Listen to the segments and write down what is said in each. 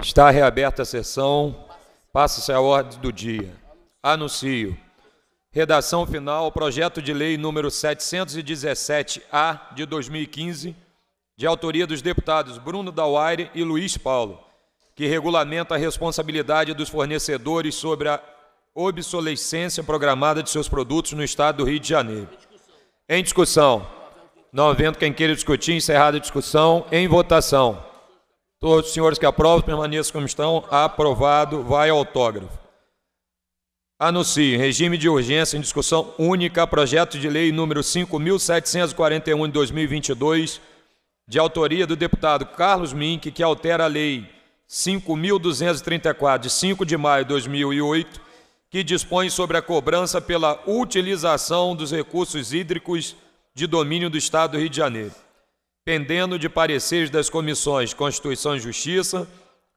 Está reaberta a sessão. Passa-se a ordem do dia. Anuncio. Redação final, projeto de lei número 717-A de 2015, de autoria dos deputados Bruno Dauaire e Luiz Paulo, que regulamenta a responsabilidade dos fornecedores sobre a obsolescência programada de seus produtos no estado do Rio de Janeiro. Em discussão. Não havendo quem queira discutir, encerrada a discussão. Em votação. Todos os senhores que aprovam, permaneçam como estão. Aprovado. Vai autógrafo. Anuncio. Regime de urgência em discussão única. Projeto de lei número 5.741 de 2022, de autoria do deputado Carlos Mink, que altera a lei 5.234, de 5 de maio de 2008, que dispõe sobre a cobrança pela utilização dos recursos hídricos de domínio do Estado do Rio de Janeiro pendendo de pareceres das comissões Constituição e Justiça,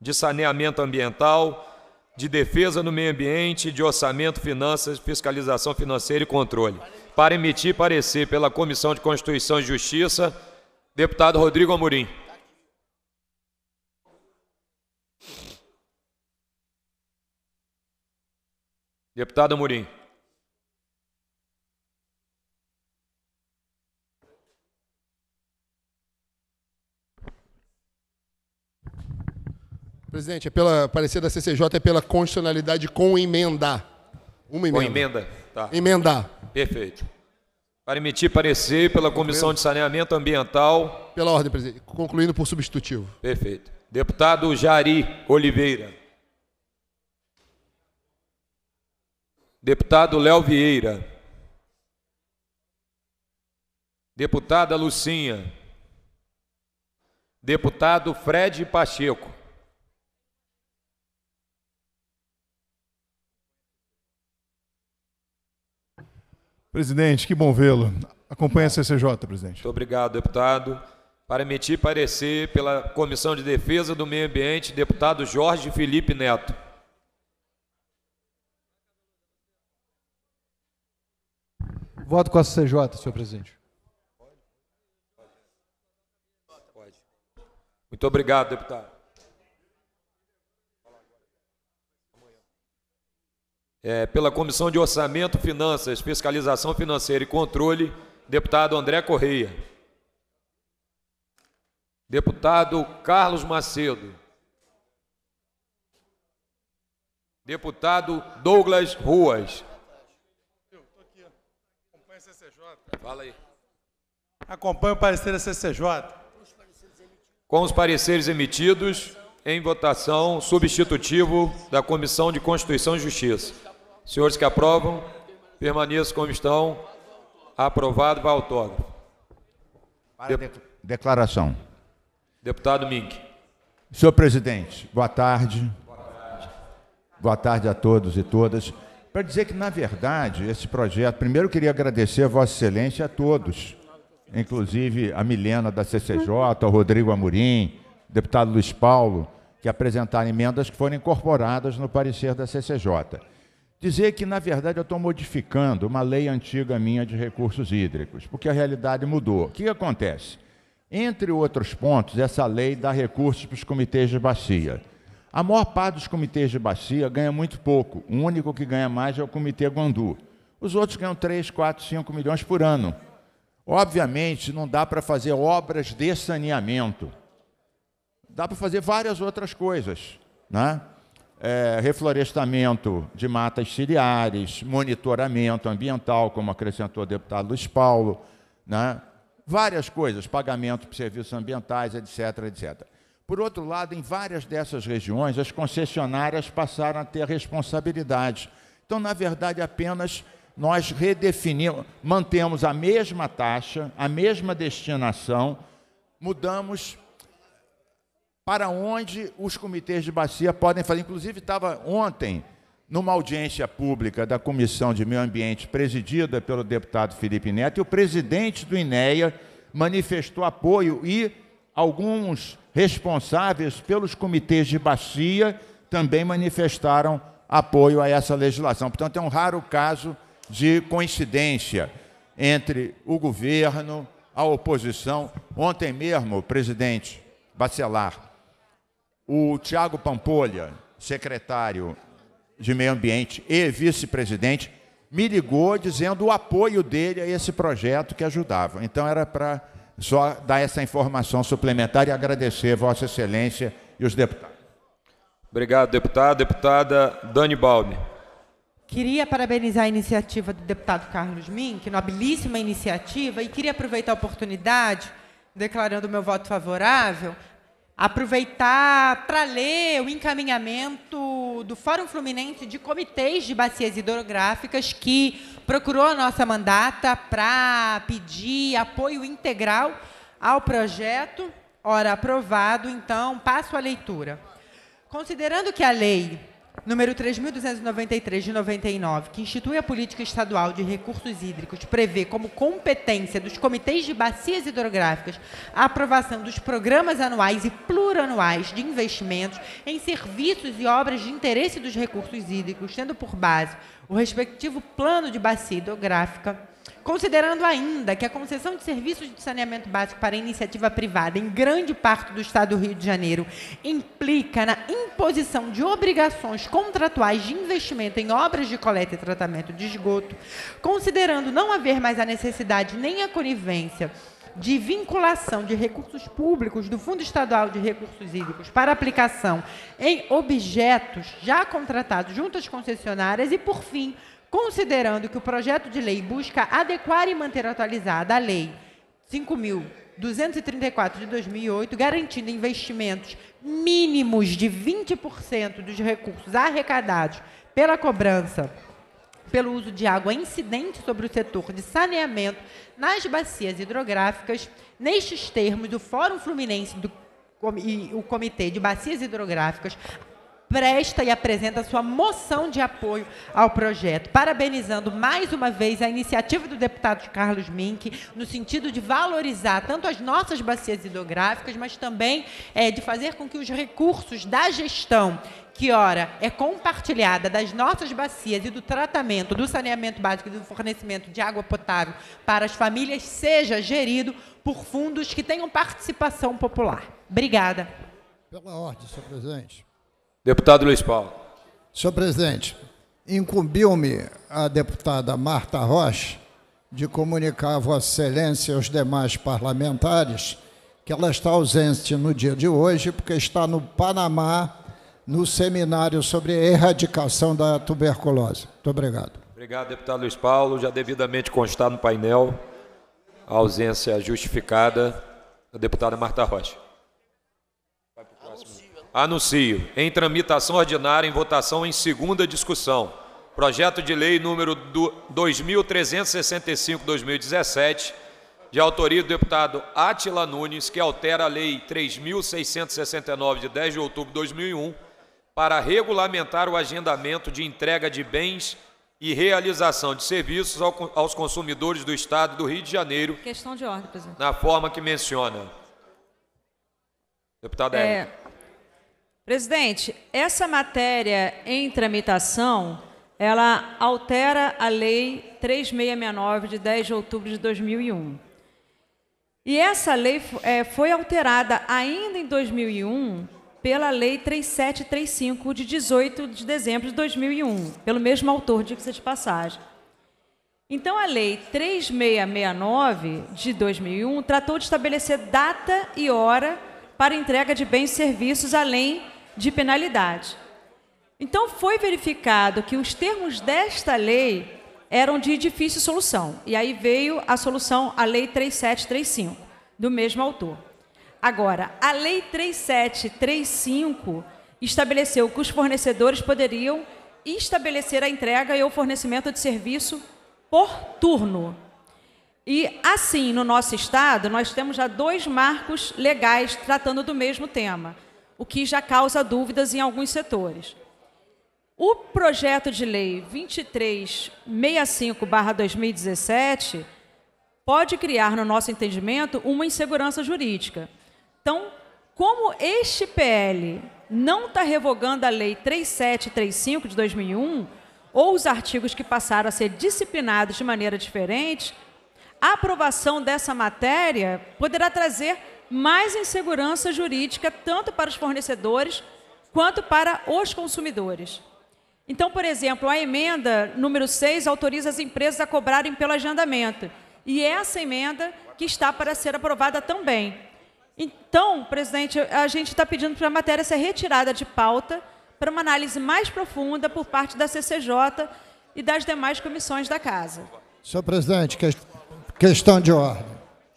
de Saneamento Ambiental, de Defesa do Meio Ambiente, de Orçamento, Finanças, Fiscalização Financeira e Controle. Para emitir parecer pela Comissão de Constituição e Justiça, deputado Rodrigo Amorim. Deputado Amorim. Presidente, é pela parecer da CCJ é pela constitucionalidade com emendar Uma emenda. Com emenda, tá. Emendar. Perfeito. Para emitir parecer pela Comissão de Saneamento Ambiental. Pela ordem, presidente. Concluindo por substitutivo. Perfeito. Deputado Jari Oliveira. Deputado Léo Vieira. Deputada Lucinha. Deputado Fred Pacheco. Presidente, que bom vê-lo. Acompanhe a CCJ, presidente. Muito obrigado, deputado. Para emitir parecer pela Comissão de Defesa do Meio Ambiente, deputado Jorge Felipe Neto. Voto com a CCJ, senhor presidente. Muito obrigado, deputado. É, pela Comissão de Orçamento, Finanças, Fiscalização Financeira e Controle, deputado André Correia. Deputado Carlos Macedo. Deputado Douglas Ruas. Eu estou aqui, acompanho a CCJ. Fala aí. Acompanho o parecer da CCJ. Com os pareceres emitidos, em votação, substitutivo da Comissão de Constituição e Justiça. Senhores que aprovam, permaneçam como estão. Aprovado, vai autógrafo. Para de... Declaração. Deputado Mink. Senhor presidente, boa tarde. Boa tarde. a todos e todas. Para dizer que, na verdade, esse projeto, primeiro queria agradecer a Vossa Excelência e a todos, inclusive a Milena da CCJ, o Rodrigo Amorim, o deputado Luiz Paulo, que apresentaram emendas que foram incorporadas no parecer da CCJ dizer que, na verdade, eu estou modificando uma lei antiga minha de recursos hídricos, porque a realidade mudou. O que acontece? Entre outros pontos, essa lei dá recursos para os comitês de bacia. A maior parte dos comitês de bacia ganha muito pouco. O único que ganha mais é o Comitê Guandu. Os outros ganham 3, 4, 5 milhões por ano. Obviamente, não dá para fazer obras de saneamento. Dá para fazer várias outras coisas. Né? é, reflorestamento de matas ciliares, monitoramento ambiental, como acrescentou o deputado Luiz Paulo, né? várias coisas, pagamento por serviços ambientais, etc, etc. Por outro lado, em várias dessas regiões, as concessionárias passaram a ter responsabilidade. Então, na verdade, apenas nós redefinimos, mantemos a mesma taxa, a mesma destinação, mudamos para onde os comitês de bacia podem fazer. Inclusive, estava ontem, numa audiência pública da Comissão de Meio Ambiente, presidida pelo deputado Felipe Neto, e o presidente do INEA manifestou apoio e alguns responsáveis pelos comitês de bacia também manifestaram apoio a essa legislação. Portanto, é um raro caso de coincidência entre o governo, a oposição. Ontem mesmo, presidente Bacelar, o Tiago Pampolha, secretário de Meio Ambiente e vice-presidente, me ligou dizendo o apoio dele a esse projeto que ajudava. Então era para só dar essa informação suplementar e agradecer Vossa Excelência e os deputados. Obrigado, deputado. Deputada Dani Balbi. Queria parabenizar a iniciativa do deputado Carlos Min, que nobilíssima iniciativa, e queria aproveitar a oportunidade, declarando o meu voto favorável, aproveitar para ler o encaminhamento do Fórum Fluminense de Comitês de Bacias Hidrográficas, que procurou a nossa mandata para pedir apoio integral ao projeto. Ora, aprovado, então, passo à leitura. Considerando que a lei número 3.293 de 99, que institui a política estadual de recursos hídricos, prevê como competência dos comitês de bacias hidrográficas a aprovação dos programas anuais e plurianuais de investimentos em serviços e obras de interesse dos recursos hídricos, tendo por base o respectivo plano de bacia hidrográfica Considerando ainda que a concessão de serviços de saneamento básico para iniciativa privada em grande parte do estado do Rio de Janeiro implica na imposição de obrigações contratuais de investimento em obras de coleta e tratamento de esgoto, considerando não haver mais a necessidade nem a conivência de vinculação de recursos públicos do Fundo Estadual de Recursos Hídricos para aplicação em objetos já contratados junto às concessionárias e, por fim, considerando que o projeto de lei busca adequar e manter atualizada a Lei 5.234 de 2008, garantindo investimentos mínimos de 20% dos recursos arrecadados pela cobrança pelo uso de água incidente sobre o setor de saneamento nas bacias hidrográficas. Nestes termos, o Fórum Fluminense do, e o Comitê de Bacias Hidrográficas presta e apresenta sua moção de apoio ao projeto, parabenizando mais uma vez a iniciativa do deputado Carlos Mink, no sentido de valorizar tanto as nossas bacias hidrográficas, mas também é, de fazer com que os recursos da gestão que, ora, é compartilhada das nossas bacias e do tratamento, do saneamento básico e do fornecimento de água potável para as famílias, seja gerido por fundos que tenham participação popular. Obrigada. Pela ordem, senhor presidente. Deputado Luiz Paulo. Senhor presidente, incumbiu-me a deputada Marta Rocha de comunicar a Vossa Excelência e aos demais parlamentares que ela está ausente no dia de hoje porque está no Panamá no seminário sobre a erradicação da tuberculose. Muito obrigado. Obrigado, deputado Luiz Paulo. Já devidamente constado no painel a ausência justificada da deputada Marta Rocha. Anuncio, em tramitação ordinária em votação em segunda discussão, projeto de lei número 2365/2017, de autoria do deputado Atila Nunes, que altera a lei 3669 de 10 de outubro de 2001 para regulamentar o agendamento de entrega de bens e realização de serviços aos consumidores do estado do Rio de Janeiro. Questão de ordem, presidente. Na forma que menciona. Deputada é... Presidente, essa matéria em tramitação, ela altera a Lei 3669, de 10 de outubro de 2001. E essa lei é, foi alterada ainda em 2001 pela Lei 3735, de 18 de dezembro de 2001, pelo mesmo autor, de de passagem. Então, a Lei 3669, de 2001, tratou de estabelecer data e hora para entrega de bens e serviços além de penalidade. Então, foi verificado que os termos desta lei eram de difícil solução. E aí veio a solução, a Lei 3735, do mesmo autor. Agora, a Lei 3735 estabeleceu que os fornecedores poderiam estabelecer a entrega e o fornecimento de serviço por turno. E assim, no nosso estado, nós temos já dois marcos legais tratando do mesmo tema o que já causa dúvidas em alguns setores. O projeto de lei 2365/2017 pode criar, no nosso entendimento, uma insegurança jurídica. Então, como este PL não está revogando a Lei 3735 de 2001, ou os artigos que passaram a ser disciplinados de maneira diferente, a aprovação dessa matéria poderá trazer mais insegurança jurídica tanto para os fornecedores quanto para os consumidores. Então, por exemplo, a emenda número 6 autoriza as empresas a cobrarem pelo agendamento. E essa emenda que está para ser aprovada também. Então, presidente, a gente está pedindo para a matéria ser retirada de pauta para uma análise mais profunda por parte da CCJ e das demais comissões da Casa. Senhor presidente, que... questão de ordem.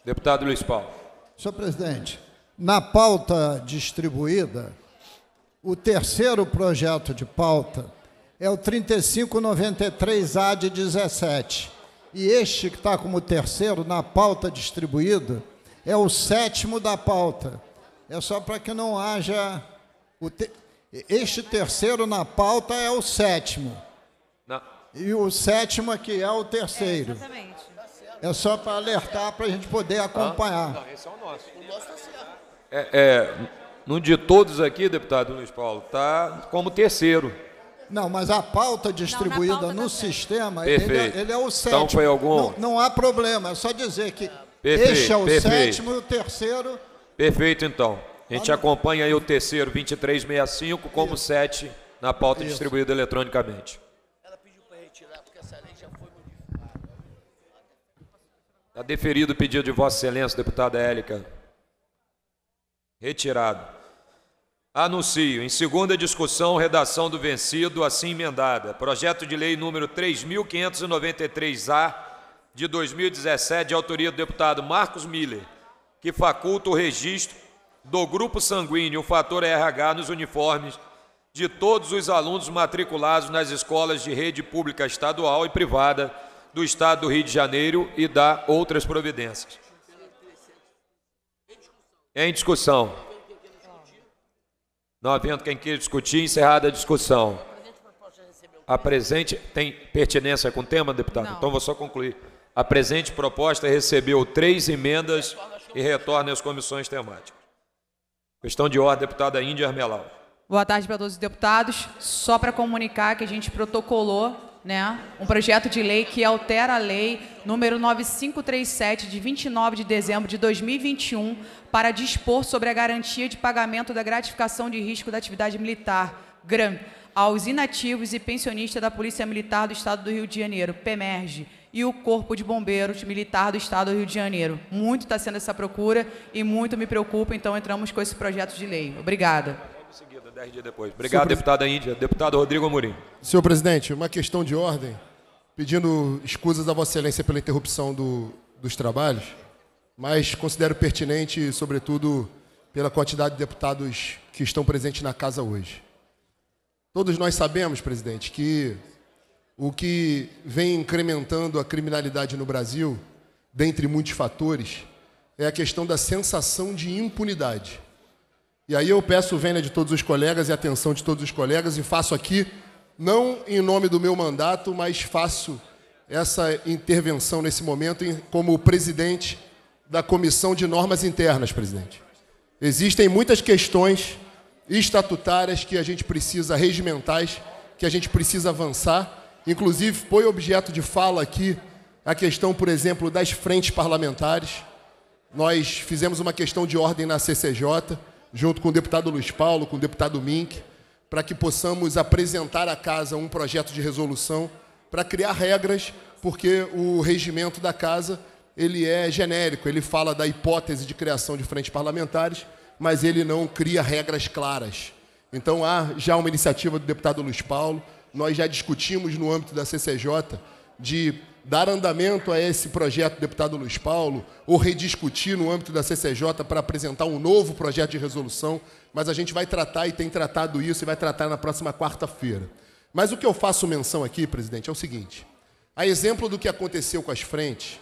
Deputado Luiz Paulo. Senhor presidente, na pauta distribuída, o terceiro projeto de pauta é o 3593A de 17. E este que está como terceiro na pauta distribuída é o sétimo da pauta. É só para que não haja. Te... Este terceiro na pauta é o sétimo. Não. E o sétimo aqui é o terceiro. É, exatamente. É só para alertar para a gente poder acompanhar. Não, esse é o nosso. O nosso está certo. É, é, no de todos aqui, deputado Luiz Paulo, está como terceiro. Não, mas a pauta distribuída não, pauta no sistema, ele é, ele, é o sétimo. Então foi algum... não, não há problema, é só dizer que perfeito, este é o perfeito. sétimo e o terceiro... Perfeito, então. A gente acompanha aí o terceiro, 2365, como sete na pauta Isso. distribuída eletronicamente. Está deferido o pedido de Vossa Excelência, deputada Élica. Retirado. Anuncio, em segunda discussão, redação do vencido, assim emendada. Projeto de lei número 3.593-A, de 2017, de autoria do deputado Marcos Miller, que faculta o registro do grupo sanguíneo, o fator RH, nos uniformes de todos os alunos matriculados nas escolas de rede pública estadual e privada do Estado do Rio de Janeiro e dar outras providências. Em discussão. Não havendo quem queira discutir, encerrada a discussão. A presente tem pertinência com o tema, deputado? Não. Então vou só concluir. A presente proposta recebeu três emendas e retorna às comissões temáticas. Questão de ordem, deputada Índia Armelau. Boa tarde para todos os deputados. Só para comunicar que a gente protocolou né? Um projeto de lei que altera a lei número 9537 de 29 de dezembro de 2021 para dispor sobre a garantia de pagamento da gratificação de risco da atividade militar, GRAM, aos inativos e pensionistas da Polícia Militar do Estado do Rio de Janeiro, PEMERG, e o Corpo de Bombeiros Militar do Estado do Rio de Janeiro. Muito está sendo essa procura e muito me preocupa, então entramos com esse projeto de lei. Obrigada dez dias depois. Obrigado, Senhor deputada Índia. Deputado Rodrigo Amorim. Senhor presidente, uma questão de ordem, pedindo escusas à Vossa Excelência pela interrupção do, dos trabalhos, mas considero pertinente, sobretudo, pela quantidade de deputados que estão presentes na casa hoje. Todos nós sabemos, presidente, que o que vem incrementando a criminalidade no Brasil, dentre muitos fatores, é a questão da sensação de impunidade. E aí eu peço vênia de todos os colegas e atenção de todos os colegas e faço aqui, não em nome do meu mandato, mas faço essa intervenção nesse momento como presidente da Comissão de Normas Internas, presidente. Existem muitas questões estatutárias que a gente precisa, regimentais, que a gente precisa avançar. Inclusive, foi objeto de fala aqui a questão, por exemplo, das frentes parlamentares. Nós fizemos uma questão de ordem na CCJ junto com o deputado Luiz Paulo, com o deputado Mink, para que possamos apresentar à casa um projeto de resolução para criar regras, porque o regimento da casa ele é genérico, ele fala da hipótese de criação de frentes parlamentares, mas ele não cria regras claras. Então há já uma iniciativa do deputado Luiz Paulo, nós já discutimos no âmbito da CCJ de dar andamento a esse projeto deputado Luiz Paulo, ou rediscutir no âmbito da CCJ para apresentar um novo projeto de resolução, mas a gente vai tratar e tem tratado isso e vai tratar na próxima quarta-feira. Mas o que eu faço menção aqui, presidente, é o seguinte: a exemplo do que aconteceu com as frentes,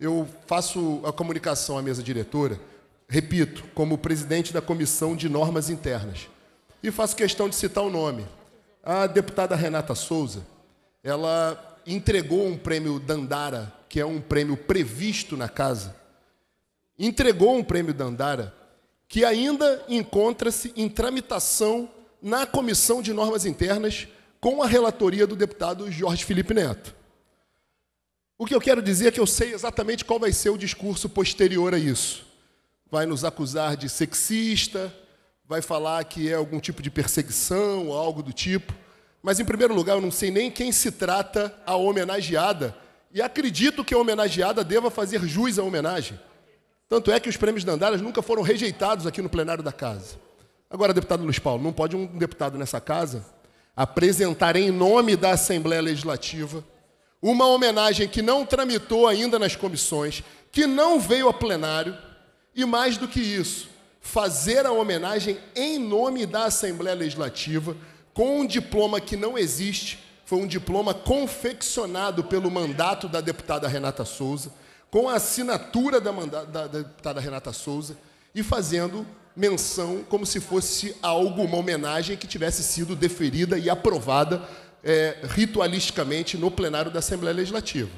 eu faço a comunicação à mesa diretora, repito, como presidente da Comissão de Normas Internas, e faço questão de citar o nome. A deputada Renata Souza, ela entregou um prêmio Dandara, que é um prêmio previsto na casa, entregou um prêmio Dandara que ainda encontra-se em tramitação na Comissão de Normas Internas com a relatoria do deputado Jorge Felipe Neto. O que eu quero dizer é que eu sei exatamente qual vai ser o discurso posterior a isso. Vai nos acusar de sexista, vai falar que é algum tipo de perseguição ou algo do tipo. Mas, em primeiro lugar, eu não sei nem quem se trata a homenageada. E acredito que a homenageada deva fazer jus à homenagem. Tanto é que os prêmios Dandaras nunca foram rejeitados aqui no plenário da casa. Agora, deputado Luiz Paulo, não pode um deputado nessa casa apresentar em nome da Assembleia Legislativa uma homenagem que não tramitou ainda nas comissões, que não veio a plenário, e mais do que isso, fazer a homenagem em nome da Assembleia Legislativa, com um diploma que não existe, foi um diploma confeccionado pelo mandato da deputada Renata Souza, com a assinatura da, da, da deputada Renata Souza, e fazendo menção como se fosse algo, uma homenagem que tivesse sido deferida e aprovada é, ritualisticamente no plenário da Assembleia Legislativa.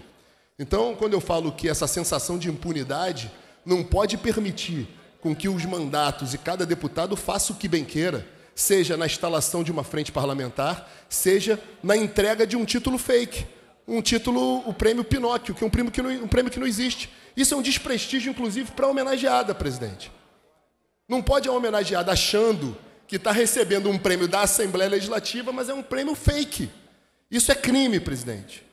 Então, quando eu falo que essa sensação de impunidade não pode permitir com que os mandatos e cada deputado faça o que bem queira, seja na instalação de uma frente parlamentar, seja na entrega de um título fake, um título, o prêmio Pinóquio, que é um prêmio que não, um prêmio que não existe. Isso é um desprestígio, inclusive, para a homenageada, presidente. Não pode a homenageada achando que está recebendo um prêmio da Assembleia Legislativa, mas é um prêmio fake. Isso é crime, presidente.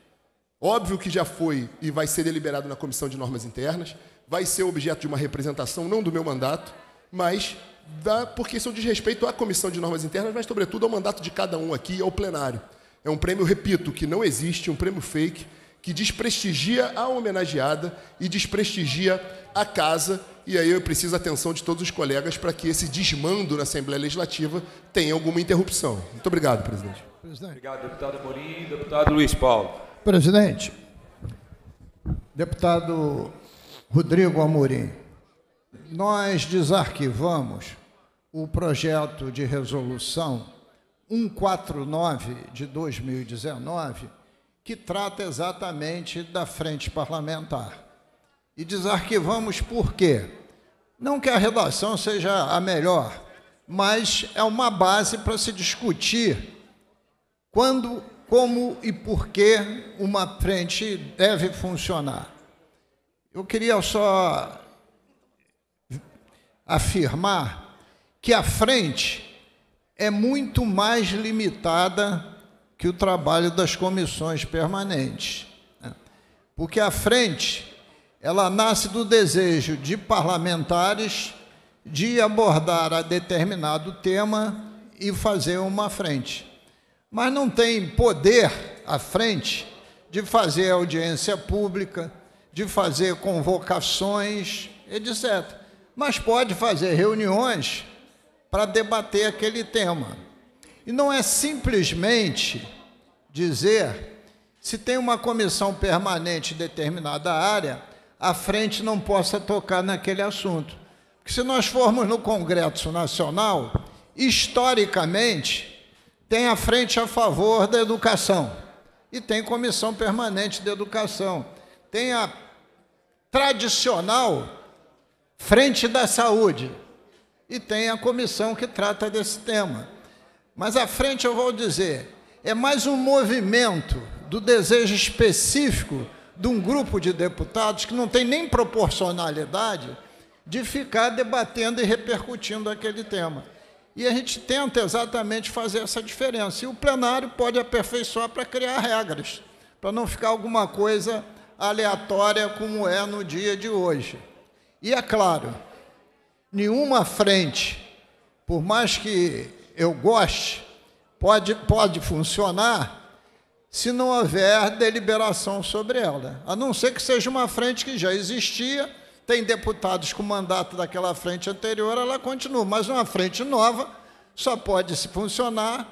Óbvio que já foi e vai ser deliberado na Comissão de Normas Internas, vai ser objeto de uma representação, não do meu mandato, mas da, porque isso é diz respeito à comissão de normas internas, mas, sobretudo, ao mandato de cada um aqui ao plenário. É um prêmio, repito, que não existe, um prêmio fake, que desprestigia a homenageada e desprestigia a casa. E aí eu preciso da atenção de todos os colegas para que esse desmando na Assembleia Legislativa tenha alguma interrupção. Muito obrigado, presidente. presidente. Obrigado, deputado Morim. Deputado Luiz Paulo. Presidente, deputado Rodrigo Amorim nós desarquivamos o projeto de resolução 149 de 2019, que trata exatamente da frente parlamentar. E desarquivamos por quê? Não que a redação seja a melhor, mas é uma base para se discutir quando, como e por que uma frente deve funcionar. Eu queria só afirmar que a frente é muito mais limitada que o trabalho das comissões permanentes. Né? Porque a frente ela nasce do desejo de parlamentares de abordar a determinado tema e fazer uma frente. Mas não tem poder à frente de fazer audiência pública, de fazer convocações, etc mas pode fazer reuniões para debater aquele tema. E não é simplesmente dizer se tem uma comissão permanente em determinada área, a frente não possa tocar naquele assunto. Porque se nós formos no Congresso Nacional, historicamente, tem a frente a favor da educação e tem comissão permanente de educação. Tem a tradicional Frente da Saúde. E tem a comissão que trata desse tema. Mas à frente eu vou dizer, é mais um movimento do desejo específico de um grupo de deputados que não tem nem proporcionalidade de ficar debatendo e repercutindo aquele tema. E a gente tenta exatamente fazer essa diferença. E o plenário pode aperfeiçoar para criar regras, para não ficar alguma coisa aleatória como é no dia de hoje. E é claro, nenhuma frente, por mais que eu goste, pode, pode funcionar se não houver deliberação sobre ela. A não ser que seja uma frente que já existia, tem deputados com mandato daquela frente anterior, ela continua. Mas uma frente nova só pode se funcionar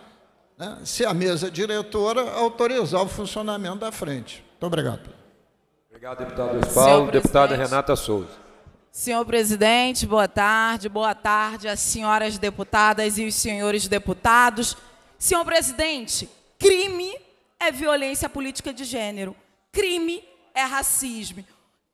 né, se a mesa diretora autorizar o funcionamento da frente. Muito obrigado. Obrigado, deputado Paulo. Deputada Renata Souza. Senhor presidente, boa tarde. Boa tarde às senhoras deputadas e os senhores deputados. Senhor presidente, crime é violência política de gênero. Crime é racismo.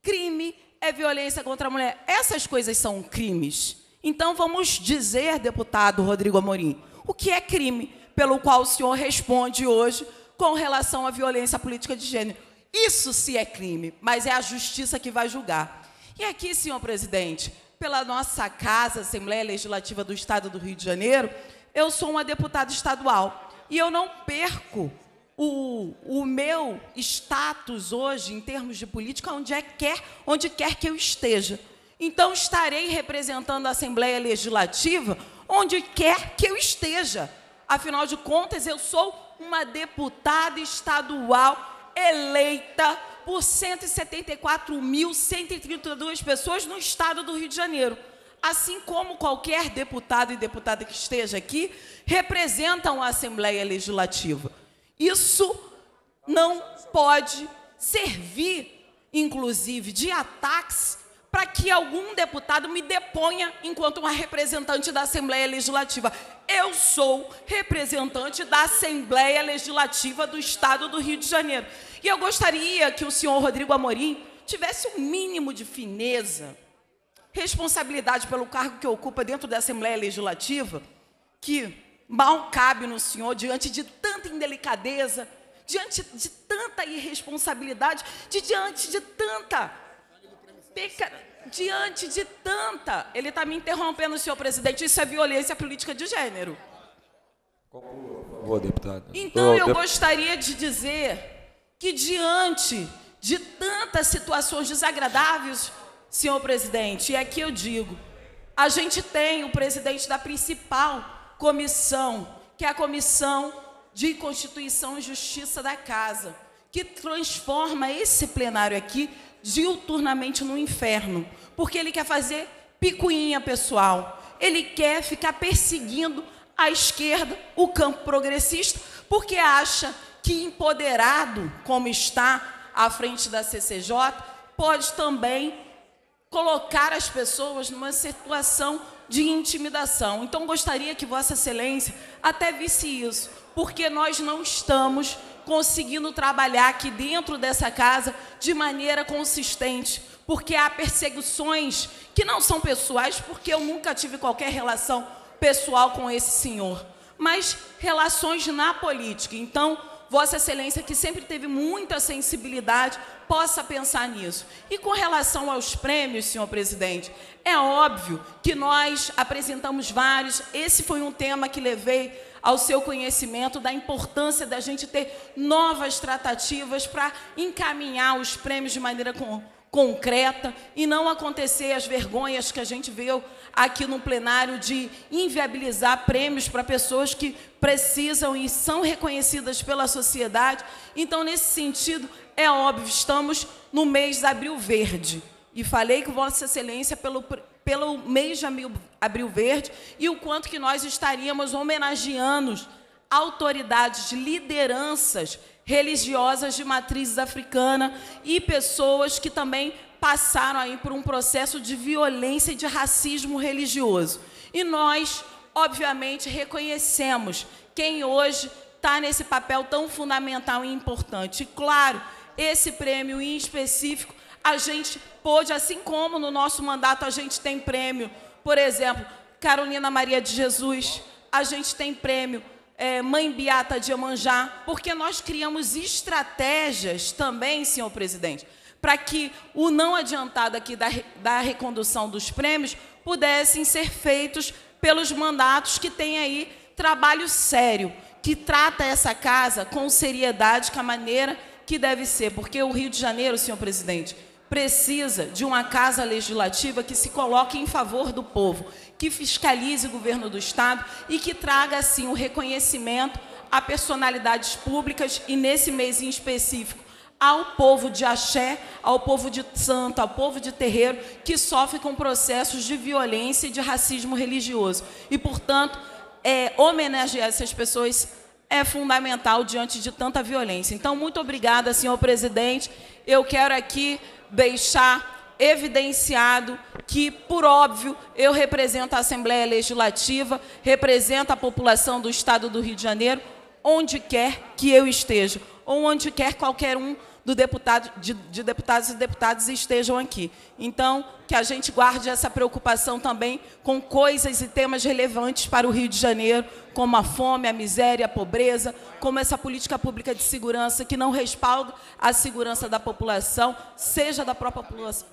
Crime é violência contra a mulher. Essas coisas são crimes. Então vamos dizer, deputado Rodrigo Amorim, o que é crime pelo qual o senhor responde hoje com relação à violência política de gênero? Isso se é crime, mas é a justiça que vai julgar. E aqui, senhor presidente, pela nossa casa, Assembleia Legislativa do Estado do Rio de Janeiro, eu sou uma deputada estadual e eu não perco o, o meu status hoje em termos de política onde é quer, onde quer que eu esteja. Então estarei representando a Assembleia Legislativa onde quer que eu esteja. Afinal de contas, eu sou uma deputada estadual eleita por 174.132 pessoas no estado do Rio de Janeiro. Assim como qualquer deputado e deputada que esteja aqui, representam a Assembleia Legislativa. Isso não pode servir, inclusive, de ataques para que algum deputado me deponha enquanto uma representante da Assembleia Legislativa. Eu sou representante da Assembleia Legislativa do Estado do Rio de Janeiro. E eu gostaria que o senhor Rodrigo Amorim tivesse um mínimo de fineza, responsabilidade pelo cargo que ocupa dentro da Assembleia Legislativa, que mal cabe no senhor diante de tanta indelicadeza, diante de tanta irresponsabilidade, de diante de tanta peca, diante de tanta. Ele está me interrompendo, senhor presidente. Isso é violência política de gênero. por favor, Então eu gostaria de dizer que diante de tantas situações desagradáveis, senhor presidente, e aqui eu digo, a gente tem o presidente da principal comissão, que é a Comissão de Constituição e Justiça da Casa, que transforma esse plenário aqui diuturnamente no inferno, porque ele quer fazer picuinha, pessoal. Ele quer ficar perseguindo a esquerda, o campo progressista, porque acha que empoderado como está à frente da CCJ, pode também colocar as pessoas numa situação de intimidação. Então gostaria que Vossa Excelência até visse isso, porque nós não estamos conseguindo trabalhar aqui dentro dessa casa de maneira consistente, porque há perseguições que não são pessoais, porque eu nunca tive qualquer relação pessoal com esse senhor, mas relações na política. Então, Vossa Excelência, que sempre teve muita sensibilidade, possa pensar nisso. E com relação aos prêmios, senhor presidente, é óbvio que nós apresentamos vários. Esse foi um tema que levei ao seu conhecimento da importância da gente ter novas tratativas para encaminhar os prêmios de maneira com concreta e não acontecer as vergonhas que a gente viu aqui no plenário de inviabilizar prêmios para pessoas que precisam e são reconhecidas pela sociedade. Então, nesse sentido, é óbvio, estamos no mês de abril verde. E falei com Vossa Excelência pelo, pelo mês de abril verde e o quanto que nós estaríamos homenageando autoridades, lideranças religiosas de matrizes africana e pessoas que também passaram aí por um processo de violência e de racismo religioso. E nós, obviamente, reconhecemos quem hoje está nesse papel tão fundamental e importante. E, claro, esse prêmio em específico, a gente pôde, assim como no nosso mandato a gente tem prêmio, por exemplo, Carolina Maria de Jesus, a gente tem prêmio é, Mãe Beata de Iemanjá, porque nós criamos estratégias também, senhor presidente, para que o não adiantado aqui da, da recondução dos prêmios pudessem ser feitos pelos mandatos que tem aí trabalho sério, que trata essa casa com seriedade, com a maneira que deve ser, porque o Rio de Janeiro, senhor presidente, precisa de uma casa legislativa que se coloque em favor do povo que fiscalize o governo do Estado e que traga, assim, o um reconhecimento a personalidades públicas e, nesse mês em específico, ao povo de Axé, ao povo de Santo, ao povo de Terreiro, que sofre com processos de violência e de racismo religioso. E, portanto, é, homenagear essas pessoas é fundamental diante de tanta violência. Então, muito obrigada, senhor presidente. Eu quero aqui deixar evidenciado que, por óbvio, eu represento a Assembleia Legislativa, represento a população do Estado do Rio de Janeiro, onde quer que eu esteja, ou onde quer qualquer um do deputado, de, de deputados e deputadas estejam aqui. Então, que a gente guarde essa preocupação também com coisas e temas relevantes para o Rio de Janeiro, como a fome, a miséria, a pobreza, como essa política pública de segurança que não respalda a segurança da população, seja da própria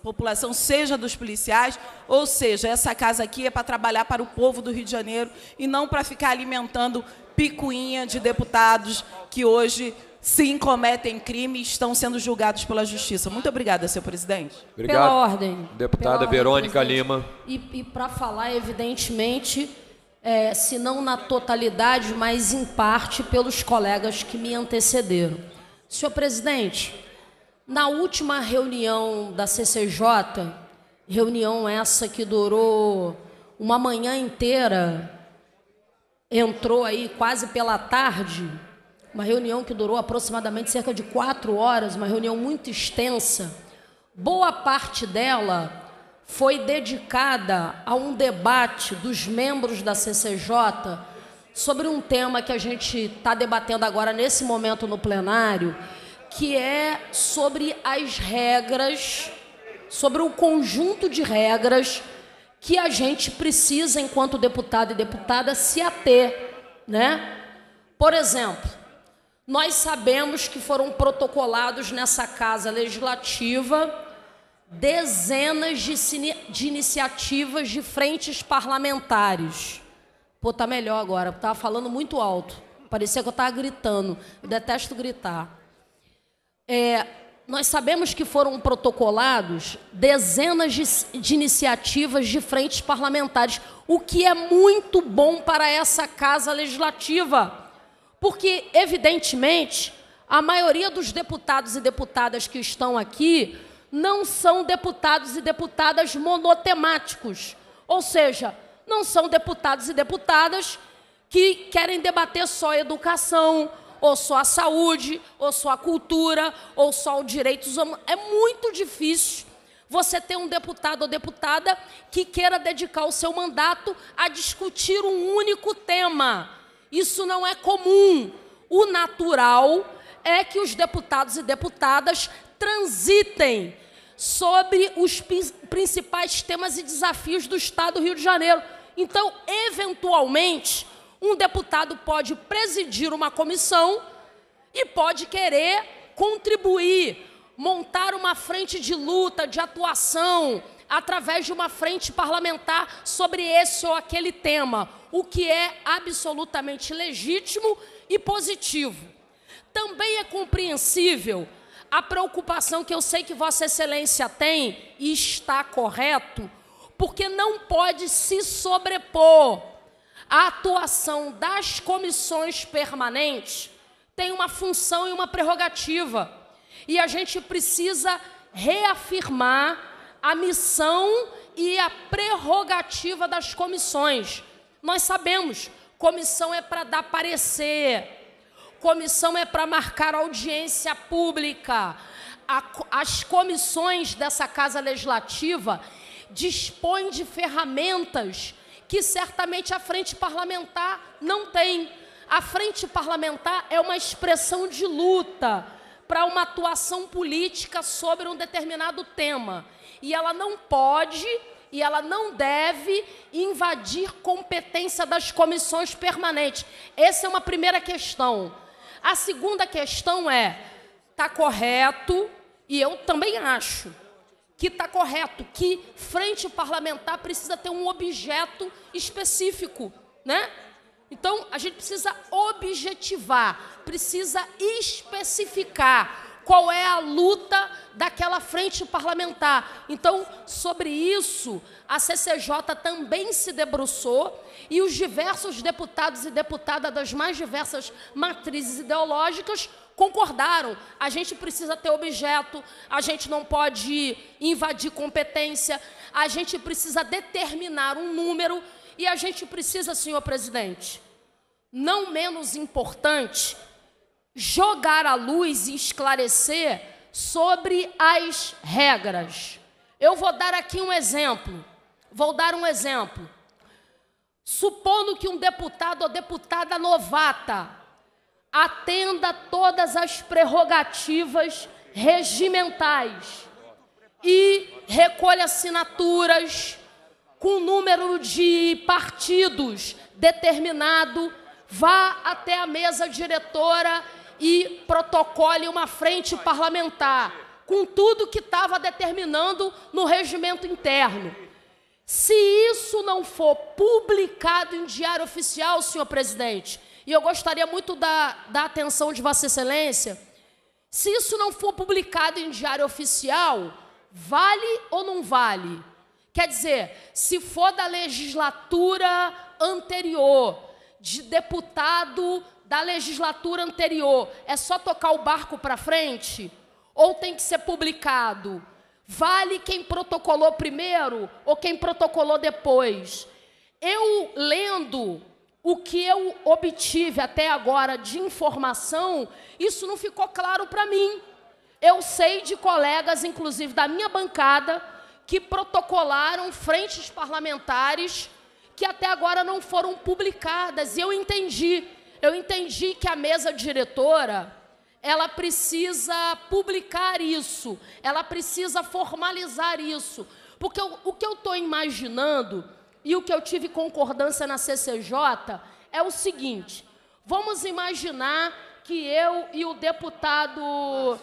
população, seja dos policiais, ou seja, essa casa aqui é para trabalhar para o povo do Rio de Janeiro e não para ficar alimentando picuinha de deputados que hoje sim cometem crime estão sendo julgados pela justiça. Muito obrigada, senhor presidente. Obrigado. Pela ordem. Deputada pela Verônica Lima. E, e para falar, evidentemente, é, se não na totalidade, mas em parte pelos colegas que me antecederam. Senhor presidente, na última reunião da CCJ, reunião essa que durou uma manhã inteira, entrou aí quase pela tarde uma reunião que durou aproximadamente cerca de quatro horas, uma reunião muito extensa. Boa parte dela foi dedicada a um debate dos membros da CCJ sobre um tema que a gente está debatendo agora nesse momento no plenário, que é sobre as regras, sobre o conjunto de regras que a gente precisa, enquanto deputado e deputada, se ater, né? Por exemplo, nós sabemos que foram protocolados nessa casa legislativa dezenas de, de iniciativas de frentes parlamentares. Pô, tá melhor agora, eu tá tava falando muito alto. Parecia que eu tava gritando. Eu detesto gritar. É, nós sabemos que foram protocolados dezenas de, de iniciativas de frentes parlamentares, o que é muito bom para essa casa legislativa porque, evidentemente, a maioria dos deputados e deputadas que estão aqui não são deputados e deputadas monotemáticos, ou seja, não são deputados e deputadas que querem debater só a educação, ou só a saúde, ou só a cultura, ou só os direitos humanos. É muito difícil você ter um deputado ou deputada que queira dedicar o seu mandato a discutir um único tema. Isso não é comum. O natural é que os deputados e deputadas transitem sobre os principais temas e desafios do Estado do Rio de Janeiro. Então, eventualmente, um deputado pode presidir uma comissão e pode querer contribuir, montar uma frente de luta, de atuação, através de uma frente parlamentar sobre esse ou aquele tema, o que é absolutamente legítimo e positivo. Também é compreensível a preocupação que eu sei que Vossa Excelência tem, e está correto, porque não pode se sobrepor. A atuação das comissões permanentes tem uma função e uma prerrogativa. E a gente precisa reafirmar a missão e a prerrogativa das comissões. Nós sabemos, comissão é para dar parecer, comissão é para marcar audiência pública. A, as comissões dessa Casa Legislativa dispõem de ferramentas que certamente a frente parlamentar não tem. A frente parlamentar é uma expressão de luta para uma atuação política sobre um determinado tema e ela não pode e ela não deve invadir competência das comissões permanentes. Essa é uma primeira questão. A segunda questão é: está correto, e eu também acho que está correto, que frente parlamentar precisa ter um objeto específico, né? Então, a gente precisa objetivar, precisa especificar qual é a luta daquela frente parlamentar. Então, sobre isso, a CCJ também se debruçou e os diversos deputados e deputadas das mais diversas matrizes ideológicas concordaram. A gente precisa ter objeto, a gente não pode invadir competência, a gente precisa determinar um número e a gente precisa, senhor presidente, não menos importante jogar a luz e esclarecer sobre as regras. Eu vou dar aqui um exemplo. Vou dar um exemplo. Supondo que um deputado ou deputada novata atenda todas as prerrogativas regimentais e recolha assinaturas com número de partidos determinado, vá até a mesa diretora e protocole uma frente parlamentar com tudo que estava determinando no regimento interno. Se isso não for publicado em diário oficial, senhor presidente, e eu gostaria muito da, da atenção de Vossa Excelência, se isso não for publicado em diário oficial, vale ou não vale? Quer dizer, se for da legislatura anterior, de deputado da legislatura anterior é só tocar o barco para frente? Ou tem que ser publicado? Vale quem protocolou primeiro ou quem protocolou depois? Eu lendo o que eu obtive até agora de informação, isso não ficou claro para mim. Eu sei de colegas, inclusive da minha bancada, que protocolaram frentes parlamentares que até agora não foram publicadas. E eu entendi eu entendi que a mesa diretora ela precisa publicar isso, ela precisa formalizar isso, porque eu, o que eu estou imaginando e o que eu tive concordância na CCJ é o seguinte: vamos imaginar que eu e o deputado Márcio,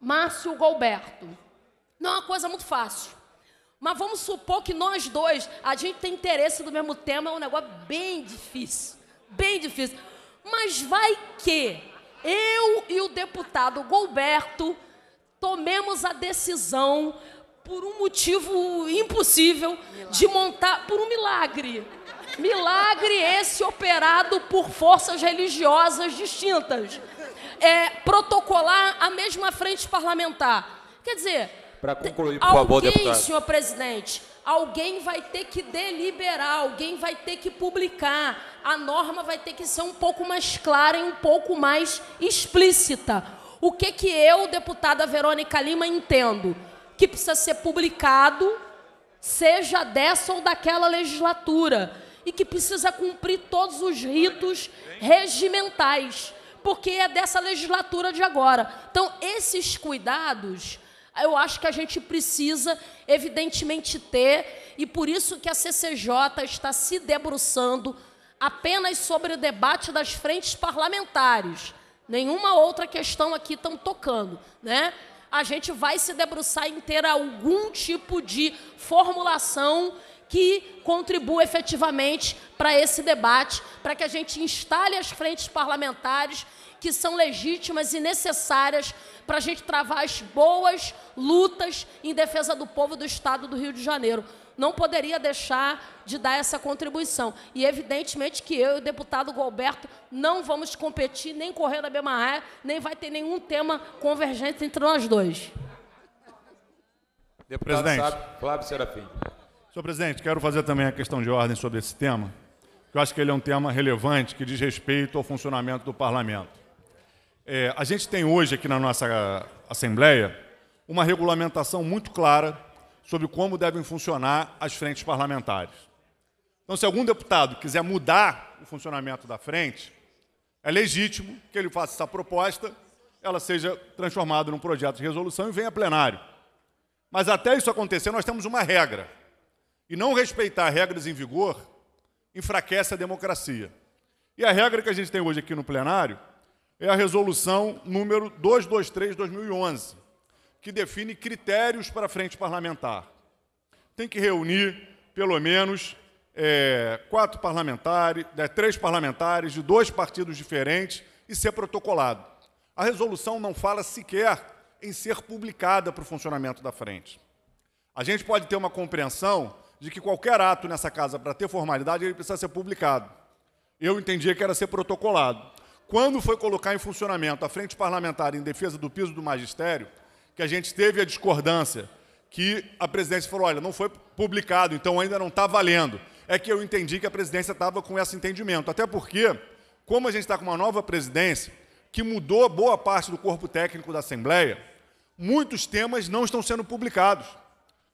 Márcio Golberto. Não é uma coisa muito fácil. Mas vamos supor que nós dois, a gente tem interesse no mesmo tema, é um negócio bem difícil. Bem difícil. Mas vai que eu e o deputado Golberto tomemos a decisão por um motivo impossível milagre. de montar por um milagre. Milagre esse operado por forças religiosas distintas. É protocolar a mesma frente parlamentar. Quer dizer, para concluir, por alguém, favor, deputado. senhor presidente, alguém vai ter que deliberar, alguém vai ter que publicar. A norma vai ter que ser um pouco mais clara e um pouco mais explícita. O que que eu, deputada Verônica Lima, entendo? Que precisa ser publicado, seja dessa ou daquela legislatura, e que precisa cumprir todos os ritos regimentais, porque é dessa legislatura de agora. Então, esses cuidados eu acho que a gente precisa, evidentemente, ter, e por isso que a CCJ está se debruçando apenas sobre o debate das frentes parlamentares. Nenhuma outra questão aqui estão tocando, né? A gente vai se debruçar em ter algum tipo de formulação que contribua efetivamente para esse debate, para que a gente instale as frentes parlamentares que são legítimas e necessárias para a gente travar as boas lutas em defesa do povo do Estado do Rio de Janeiro. Não poderia deixar de dar essa contribuição. E, evidentemente, que eu e o deputado Golberto não vamos competir, nem correr na mesma área, nem vai ter nenhum tema convergente entre nós dois. Deputado presidente. Flávio Serafim. Senhor presidente, quero fazer também a questão de ordem sobre esse tema, que eu acho que ele é um tema relevante que diz respeito ao funcionamento do parlamento. É, a gente tem hoje aqui na nossa Assembleia uma regulamentação muito clara sobre como devem funcionar as frentes parlamentares. Então, se algum deputado quiser mudar o funcionamento da frente, é legítimo que ele faça essa proposta, ela seja transformada num projeto de resolução e venha a plenário. Mas até isso acontecer, nós temos uma regra. E não respeitar regras em vigor enfraquece a democracia. E a regra que a gente tem hoje aqui no plenário é a resolução número 223/2011, que define critérios para a frente parlamentar. Tem que reunir pelo menos é, quatro parlamentares, é, três parlamentares de dois partidos diferentes e ser protocolado. A resolução não fala sequer em ser publicada para o funcionamento da frente. A gente pode ter uma compreensão de que qualquer ato nessa casa, para ter formalidade, ele precisa ser publicado. Eu entendia que era ser protocolado quando foi colocar em funcionamento a Frente Parlamentar em Defesa do Piso do Magistério, que a gente teve a discordância, que a presidência falou: olha, não foi publicado, então ainda não está valendo. É que eu entendi que a presidência estava com esse entendimento. Até porque, como a gente está com uma nova presidência, que mudou boa parte do corpo técnico da Assembleia, muitos temas não estão sendo publicados.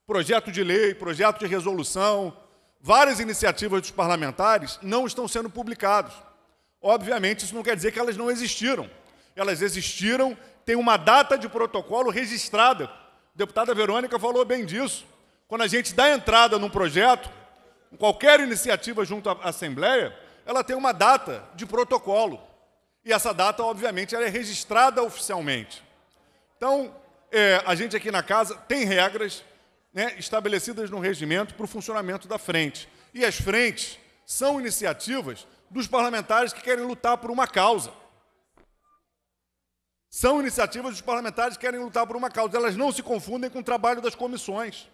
Projeto de lei, projeto de resolução, várias iniciativas dos parlamentares não estão sendo publicados. Obviamente, isso não quer dizer que elas não existiram. Elas existiram, tem uma data de protocolo registrada. A deputada Verônica falou bem disso. Quando a gente dá entrada num projeto, qualquer iniciativa junto à Assembleia, ela tem uma data de protocolo. E essa data, obviamente, ela é registrada oficialmente. Então, é, a gente aqui na casa tem regras né, estabelecidas no regimento para o funcionamento da frente. E as frentes são iniciativas dos parlamentares que querem lutar por uma causa. São iniciativas dos parlamentares que querem lutar por uma causa. Elas não se confundem com o trabalho das comissões.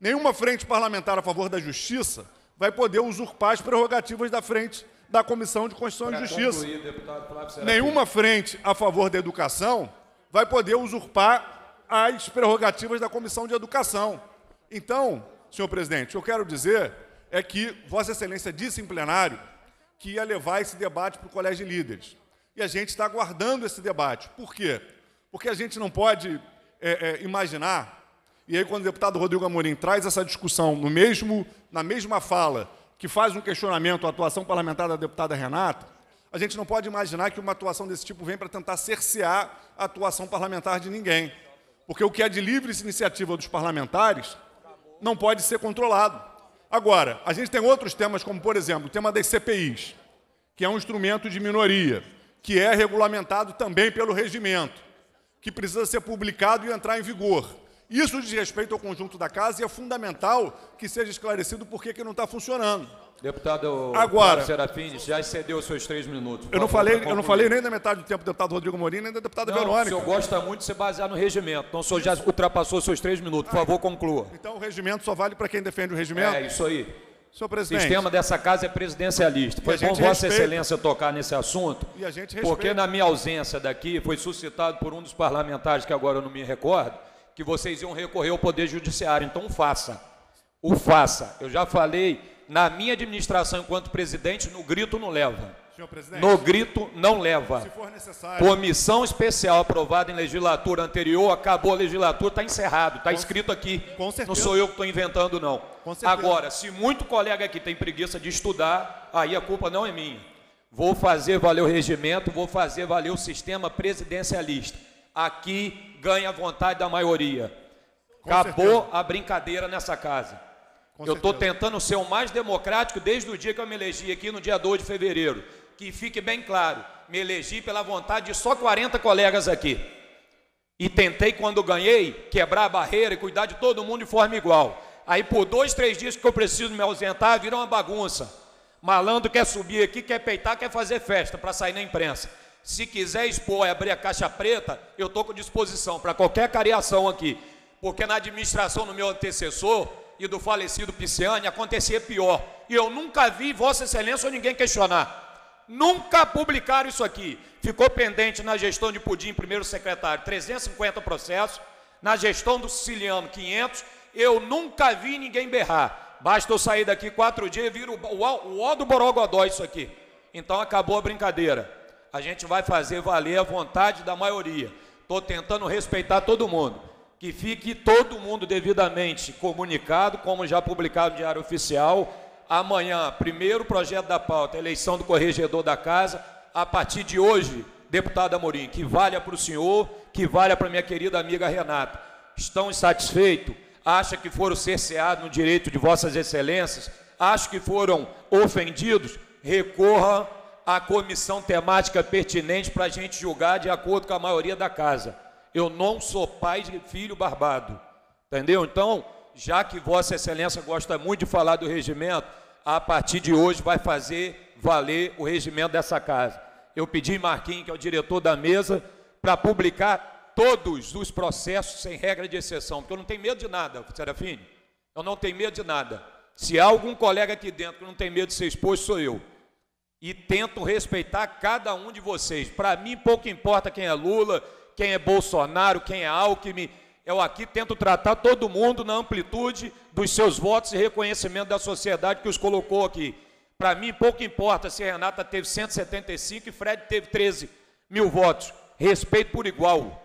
Nenhuma frente parlamentar a favor da justiça vai poder usurpar as prerrogativas da frente da Comissão de Constituição e Justiça. Concluir, deputado, Nenhuma frente a favor da educação vai poder usurpar as prerrogativas da Comissão de Educação. Então, senhor presidente, eu quero dizer é que Vossa Excelência disse em plenário que ia levar esse debate para o Colégio de Líderes. E a gente está aguardando esse debate. Por quê? Porque a gente não pode é, é, imaginar. E aí, quando o deputado Rodrigo Amorim traz essa discussão no mesmo, na mesma fala que faz um questionamento à atuação parlamentar da deputada Renata, a gente não pode imaginar que uma atuação desse tipo vem para tentar cercear a atuação parlamentar de ninguém. Porque o que é de livre iniciativa dos parlamentares não pode ser controlado. Agora, a gente tem outros temas, como, por exemplo, o tema das CPIs, que é um instrumento de minoria, que é regulamentado também pelo regimento, que precisa ser publicado e entrar em vigor. Isso diz respeito ao conjunto da casa e é fundamental que seja esclarecido por que, não está funcionando. Deputado Agora, Serafim, já excedeu os seus três minutos. Eu não, falei, eu não falei nem da metade do tempo do deputado Rodrigo Morim, nem da deputada não, Verônica. O senhor gosta muito de se basear no regimento, então o senhor já ultrapassou os seus três minutos. Por ah, favor, conclua. Então o regimento só vale para quem defende o regimento? É, isso aí. Senhor presidente. O sistema dessa casa é presidencialista. Foi bom Vossa respeita. Excelência tocar nesse assunto, porque na minha ausência daqui foi suscitado por um dos parlamentares que agora eu não me recordo que vocês iam recorrer ao Poder Judiciário. Então faça, o faça. Eu já falei na minha administração enquanto presidente, no grito não leva. Senhor presidente, No grito não leva. Se for necessário. Comissão especial aprovada em legislatura anterior, acabou a legislatura, está encerrado, está escrito aqui. Com certeza. Não sou eu que estou inventando, não. Com Agora, se muito colega aqui tem preguiça de estudar, aí a culpa não é minha. Vou fazer valer o regimento, vou fazer valer o sistema presidencialista. Aqui ganha a vontade da maioria. Com Acabou certeza. a brincadeira nessa casa. Com eu estou tentando ser o mais democrático desde o dia que eu me elegi aqui no dia 2 de fevereiro. Que fique bem claro, me elegi pela vontade de só 40 colegas aqui. E tentei, quando ganhei, quebrar a barreira e cuidar de todo mundo de forma igual. Aí, por dois, três dias que eu preciso me ausentar, virou uma bagunça. Malandro quer subir aqui, quer peitar, quer fazer festa para sair na imprensa. Se quiser expor e abrir a caixa preta, eu estou com disposição para qualquer cariação aqui. Porque na administração do meu antecessor e do falecido Pisciani acontecia pior. E eu nunca vi Vossa Excelência ou ninguém questionar. Nunca publicaram isso aqui. Ficou pendente na gestão de Pudim, primeiro secretário, 350 processos. Na gestão do Siciliano, 500. Eu nunca vi ninguém berrar. Basta eu sair daqui quatro dias e viro o ó do Borogodó isso aqui. Então acabou a brincadeira a gente vai fazer valer a vontade da maioria. Estou tentando respeitar todo mundo. Que fique todo mundo devidamente comunicado, como já publicado no Diário Oficial. Amanhã, primeiro projeto da pauta, eleição do corregedor da casa. A partir de hoje, deputado Amorim, que valha para o senhor, que valha para minha querida amiga Renata. Estão insatisfeitos? Acha que foram cerceados no direito de vossas excelências? Acha que foram ofendidos? Recorra a comissão temática pertinente para a gente julgar de acordo com a maioria da casa. Eu não sou pai de filho barbado. Entendeu? Então, já que Vossa Excelência gosta muito de falar do regimento, a partir de hoje vai fazer valer o regimento dessa casa. Eu pedi Marquinhos, que é o diretor da mesa, para publicar todos os processos sem regra de exceção, porque eu não tenho medo de nada, Serafine. Eu não tenho medo de nada. Se há algum colega aqui dentro que não tem medo de ser exposto, sou eu e tento respeitar cada um de vocês. Para mim, pouco importa quem é Lula, quem é Bolsonaro, quem é Alckmin. Eu aqui tento tratar todo mundo na amplitude dos seus votos e reconhecimento da sociedade que os colocou aqui. Para mim, pouco importa se Renata teve 175 e Fred teve 13 mil votos. Respeito por igual,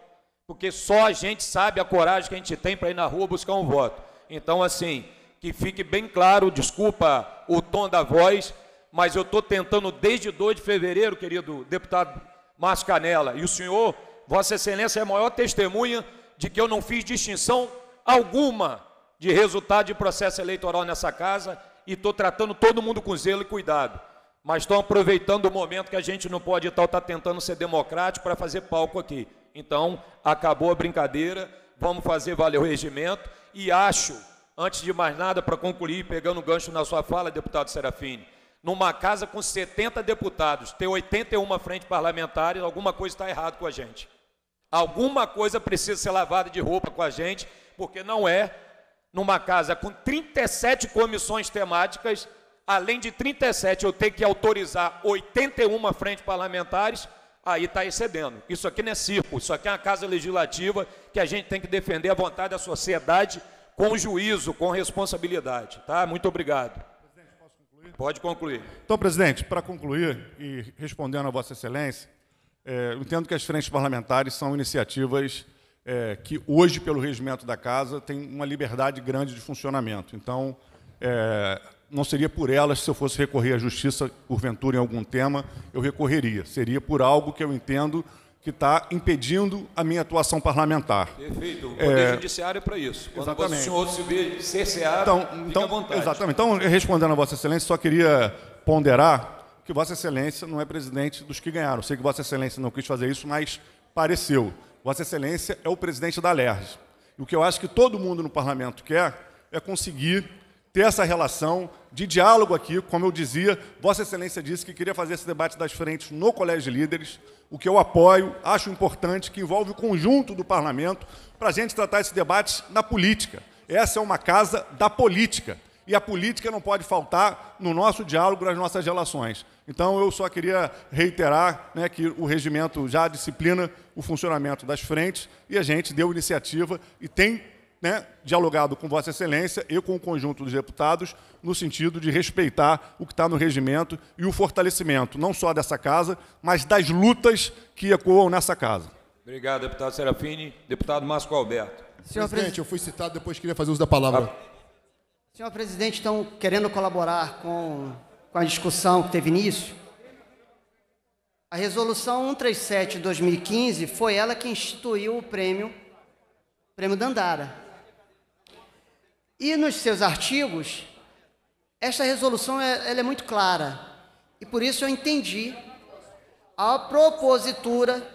porque só a gente sabe a coragem que a gente tem para ir na rua buscar um voto. Então, assim, que fique bem claro, desculpa o tom da voz, mas eu estou tentando desde 2 de fevereiro, querido deputado Márcio Canela, e o senhor, Vossa Excelência, é a maior testemunha de que eu não fiz distinção alguma de resultado de processo eleitoral nessa casa e estou tratando todo mundo com zelo e cuidado. Mas estou aproveitando o momento que a gente não pode estar tá tentando ser democrático para fazer palco aqui. Então, acabou a brincadeira, vamos fazer valer o regimento e acho, antes de mais nada, para concluir, pegando o gancho na sua fala, deputado Serafini, numa casa com 70 deputados, ter 81 frente parlamentares, alguma coisa está errada com a gente. Alguma coisa precisa ser lavada de roupa com a gente, porque não é numa casa com 37 comissões temáticas, além de 37 eu ter que autorizar 81 frente parlamentares, aí está excedendo. Isso aqui não é circo, isso aqui é uma casa legislativa que a gente tem que defender a vontade da sociedade com juízo, com responsabilidade. Tá? Muito obrigado. Pode concluir. Então, presidente, para concluir e respondendo a Vossa Excelência, é, eu entendo que as frentes parlamentares são iniciativas é, que hoje, pelo regimento da Casa, tem uma liberdade grande de funcionamento. Então, é, não seria por elas, se eu fosse recorrer à justiça, porventura, em algum tema, eu recorreria. Seria por algo que eu entendo que está impedindo a minha atuação parlamentar. Perfeito. O Poder é, Judiciário é para isso. Quando exatamente. o senhor se vê cerceado, então, fica à então, vontade. Exatamente. Então, respondendo a Vossa Excelência, só queria ponderar que Vossa Excelência não é presidente dos que ganharam. Sei que Vossa Excelência não quis fazer isso, mas pareceu. Vossa Excelência é o presidente da LERJ. o que eu acho que todo mundo no parlamento quer é conseguir ter essa relação de diálogo aqui. Como eu dizia, Vossa Excelência disse que queria fazer esse debate das frentes no Colégio de Líderes o que eu apoio, acho importante, que envolve o conjunto do parlamento para a gente tratar esse debate na política. Essa é uma casa da política. E a política não pode faltar no nosso diálogo, nas nossas relações. Então, eu só queria reiterar né, que o regimento já disciplina o funcionamento das frentes e a gente deu iniciativa e tem né, dialogado com Vossa Excelência e com o conjunto dos deputados no sentido de respeitar o que está no regimento e o fortalecimento, não só dessa casa, mas das lutas que ecoam nessa casa. Obrigado, deputado Serafini. Deputado Márcio Alberto. Senhor presidente, eu fui citado, depois queria fazer uso da palavra. Senhor presidente, estão querendo colaborar com, com a discussão que teve início? A resolução 137 de 2015 foi ela que instituiu o prêmio, prêmio Dandara. E nos seus artigos, esta resolução é, é muito clara. E por isso eu entendi a propositura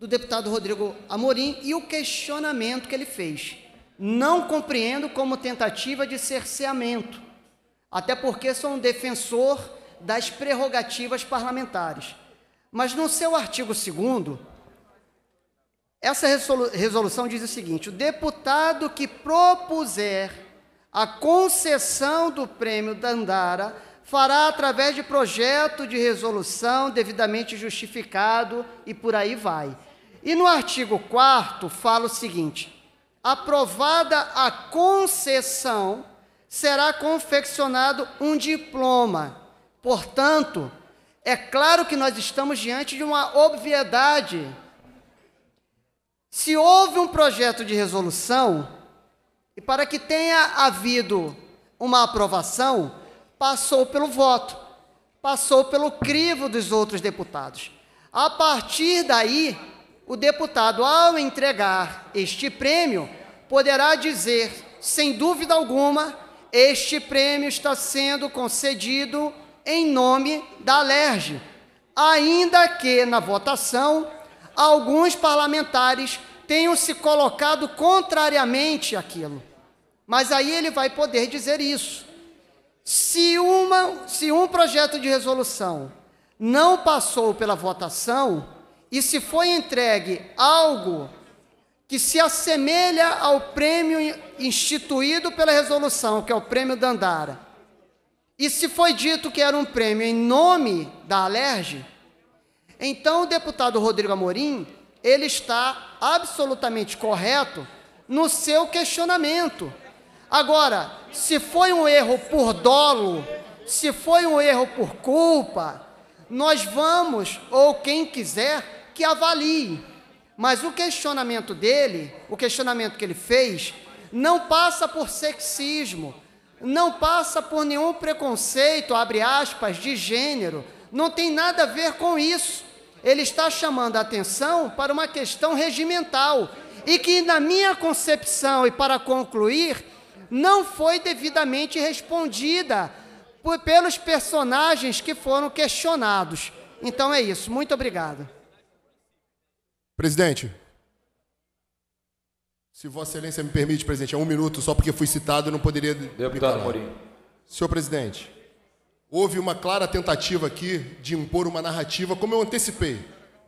do deputado Rodrigo Amorim e o questionamento que ele fez. Não compreendo como tentativa de cerceamento, até porque sou um defensor das prerrogativas parlamentares. Mas no seu artigo 2 essa resolução diz o seguinte: o deputado que propuser a concessão do prêmio Dandara fará através de projeto de resolução devidamente justificado e por aí vai. E no artigo 4 fala o seguinte: aprovada a concessão, será confeccionado um diploma. Portanto, é claro que nós estamos diante de uma obviedade. Se houve um projeto de resolução, e para que tenha havido uma aprovação, passou pelo voto, passou pelo crivo dos outros deputados. A partir daí, o deputado, ao entregar este prêmio, poderá dizer, sem dúvida alguma, este prêmio está sendo concedido em nome da LERJ, ainda que na votação alguns parlamentares tenham se colocado contrariamente àquilo. Mas aí ele vai poder dizer isso. Se, uma, se um projeto de resolução não passou pela votação e se foi entregue algo que se assemelha ao prêmio instituído pela resolução, que é o prêmio Dandara, e se foi dito que era um prêmio em nome da Alerj, então o deputado Rodrigo Amorim ele está absolutamente correto no seu questionamento. Agora, se foi um erro por dolo, se foi um erro por culpa, nós vamos, ou quem quiser, que avalie. Mas o questionamento dele, o questionamento que ele fez, não passa por sexismo, não passa por nenhum preconceito, abre aspas, de gênero, não tem nada a ver com isso ele está chamando a atenção para uma questão regimental e que, na minha concepção, e para concluir, não foi devidamente respondida por, pelos personagens que foram questionados. Então é isso. Muito obrigado. Presidente. Se Vossa Excelência me permite, presidente, é um minuto, só porque fui citado, eu não poderia. Deputado Morim. Senhor presidente. Houve uma clara tentativa aqui de impor uma narrativa, como eu antecipei.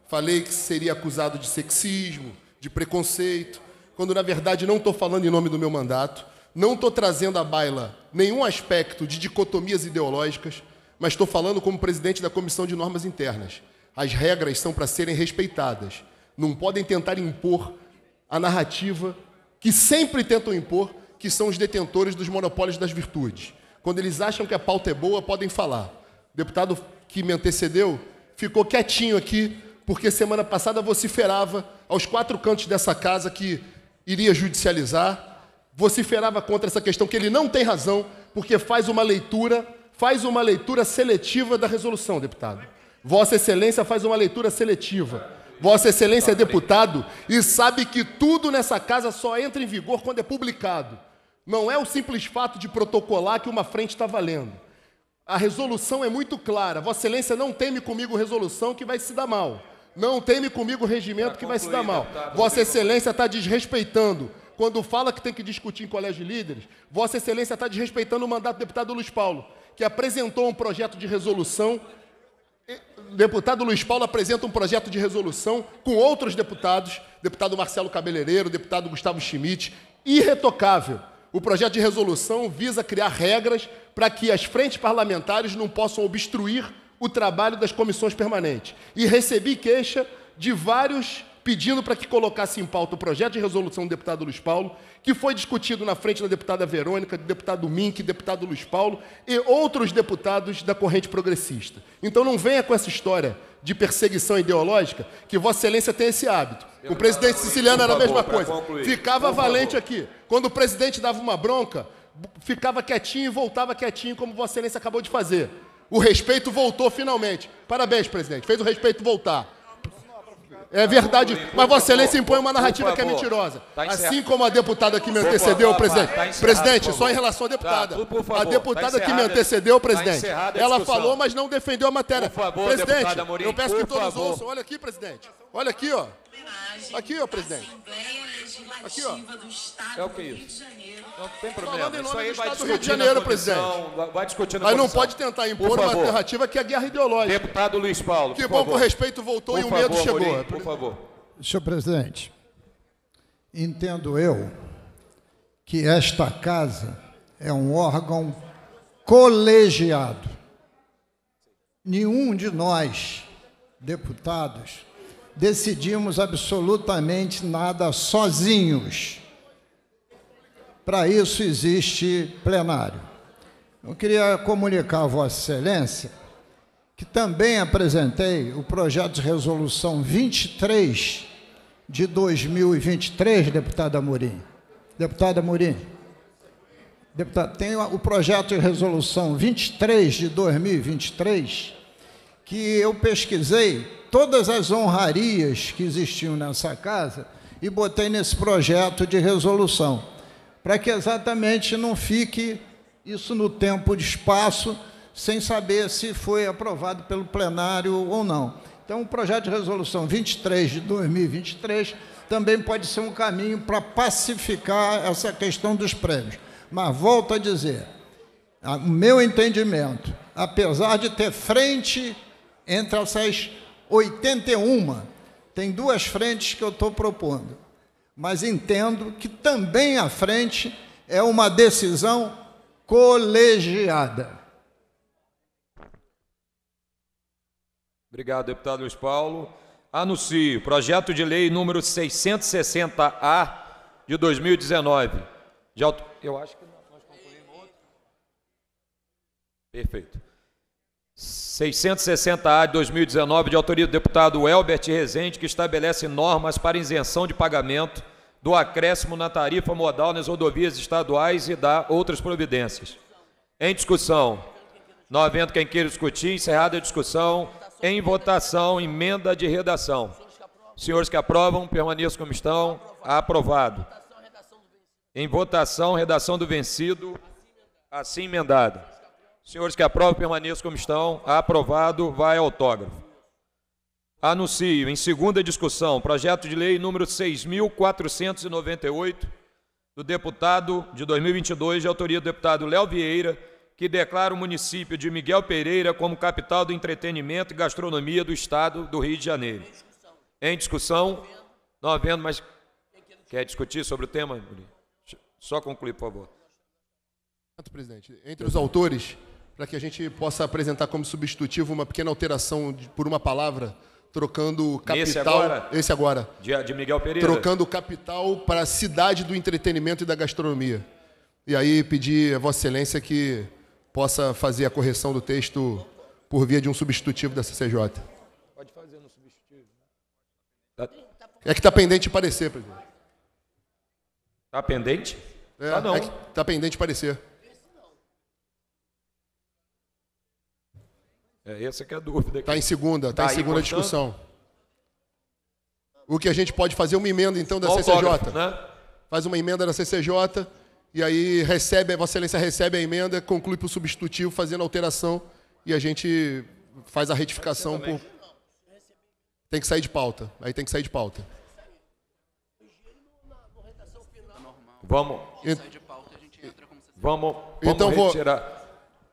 Falei que seria acusado de sexismo, de preconceito, quando na verdade não estou falando em nome do meu mandato, não estou trazendo à baila nenhum aspecto de dicotomias ideológicas, mas estou falando como presidente da Comissão de Normas Internas. As regras são para serem respeitadas. Não podem tentar impor a narrativa que sempre tentam impor, que são os detentores dos monopólios das virtudes. Quando eles acham que a pauta é boa, podem falar. O deputado que me antecedeu ficou quietinho aqui, porque semana passada vociferava aos quatro cantos dessa casa que iria judicializar, vociferava contra essa questão que ele não tem razão, porque faz uma leitura, faz uma leitura seletiva da resolução, deputado. Vossa Excelência faz uma leitura seletiva. Vossa Excelência é deputado e sabe que tudo nessa casa só entra em vigor quando é publicado. Não é o simples fato de protocolar que uma frente está valendo. A resolução é muito clara. Vossa Excelência não teme comigo resolução que vai se dar mal. Não teme comigo regimento tá que vai se dar mal. Tá, tá Vossa Excelência está desrespeitando. Quando fala que tem que discutir em colégio de líderes, Vossa Excelência está desrespeitando o mandato do deputado Luiz Paulo, que apresentou um projeto de resolução. Deputado Luiz Paulo apresenta um projeto de resolução com outros deputados, deputado Marcelo Cabeleireiro, deputado Gustavo Schmidt, irretocável o projeto de resolução visa criar regras para que as frentes parlamentares não possam obstruir o trabalho das comissões permanentes. E recebi queixa de vários pedindo para que colocasse em pauta o projeto de resolução do deputado Luiz Paulo, que foi discutido na frente da deputada Verônica, do deputado Mink, deputado Luiz Paulo e outros deputados da corrente progressista. Então não venha com essa história de perseguição ideológica, que Vossa Excelência tem esse hábito. o presidente siciliano era a mesma coisa. Ficava valente aqui. Quando o presidente dava uma bronca, ficava quietinho e voltava quietinho, como Vossa Excelência acabou de fazer. O respeito voltou finalmente. Parabéns, presidente. Fez o respeito voltar. É verdade. Mas Vossa Excelência impõe uma narrativa que é mentirosa. Tá assim como a deputada que me antecedeu, tá presidente. presidente, só em relação à tá, deputada. a deputada que me antecedeu, presidente, ela falou, mas não defendeu a matéria. presidente, eu peço que todos ouçam. Olha aqui, presidente. Olha aqui, ó. Aqui, ó, presidente. Assembleia Legislativa Aqui, ó. do Estado é o que é isso? do Rio de Janeiro. Não tem problema. Isso aí vai discutir. Rio de Janeiro, presidente. Vai discutindo. Aí não pode tentar impor uma alternativa que é guerra ideológica. Deputado Luiz Paulo. Que bom que o respeito voltou e o medo chegou. Por favor. Senhor presidente, entendo eu que esta casa é um órgão colegiado. Nenhum de nós, deputados, decidimos absolutamente nada sozinhos. Para isso existe plenário. Eu queria comunicar a Vossa Excelência que também apresentei o projeto de resolução 23 de 2023, deputada Morim. Deputada Morim, deputada, tem o projeto de resolução 23 de 2023 que eu pesquisei todas as honrarias que existiam nessa casa e botei nesse projeto de resolução, para que exatamente não fique isso no tempo de espaço, sem saber se foi aprovado pelo plenário ou não. Então, o projeto de resolução 23 de 2023 também pode ser um caminho para pacificar essa questão dos prêmios. Mas volto a dizer, o meu entendimento, apesar de ter frente entre as 81, tem duas frentes que eu estou propondo, mas entendo que também a frente é uma decisão colegiada. Obrigado, deputado Luiz Paulo. Anuncio projeto de lei número 660-A de 2019. De auto... Eu acho que nós concluímos outro. Perfeito. 660-A de 2019, de autoria do deputado Elbert Rezende, que estabelece normas para isenção de pagamento do acréscimo na tarifa modal nas rodovias estaduais e dá outras providências. Em discussão. Não havendo quem queira discutir, encerrada a discussão. Em votação, emenda de redação. Senhores que aprovam, permaneçam como estão. Aprovado. Em votação, redação do vencido, assim emendada. Senhores que aprovam, permaneçam como estão. Aprovado, vai autógrafo. Anuncio em segunda discussão projeto de lei número 6.498 do deputado de 2022, de autoria do deputado Léo Vieira, que declara o município de Miguel Pereira como capital do entretenimento e gastronomia do estado do Rio de Janeiro. Em discussão, não havendo mais. Quer discutir sobre o tema? Só concluir, por favor. Presidente, entre os autores, para que a gente possa apresentar como substitutivo uma pequena alteração de, por uma palavra, trocando capital. Esse agora? Esse agora. De, de Miguel Pereira. Trocando capital para a cidade do entretenimento e da gastronomia. E aí pedir a Vossa Excelência que possa fazer a correção do texto por via de um substitutivo da CCJ. Pode fazer no substitutivo. Né? Tá. É que está pendente de parecer, presidente. Está pendente? É, tá não. É está pendente de parecer. É, essa que é a dúvida. Está em segunda, está tá em segunda portanto, discussão. O que a gente pode fazer é uma emenda, então, da CCJ. Né? Faz uma emenda da CCJ e aí recebe, Vossa Excelência recebe a emenda, conclui para o substitutivo, fazendo alteração e a gente faz a retificação por... Tem que sair de pauta. Aí tem que sair de pauta. Vamos. Então vamos, vamos então, retirar. Vou...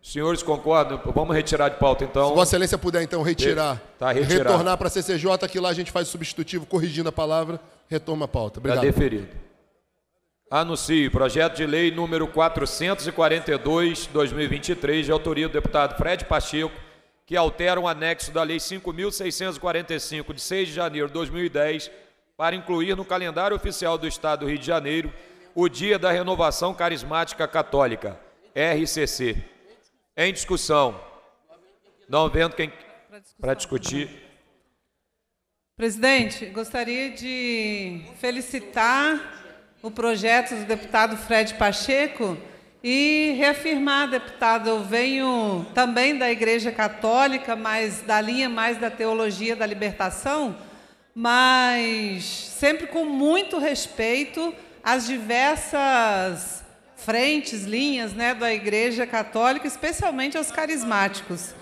Senhores concordam? Vamos retirar de pauta então. Se Vossa Excelência puder então retirar, tá retornar para a CCJ, que lá a gente faz o substitutivo, corrigindo a palavra, retoma a pauta. Tá Obrigado. Está deferido. Anuncio projeto de lei número 442/2023, de autoria do deputado Fred Pacheco, que altera um anexo da lei 5645 de 6 de janeiro de 2010 para incluir no calendário oficial do Estado do Rio de Janeiro o Dia da Renovação Carismática Católica, RCC em discussão. não vendo quem para discutir. Presidente, gostaria de felicitar o projeto do deputado Fred Pacheco e reafirmar, deputado, eu venho também da Igreja Católica, mas da linha mais da teologia da libertação, mas sempre com muito respeito às diversas frentes, linhas né, da Igreja Católica, especialmente aos carismáticos.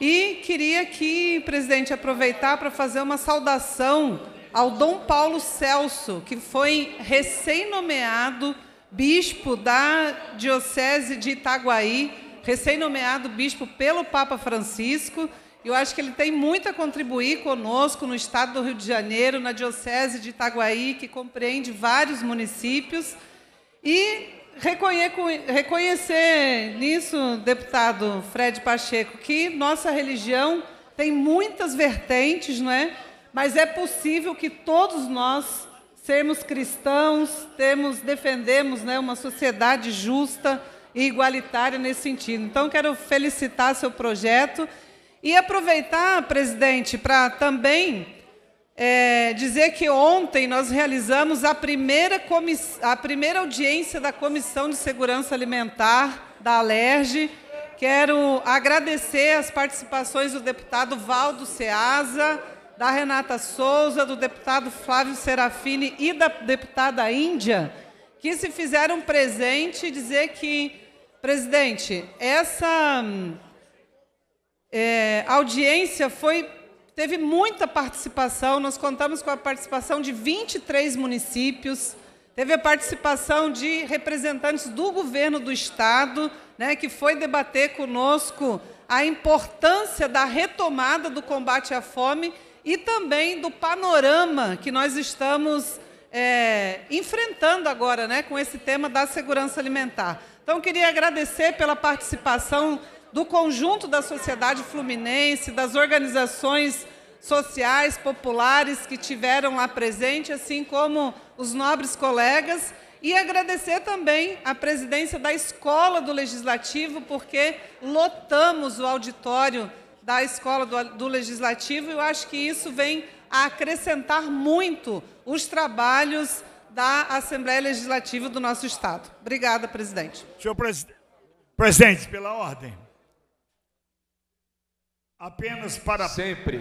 E queria aqui, presidente, aproveitar para fazer uma saudação ao Dom Paulo Celso, que foi recém-nomeado bispo da Diocese de Itaguaí, recém-nomeado bispo pelo Papa Francisco. Eu acho que ele tem muito a contribuir conosco no estado do Rio de Janeiro, na Diocese de Itaguaí, que compreende vários municípios. E reconhecer nisso, deputado Fred Pacheco, que nossa religião tem muitas vertentes, não é? Mas é possível que todos nós sermos cristãos, temos, defendemos né, uma sociedade justa e igualitária nesse sentido. Então, quero felicitar seu projeto e aproveitar, presidente, para também é, dizer que ontem nós realizamos a primeira, a primeira audiência da Comissão de Segurança Alimentar da Alerj. Quero agradecer as participações do deputado Valdo Ceasa, da Renata Souza, do deputado Flávio Serafini e da deputada Índia, que se fizeram presente dizer que, presidente, essa hum, é, audiência foi Teve muita participação, nós contamos com a participação de 23 municípios, teve a participação de representantes do governo do Estado, né, que foi debater conosco a importância da retomada do combate à fome e também do panorama que nós estamos é, enfrentando agora né, com esse tema da segurança alimentar. Então, queria agradecer pela participação do conjunto da sociedade fluminense, das organizações sociais, populares que tiveram lá presente, assim como os nobres colegas. E agradecer também a presidência da Escola do Legislativo, porque lotamos o auditório da Escola do, do Legislativo, e eu acho que isso vem a acrescentar muito os trabalhos da Assembleia Legislativa do nosso Estado. Obrigada, presidente. Senhor presidente, pela ordem. Apenas para. Sempre.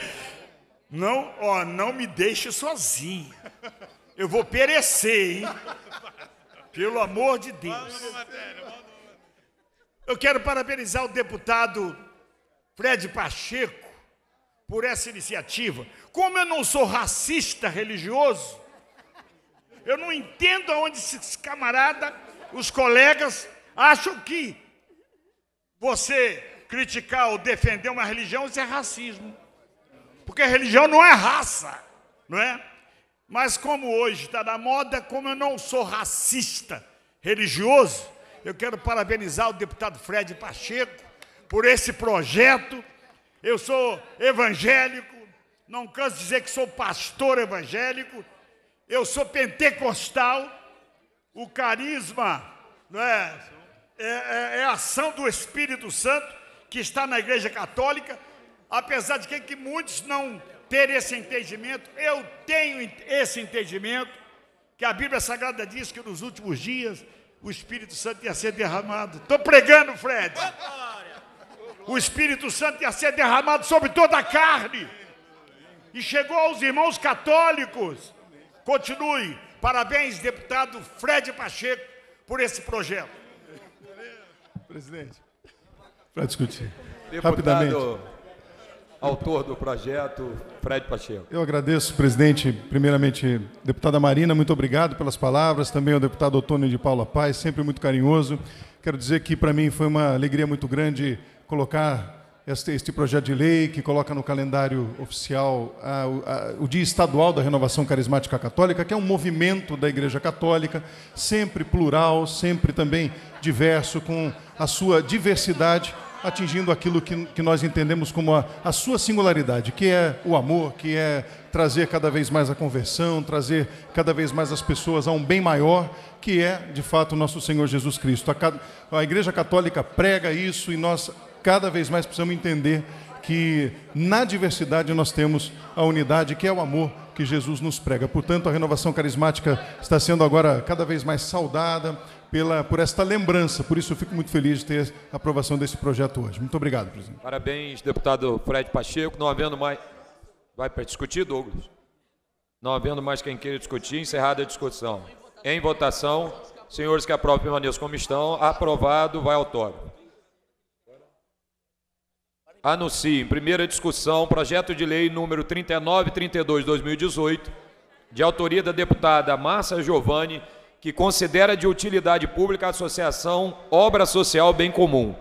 Não, ó, não me deixe sozinho. Eu vou perecer, hein? Pelo amor de Deus. Eu quero parabenizar o deputado Fred Pacheco por essa iniciativa. Como eu não sou racista religioso, eu não entendo aonde esses camaradas, os colegas, acham que você criticar ou defender uma religião, isso é racismo. Porque religião não é raça, não é? Mas como hoje está na moda, como eu não sou racista religioso, eu quero parabenizar o deputado Fred Pacheco por esse projeto. Eu sou evangélico, não canso de dizer que sou pastor evangélico, eu sou pentecostal, o carisma não é, é, é, é ação do Espírito Santo, que está na Igreja Católica, apesar de que, muitos não ter esse entendimento, eu tenho esse entendimento, que a Bíblia Sagrada diz que nos últimos dias o Espírito Santo ia ser derramado. Estou pregando, Fred. O Espírito Santo ia ser derramado sobre toda a carne. E chegou aos irmãos católicos. Continue. Parabéns, deputado Fred Pacheco, por esse projeto. Presidente para discutir. Deputado, Rapidamente. autor do projeto, Fred Pacheco. Eu agradeço, presidente. Primeiramente, deputada Marina, muito obrigado pelas palavras. Também ao deputado Otônio de Paula Paz, sempre muito carinhoso. Quero dizer que para mim foi uma alegria muito grande colocar este, este, projeto de lei que coloca no calendário oficial a, a, o Dia Estadual da Renovação Carismática Católica, que é um movimento da Igreja Católica, sempre plural, sempre também diverso, com a sua diversidade, atingindo aquilo que, que nós entendemos como a, a sua singularidade, que é o amor, que é trazer cada vez mais a conversão, trazer cada vez mais as pessoas a um bem maior, que é, de fato, o nosso Senhor Jesus Cristo. A, a Igreja Católica prega isso e nós cada vez mais precisamos entender que na diversidade nós temos a unidade, que é o amor que Jesus nos prega. Portanto, a renovação carismática está sendo agora cada vez mais saudada, pela, por esta lembrança. Por isso, eu fico muito feliz de ter a aprovação desse projeto hoje. Muito obrigado, presidente. Parabéns, deputado Fred Pacheco. Não havendo mais. Vai para discutir, Douglas? Não havendo mais quem queira discutir, encerrada a discussão. Em votação, senhores que aprovam permaneçam como estão. Aprovado, vai autógrafo. Anuncio, em primeira discussão projeto de lei número 3932-2018, de autoria da deputada Márcia Giovanni que considera de utilidade pública a associação Obra Social Bem Comum.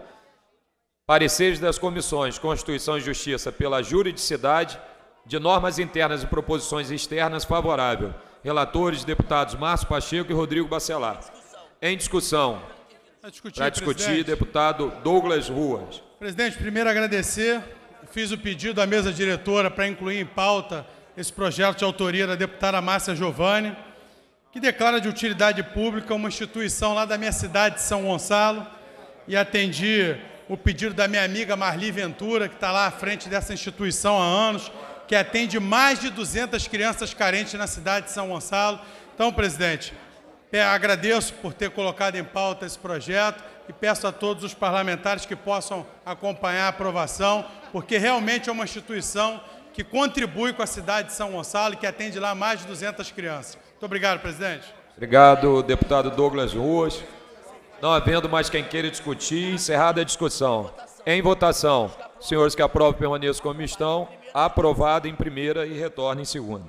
Pareceres das comissões Constituição e Justiça pela juridicidade de normas internas e proposições externas favorável. Relatores, deputados Márcio Pacheco e Rodrigo Bacelar. Em discussão. Para discutir, discutir deputado Douglas Ruas. Presidente, primeiro agradecer. Fiz o pedido à mesa diretora para incluir em pauta esse projeto de autoria da deputada Márcia Giovanni que declara de utilidade pública uma instituição lá da minha cidade de São Gonçalo e atendi o pedido da minha amiga Marli Ventura, que está lá à frente dessa instituição há anos, que atende mais de 200 crianças carentes na cidade de São Gonçalo. Então, presidente, é, agradeço por ter colocado em pauta esse projeto e peço a todos os parlamentares que possam acompanhar a aprovação, porque realmente é uma instituição que contribui com a cidade de São Gonçalo e que atende lá mais de 200 crianças. Muito obrigado, presidente. Obrigado, deputado Douglas Ruas. Não havendo mais quem queira discutir, encerrada a discussão. Em votação, senhores que aprovam permaneçam como estão, aprovado em primeira e retorna em segunda.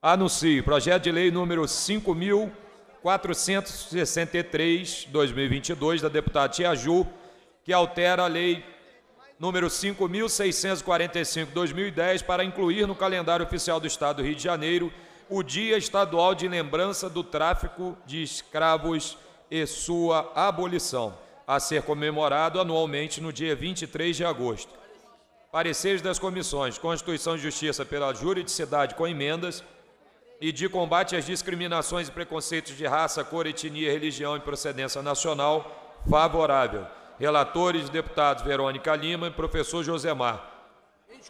Anuncio projeto de lei número 5.463-2022 da deputada Tia Ju, que altera a lei número 5.645-2010 para incluir no calendário oficial do Estado do Rio de Janeiro o Dia Estadual de Lembrança do Tráfico de Escravos e sua abolição, a ser comemorado anualmente no dia 23 de agosto. Pareceres das comissões Constituição e Justiça pela Juridicidade com emendas e de combate às discriminações e preconceitos de raça, cor, etnia, religião e procedência nacional, favorável. Relatores, deputados Verônica Lima e professor Josemar.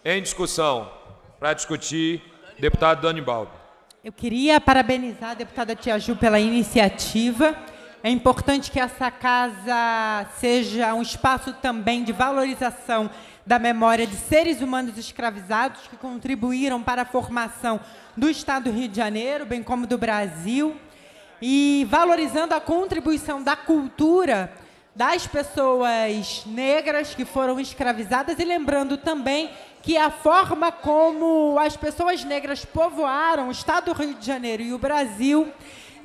Em discussão, para discutir, deputado Dani Balbi. Eu queria parabenizar a deputada Tia Ju pela iniciativa. É importante que essa casa seja um espaço também de valorização da memória de seres humanos escravizados que contribuíram para a formação do Estado do Rio de Janeiro, bem como do Brasil, e valorizando a contribuição da cultura das pessoas negras que foram escravizadas e lembrando também que a forma como as pessoas negras povoaram o estado do Rio de Janeiro e o Brasil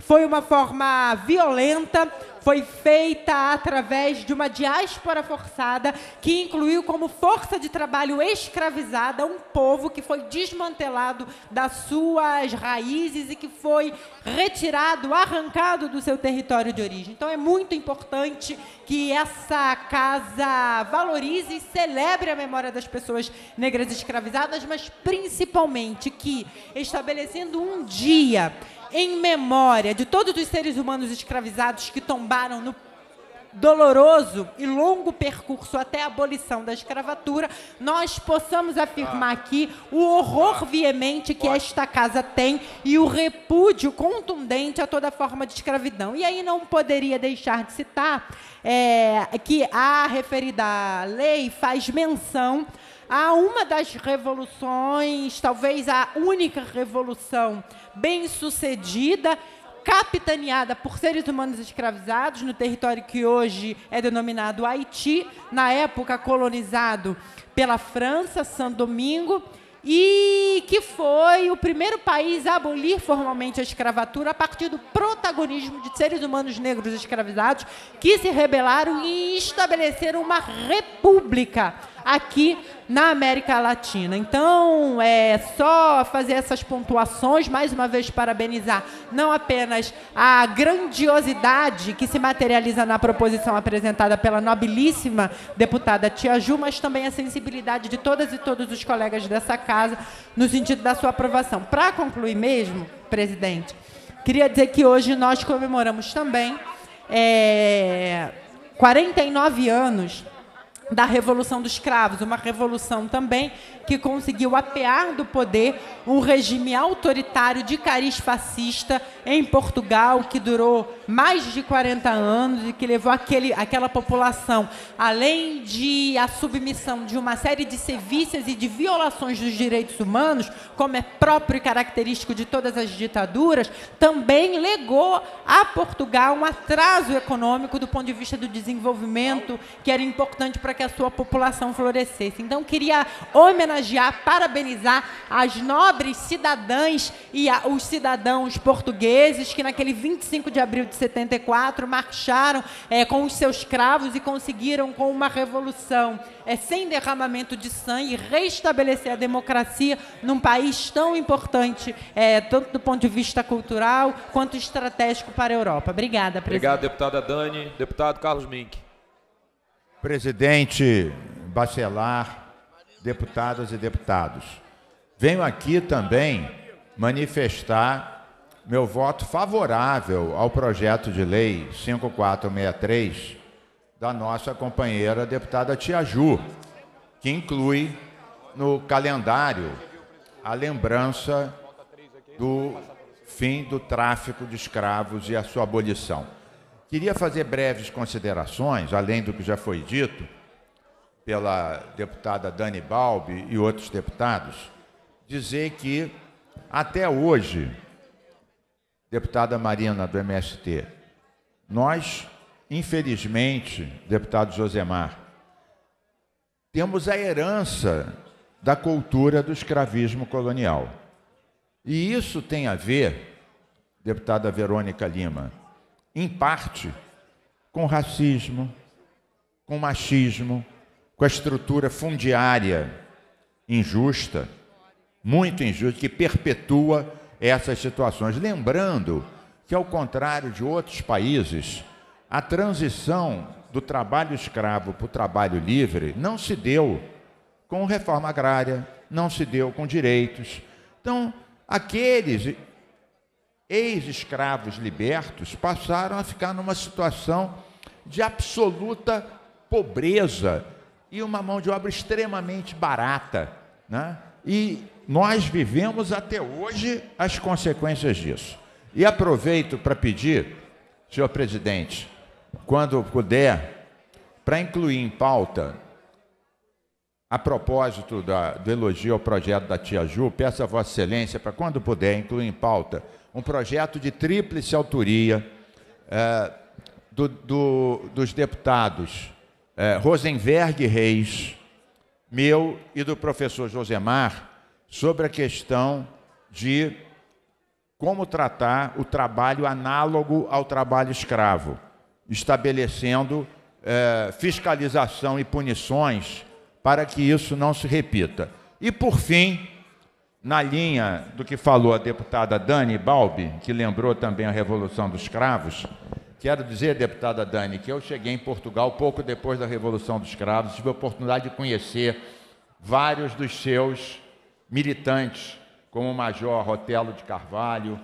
foi uma forma violenta, foi feita através de uma diáspora forçada que incluiu como força de trabalho escravizada um povo que foi desmantelado das suas raízes e que foi retirado, arrancado do seu território de origem. Então é muito importante que essa casa valorize e celebre a memória das pessoas negras escravizadas, mas principalmente que estabelecendo um dia em memória de todos os seres humanos escravizados que tombaram no doloroso e longo percurso até a abolição da escravatura, nós possamos afirmar aqui ah. o horror ah. veemente que esta casa tem e o repúdio contundente a toda forma de escravidão. E aí não poderia deixar de citar é, que a referida lei faz menção a uma das revoluções, talvez a única revolução bem-sucedida, capitaneada por seres humanos escravizados no território que hoje é denominado Haiti, na época colonizado pela França, São Domingo, e que foi o primeiro país a abolir formalmente a escravatura a partir do protagonismo de seres humanos negros escravizados que se rebelaram e estabeleceram uma república aqui na América Latina. Então, é só fazer essas pontuações, mais uma vez parabenizar não apenas a grandiosidade que se materializa na proposição apresentada pela nobilíssima deputada Tia Ju, mas também a sensibilidade de todas e todos os colegas dessa casa no sentido da sua aprovação. Para concluir mesmo, presidente, queria dizer que hoje nós comemoramos também é, 49 anos da Revolução dos escravos, uma revolução também que conseguiu apear do poder um regime autoritário de cariz fascista em Portugal, que durou mais de 40 anos e que levou aquele, aquela população, além de a submissão de uma série de sevícias e de violações dos direitos humanos, como é próprio e característico de todas as ditaduras, também legou a Portugal um atraso econômico do ponto de vista do desenvolvimento que era importante para que a sua população florescesse. Então, queria homenagear homenagear, parabenizar as nobres cidadãs e a, os cidadãos portugueses que naquele 25 de abril de 74 marcharam é, com os seus cravos e conseguiram com uma revolução é, sem derramamento de sangue restabelecer a democracia num país tão importante, é, tanto do ponto de vista cultural quanto estratégico para a Europa. Obrigada, presidente. Obrigado, deputada Dani. Deputado Carlos Mink. Presidente Bacelar, deputadas e deputados. Venho aqui também manifestar meu voto favorável ao projeto de lei 5463 da nossa companheira deputada Tia Ju, que inclui no calendário a lembrança do fim do tráfico de escravos e a sua abolição. Queria fazer breves considerações, além do que já foi dito, pela deputada Dani Balbi e outros deputados, dizer que até hoje, deputada Marina do MST, nós, infelizmente, deputado Josemar, temos a herança da cultura do escravismo colonial. E isso tem a ver, deputada Verônica Lima, em parte com racismo, com machismo, com a estrutura fundiária injusta, muito injusta, que perpetua essas situações. Lembrando que, ao contrário de outros países, a transição do trabalho escravo para o trabalho livre não se deu com reforma agrária, não se deu com direitos. Então, aqueles ex-escravos libertos passaram a ficar numa situação de absoluta pobreza e uma mão de obra extremamente barata. Né? E nós vivemos até hoje as consequências disso. E aproveito para pedir, senhor presidente, quando puder, para incluir em pauta, a propósito da, do elogio ao projeto da Tia Ju, peço a Vossa Excelência para, quando puder, incluir em pauta um projeto de tríplice autoria eh, do, do, dos deputados é, Rosenberg Reis, meu e do professor Josemar, sobre a questão de como tratar o trabalho análogo ao trabalho escravo, estabelecendo é, fiscalização e punições para que isso não se repita. E, por fim, na linha do que falou a deputada Dani Balbi, que lembrou também a Revolução dos Cravos, Quero dizer, deputada Dani, que eu cheguei em Portugal pouco depois da Revolução dos Cravos, tive a oportunidade de conhecer vários dos seus militantes, como o Major Rotelo de Carvalho,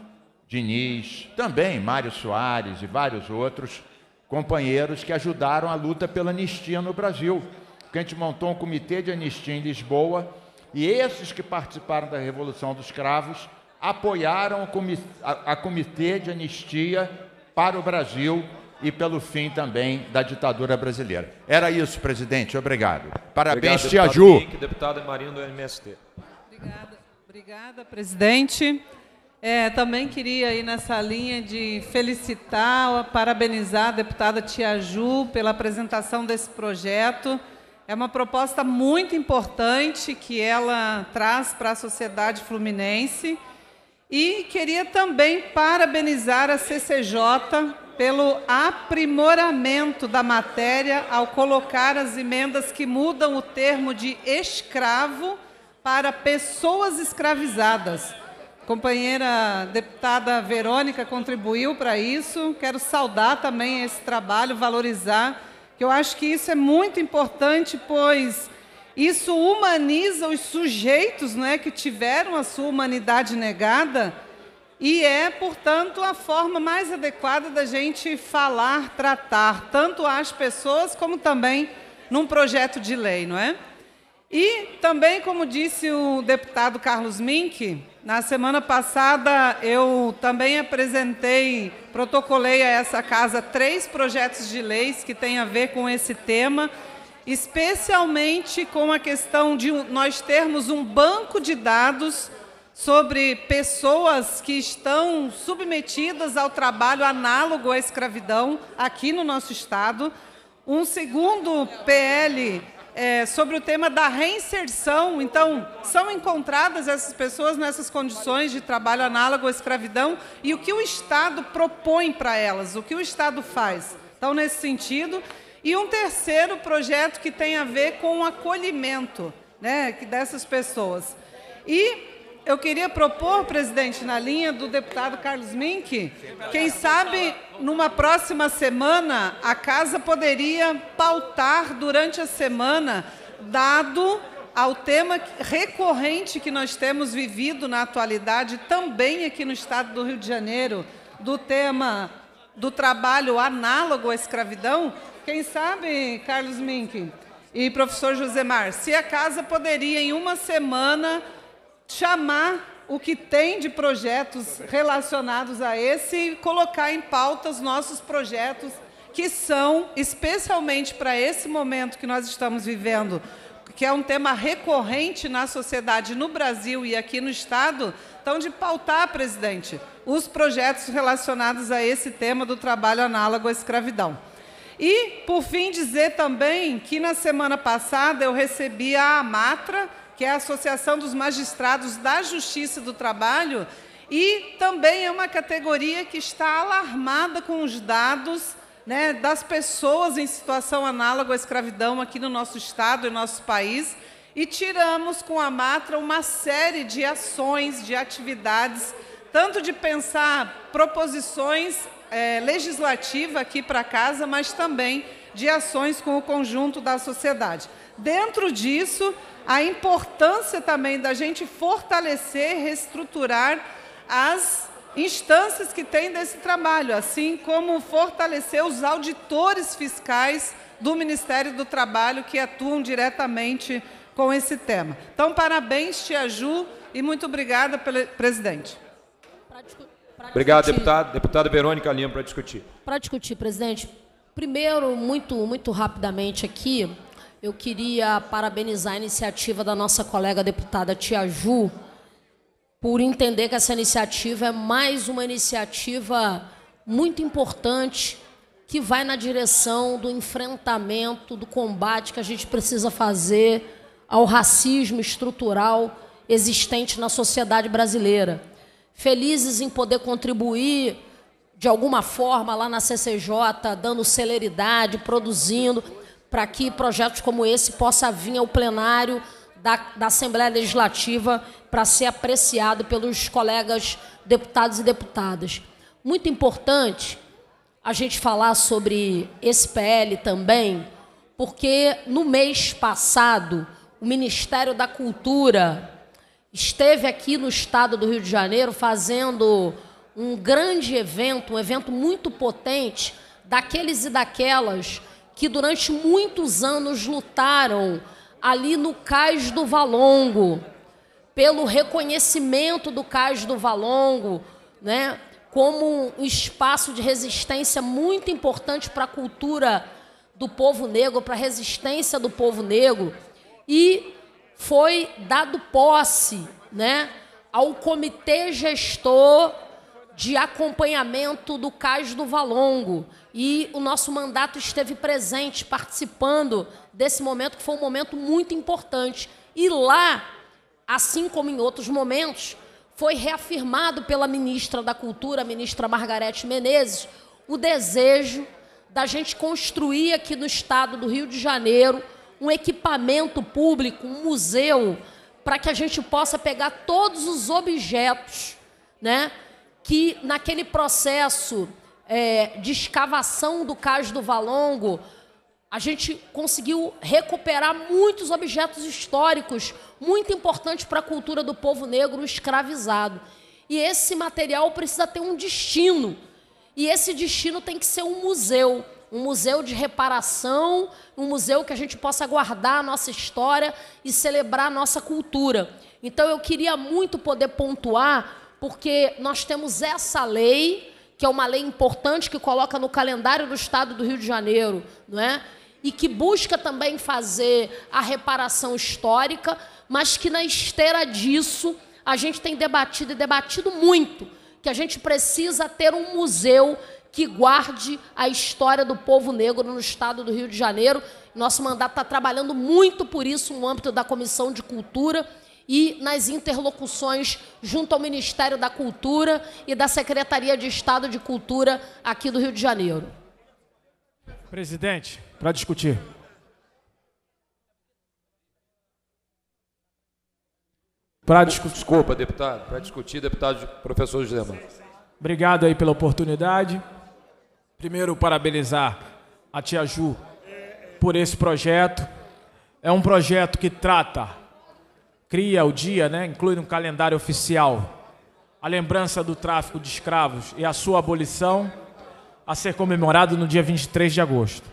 Diniz, também Mário Soares e vários outros companheiros que ajudaram a luta pela anistia no Brasil. Porque a gente montou um comitê de anistia em Lisboa e esses que participaram da Revolução dos Cravos apoiaram a comitê de anistia para o Brasil e pelo fim também da ditadura brasileira. Era isso, presidente. Obrigado. Parabéns, Tia Ju. Deputada Marinho do MST. Obrigada, obrigada presidente. É, também queria aí nessa linha de felicitar, parabenizar a deputada Tia Ju pela apresentação desse projeto. É uma proposta muito importante que ela traz para a sociedade fluminense. E queria também parabenizar a CCJ pelo aprimoramento da matéria ao colocar as emendas que mudam o termo de escravo para pessoas escravizadas. A companheira deputada Verônica contribuiu para isso. Quero saudar também esse trabalho, valorizar, que eu acho que isso é muito importante, pois isso humaniza os sujeitos né, que tiveram a sua humanidade negada e é, portanto, a forma mais adequada da gente falar, tratar tanto as pessoas como também num projeto de lei, não é? E também, como disse o deputado Carlos Mink, na semana passada eu também apresentei, protocolei a essa casa três projetos de leis que têm a ver com esse tema especialmente com a questão de nós termos um banco de dados sobre pessoas que estão submetidas ao trabalho análogo à escravidão aqui no nosso estado. Um segundo PL é, sobre o tema da reinserção. Então, são encontradas essas pessoas nessas condições de trabalho análogo à escravidão e o que o Estado propõe para elas, o que o Estado faz. Então, nesse sentido, e um terceiro projeto que tem a ver com o acolhimento né, dessas pessoas. E eu queria propor, presidente, na linha do deputado Carlos Mink, quem sabe numa próxima semana a casa poderia pautar durante a semana, dado ao tema recorrente que nós temos vivido na atualidade, também aqui no estado do Rio de Janeiro, do tema do trabalho análogo à escravidão, quem sabe, Carlos Mink e professor Josemar, se a casa poderia, em uma semana, chamar o que tem de projetos relacionados a esse e colocar em pauta os nossos projetos que são especialmente para esse momento que nós estamos vivendo, que é um tema recorrente na sociedade no Brasil e aqui no Estado, então de pautar, presidente, os projetos relacionados a esse tema do trabalho análogo à escravidão. E, por fim, dizer também que na semana passada eu recebi a AMATRA, que é a Associação dos Magistrados da Justiça do Trabalho, e também é uma categoria que está alarmada com os dados né, das pessoas em situação análoga à escravidão aqui no nosso estado e nosso país. E tiramos com a Matra uma série de ações, de atividades, tanto de pensar proposições é, legislativa aqui para casa, mas também de ações com o conjunto da sociedade. Dentro disso, a importância também da gente fortalecer, reestruturar as instâncias que têm desse trabalho, assim como fortalecer os auditores fiscais do Ministério do Trabalho que atuam diretamente com esse tema. Então, parabéns, Tia Ju, e muito obrigada, presidente. Obrigado, deputado. Deputada Verônica Lima, para discutir. Para discutir, presidente. Primeiro, muito, muito rapidamente aqui, eu queria parabenizar a iniciativa da nossa colega deputada Tia Ju, por entender que essa iniciativa é mais uma iniciativa muito importante que vai na direção do enfrentamento, do combate que a gente precisa fazer ao racismo estrutural existente na sociedade brasileira felizes em poder contribuir de alguma forma lá na CCJ, dando celeridade, produzindo, para que projetos como esse possa vir ao plenário da, da Assembleia Legislativa para ser apreciado pelos colegas deputados e deputadas. Muito importante a gente falar sobre esse PL também, porque no mês passado o Ministério da Cultura esteve aqui no estado do Rio de Janeiro fazendo um grande evento, um evento muito potente daqueles e daquelas que durante muitos anos lutaram ali no cais do Valongo, pelo reconhecimento do cais do Valongo, né, como um espaço de resistência muito importante para a cultura do povo negro, para a resistência do povo negro. E foi dado posse né, ao comitê gestor de acompanhamento do Cais do Valongo. E o nosso mandato esteve presente, participando desse momento, que foi um momento muito importante. E lá, assim como em outros momentos, foi reafirmado pela ministra da Cultura, a ministra Margarete Menezes, o desejo da gente construir aqui no estado do Rio de Janeiro um equipamento público, um museu, para que a gente possa pegar todos os objetos né, que, naquele processo é, de escavação do Cais do Valongo, a gente conseguiu recuperar muitos objetos históricos, muito importantes para a cultura do povo negro escravizado. E esse material precisa ter um destino. E esse destino tem que ser um museu, um museu de reparação, um museu que a gente possa guardar a nossa história e celebrar a nossa cultura. Então eu queria muito poder pontuar, porque nós temos essa lei, que é uma lei importante que coloca no calendário do Estado do Rio de Janeiro, não é? E que busca também fazer a reparação histórica, mas que na esteira disso a gente tem debatido e debatido muito que a gente precisa ter um museu que guarde a história do povo negro no estado do Rio de Janeiro. Nosso mandato está trabalhando muito por isso no âmbito da Comissão de Cultura e nas interlocuções junto ao Ministério da Cultura e da Secretaria de Estado de Cultura aqui do Rio de Janeiro. Presidente, para discutir. Para discutir. Desculpa, deputado. Para discutir, deputado professor José Obrigado aí pela oportunidade. Primeiro, parabenizar a Tia Ju por esse projeto. É um projeto que trata, cria o dia, né, inclui no calendário oficial a lembrança do tráfico de escravos e a sua abolição, a ser comemorado no dia 23 de agosto.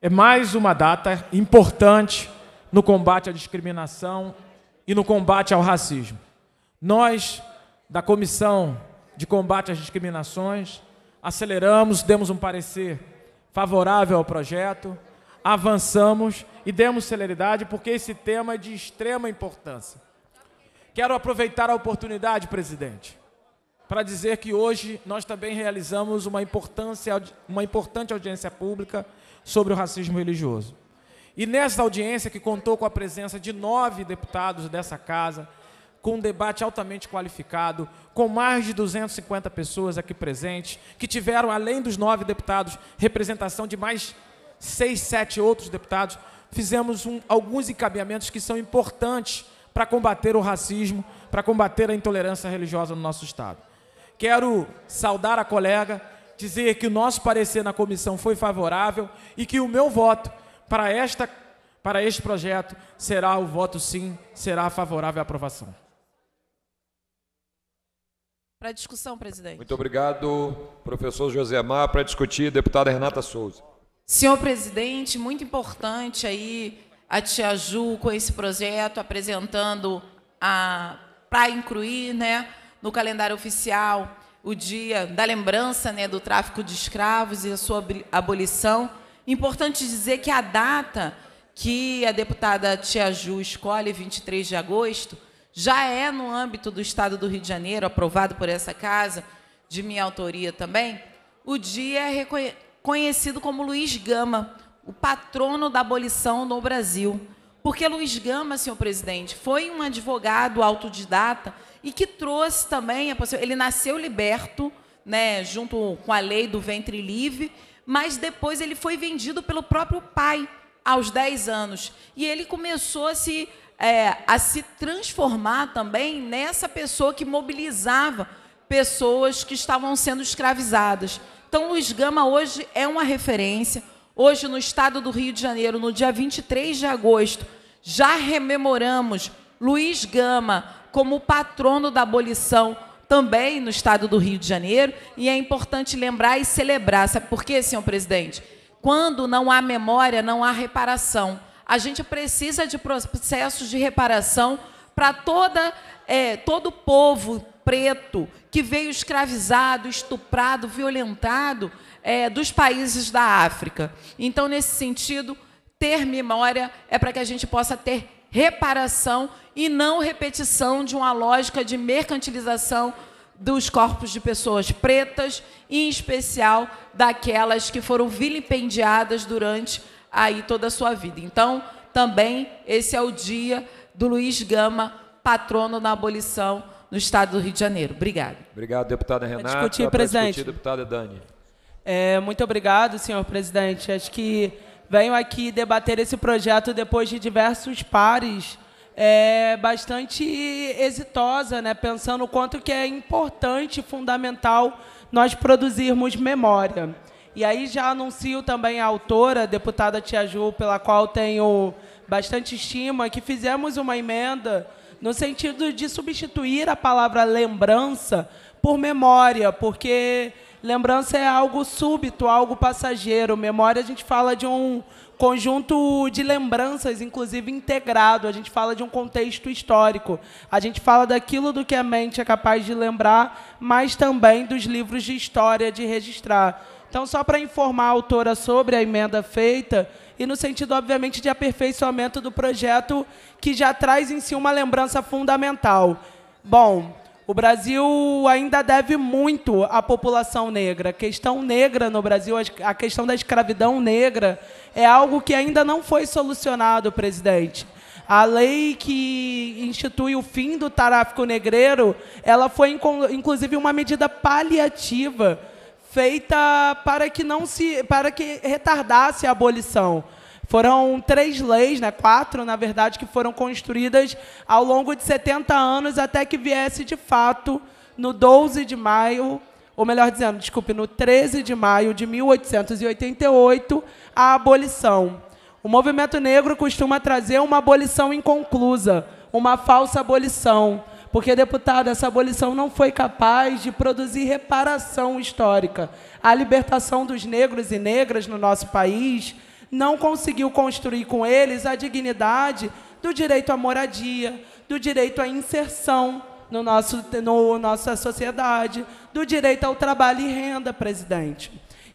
É mais uma data importante no combate à discriminação e no combate ao racismo. Nós, da Comissão de Combate às Discriminações, aceleramos, demos um parecer favorável ao projeto, avançamos e demos celeridade porque esse tema é de extrema importância. Quero aproveitar a oportunidade, presidente, para dizer que hoje nós também realizamos uma, importância, uma importante audiência pública sobre o racismo religioso. E nessa audiência, que contou com a presença de nove deputados dessa casa, com um debate altamente qualificado, com mais de 250 pessoas aqui presentes, que tiveram, além dos nove deputados, representação de mais seis, sete outros deputados. Fizemos um, alguns encaminhamentos que são importantes para combater o racismo, para combater a intolerância religiosa no nosso Estado. Quero saudar a colega, dizer que o nosso parecer na comissão foi favorável e que o meu voto para, esta, para este projeto será o voto sim, será favorável à aprovação. Para discussão, presidente. Muito obrigado, professor José Mar, para discutir, deputada Renata Souza. Senhor presidente, muito importante aí a Tia Ju com esse projeto, apresentando para incluir né, no calendário oficial o dia da lembrança né, do tráfico de escravos e a sua abolição. Importante dizer que a data que a deputada Tia Ju escolhe, 23 de agosto, já é no âmbito do Estado do Rio de Janeiro, aprovado por essa casa, de minha autoria também, o dia é como Luiz Gama, o patrono da abolição no Brasil. Porque Luiz Gama, senhor presidente, foi um advogado autodidata e que trouxe também a Ele nasceu liberto, né, junto com a lei do ventre livre, mas depois ele foi vendido pelo próprio pai aos 10 anos. E ele começou a se é, a se transformar também nessa pessoa que mobilizava pessoas que estavam sendo escravizadas. Então, Luiz Gama hoje é uma referência. Hoje, no estado do Rio de Janeiro, no dia 23 de agosto, já rememoramos Luiz Gama como patrono da abolição também no estado do Rio de Janeiro, e é importante lembrar e celebrar. Sabe por quê, senhor presidente? Quando não há memória, não há reparação. A gente precisa de processos de reparação para toda, é, todo o povo preto que veio escravizado, estuprado, violentado é, dos países da África. Então, nesse sentido, ter memória é para que a gente possa ter reparação e não repetição de uma lógica de mercantilização dos corpos de pessoas pretas, em especial daquelas que foram vilipendiadas durante aí toda a sua vida. Então, também esse é o dia do Luiz Gama, patrono da abolição no estado do Rio de Janeiro. Obrigado. Obrigado, deputada Renata. Para discutir, tá presidente. Discutir, deputada Dani. É, muito obrigado, senhor presidente. Acho que venho aqui debater esse projeto depois de diversos pares é, bastante exitosa, né? pensando o quanto que é importante, fundamental, nós produzirmos memória. E aí já anuncio também a autora, a deputada Tia Ju, pela qual tenho bastante estima, que fizemos uma emenda no sentido de substituir a palavra lembrança por memória, porque lembrança é algo súbito, algo passageiro. Memória a gente fala de um conjunto de lembranças, inclusive integrado. A gente fala de um contexto histórico. A gente fala daquilo do que a mente é capaz de lembrar, mas também dos livros de história de registrar. Então, só para informar a autora sobre a emenda feita, e no sentido, obviamente, de aperfeiçoamento do projeto, que já traz em si uma lembrança fundamental. Bom, o Brasil ainda deve muito à população negra. A questão negra no Brasil, a questão da escravidão negra, é algo que ainda não foi solucionado, presidente. A lei que institui o fim do tráfico negreiro, ela foi inclusive uma medida paliativa feita para que não se, para que retardasse a abolição. Foram três leis, né, quatro, na verdade, que foram construídas ao longo de 70 anos até que viesse de fato no 12 de maio, ou melhor dizendo, desculpe, no 13 de maio de 1888, a abolição. O movimento negro costuma trazer uma abolição inconclusa, uma falsa abolição, porque, deputado, essa abolição não foi capaz de produzir reparação histórica. A libertação dos negros e negras no nosso país não conseguiu construir com eles a dignidade do direito à moradia, do direito à inserção no nosso, no nossa sociedade, do direito ao trabalho e renda, presidente.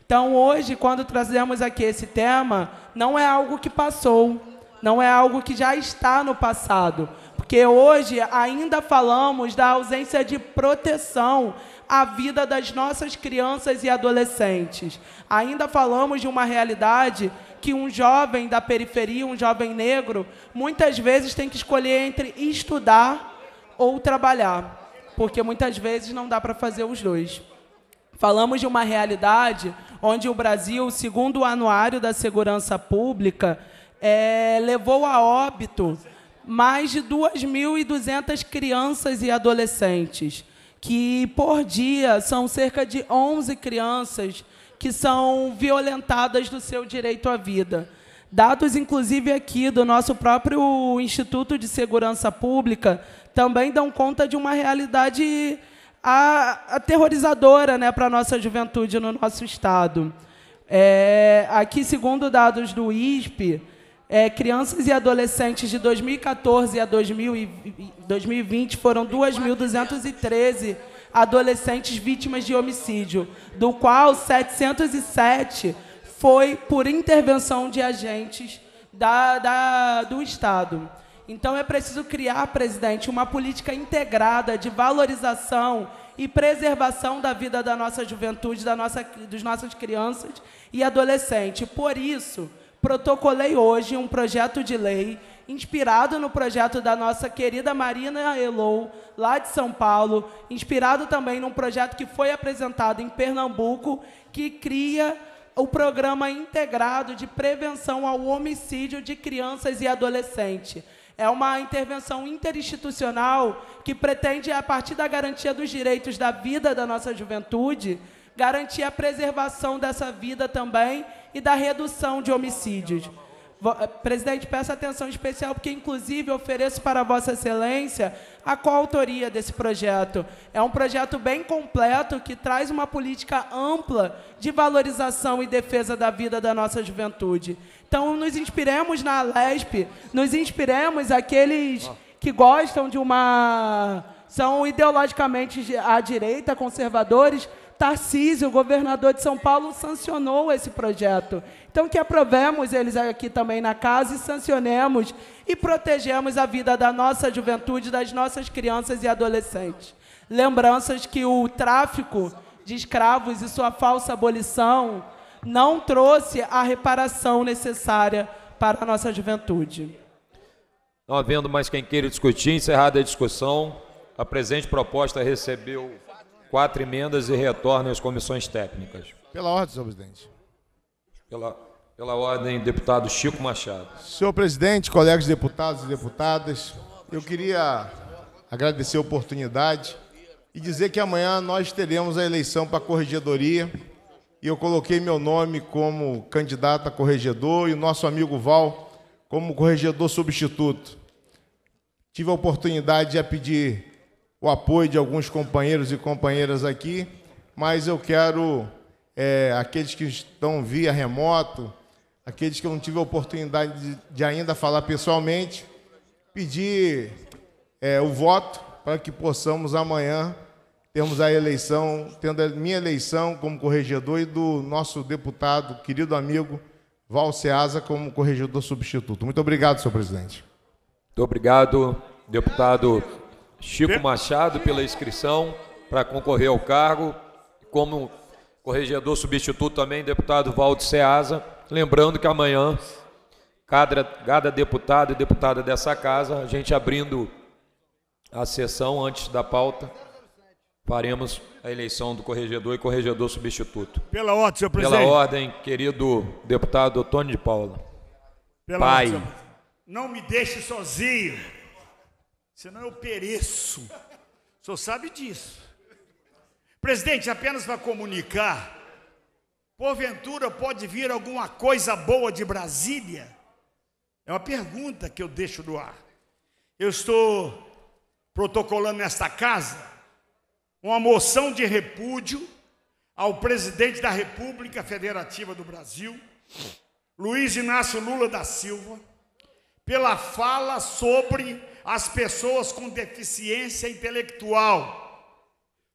Então, hoje, quando trazemos aqui esse tema, não é algo que passou, não é algo que já está no passado, porque hoje ainda falamos da ausência de proteção à vida das nossas crianças e adolescentes. Ainda falamos de uma realidade que um jovem da periferia, um jovem negro, muitas vezes tem que escolher entre estudar ou trabalhar, porque muitas vezes não dá para fazer os dois. Falamos de uma realidade onde o Brasil, segundo o Anuário da Segurança Pública, é, levou a óbito mais de 2.200 crianças e adolescentes, que por dia são cerca de 11 crianças que são violentadas do seu direito à vida. Dados, inclusive, aqui do nosso próprio Instituto de Segurança Pública, também dão conta de uma realidade aterrorizadora né, para a nossa juventude no nosso Estado. É, aqui, segundo dados do ISP, é, crianças e adolescentes de 2014 a 2020 foram 2.213 adolescentes vítimas de homicídio, do qual 707 foi por intervenção de agentes da, da, do Estado. Então é preciso criar, presidente, uma política integrada de valorização e preservação da vida da nossa juventude, da nossa, dos nossas crianças e adolescentes. Por isso, protocolei hoje um projeto de lei inspirado no projeto da nossa querida Marina Elou, lá de São Paulo, inspirado também num projeto que foi apresentado em Pernambuco, que cria o programa integrado de prevenção ao homicídio de crianças e adolescentes. É uma intervenção interinstitucional que pretende, a partir da garantia dos direitos da vida da nossa juventude, garantir a preservação dessa vida também e da redução de homicídios. Eh, presidente, peço atenção especial, porque, inclusive, ofereço para Vossa Excelência a coautoria desse projeto. É um projeto bem completo que traz uma política ampla de valorização e defesa da vida da nossa juventude. Então, nos inspiremos na LESP, nos inspiremos aqueles que gostam de uma. são ideologicamente à direita, conservadores, Tarcísio, governador de São Paulo, sancionou esse projeto. Então, que aprovemos eles aqui também na casa e sancionemos e protegemos a vida da nossa juventude, das nossas crianças e adolescentes. Lembranças que o tráfico de escravos e sua falsa abolição não trouxe a reparação necessária para a nossa juventude. Não havendo mais quem queira discutir, encerrada a discussão, a presente proposta recebeu quatro emendas e retorne às comissões técnicas. Pela ordem, senhor presidente. Pela, pela ordem, deputado Chico Machado. Senhor presidente, colegas deputados e deputadas, eu queria agradecer a oportunidade e dizer que amanhã nós teremos a eleição para a corregedoria e eu coloquei meu nome como candidato a corregedor e o nosso amigo Val como corregedor substituto. Tive a oportunidade de pedir o apoio de alguns companheiros e companheiras aqui, mas eu quero é, aqueles que estão via remoto, aqueles que eu não tive a oportunidade de, de ainda falar pessoalmente, pedir é, o voto para que possamos amanhã termos a eleição, tendo a minha eleição como corregedor e do nosso deputado, querido amigo Val Ceasa, como corregedor substituto. Muito obrigado, senhor presidente. Muito obrigado, deputado Chico Machado pela inscrição para concorrer ao cargo, como corregedor substituto também, deputado Valdo Ceasa. Lembrando que amanhã, cada, cada deputado e deputada dessa casa, a gente abrindo a sessão antes da pauta, faremos a eleição do corregedor e corregedor substituto. Pela ordem, senhor presidente. Pela ordem, querido deputado Tony de Paula. Pela Pai. Ordem, não me deixe sozinho senão eu é pereço. O senhor sabe disso. Presidente, apenas para comunicar, porventura pode vir alguma coisa boa de Brasília? É uma pergunta que eu deixo no ar. Eu estou protocolando nesta casa uma moção de repúdio ao presidente da República Federativa do Brasil, Luiz Inácio Lula da Silva, pela fala sobre as pessoas com deficiência intelectual.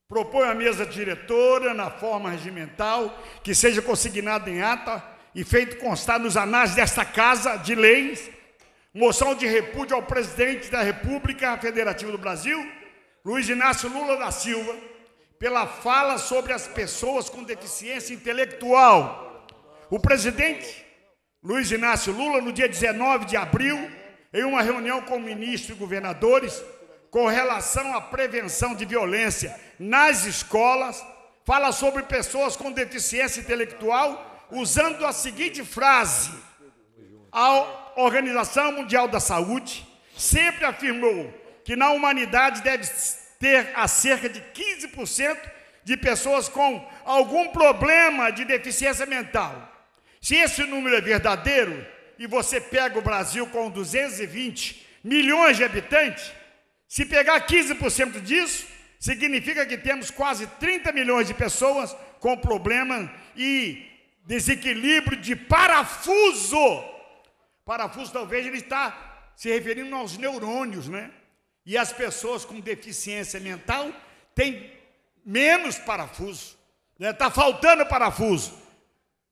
Propõe a mesa diretora, na forma regimental, que seja consignada em ata e feito constar nos anais desta Casa de Leis, moção de repúdio ao presidente da República Federativa do Brasil, Luiz Inácio Lula da Silva, pela fala sobre as pessoas com deficiência intelectual. O presidente Luiz Inácio Lula, no dia 19 de abril em uma reunião com ministros e governadores com relação à prevenção de violência nas escolas, fala sobre pessoas com deficiência intelectual, usando a seguinte frase: A Organização Mundial da Saúde sempre afirmou que na humanidade deve ter a cerca de 15% de pessoas com algum problema de deficiência mental. Se esse número é verdadeiro, e você pega o Brasil com 220 milhões de habitantes, se pegar 15% disso, significa que temos quase 30 milhões de pessoas com problema e desequilíbrio de parafuso. Parafuso talvez ele está se referindo aos neurônios, né? E as pessoas com deficiência mental têm menos parafuso, está né? Tá faltando parafuso.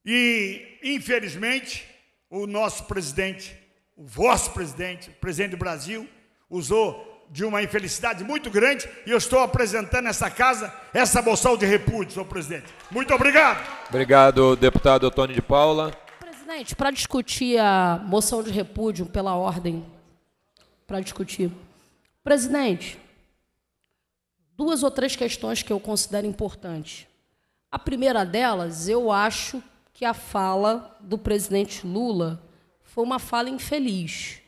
E, infelizmente, o nosso presidente, o vosso presidente, o presidente do Brasil, usou de uma infelicidade muito grande e eu estou apresentando nessa casa essa moção de repúdio, senhor presidente. Muito obrigado. Obrigado, deputado Antônio de Paula. Presidente, para discutir a moção de repúdio pela ordem, para discutir. Presidente, duas ou três questões que eu considero importantes. A primeira delas, eu acho que a fala do presidente Lula foi uma fala infeliz.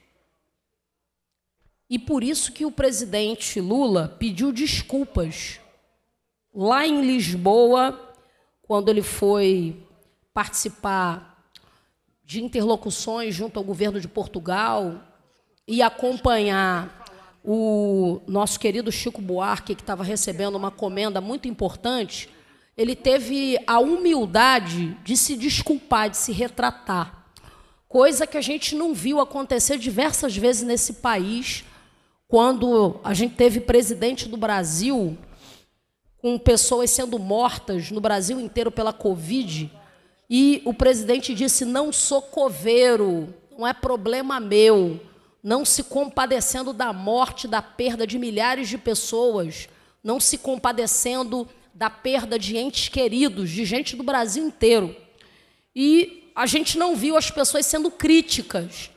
E por isso que o presidente Lula pediu desculpas lá em Lisboa, quando ele foi participar de interlocuções junto ao governo de Portugal e acompanhar o nosso querido Chico Buarque, que estava recebendo uma comenda muito importante ele teve a humildade de se desculpar, de se retratar. Coisa que a gente não viu acontecer diversas vezes nesse país, quando a gente teve presidente do Brasil com pessoas sendo mortas no Brasil inteiro pela Covid, e o presidente disse: Não sou coveiro, não é problema meu. Não se compadecendo da morte, da perda de milhares de pessoas, não se compadecendo da perda de entes queridos, de gente do Brasil inteiro. E a gente não viu as pessoas sendo críticas.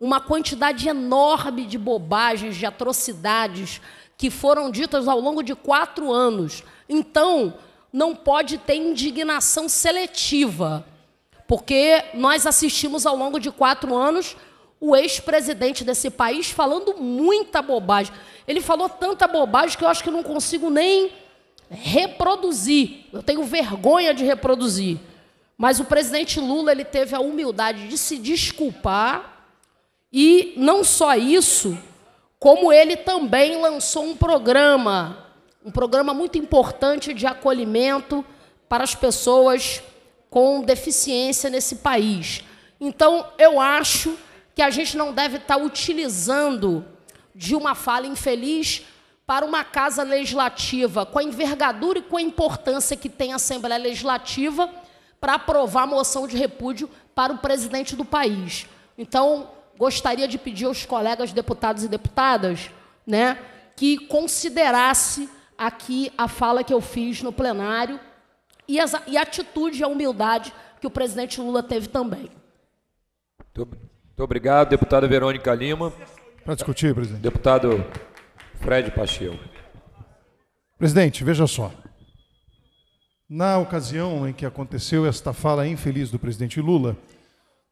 Uma quantidade enorme de bobagens, de atrocidades que foram ditas ao longo de quatro anos. Então, não pode ter indignação seletiva, porque nós assistimos ao longo de quatro anos o ex-presidente desse país falando muita bobagem. Ele falou tanta bobagem que eu acho que não consigo nem reproduzir. Eu tenho vergonha de reproduzir. Mas o presidente Lula ele teve a humildade de se desculpar e não só isso, como ele também lançou um programa, um programa muito importante de acolhimento para as pessoas com deficiência nesse país. Então, eu acho que a gente não deve estar utilizando de uma fala infeliz para uma casa legislativa, com a envergadura e com a importância que tem a Assembleia Legislativa para aprovar a moção de repúdio para o presidente do país. Então, gostaria de pedir aos colegas deputados e deputadas, né, que considerasse aqui a fala que eu fiz no plenário e, as, e a atitude e a humildade que o presidente Lula teve também. Muito obrigado, deputada Verônica Lima. Para discutir, presidente. Deputado Fred Pacheco. Presidente, veja só. Na ocasião em que aconteceu esta fala infeliz do presidente Lula,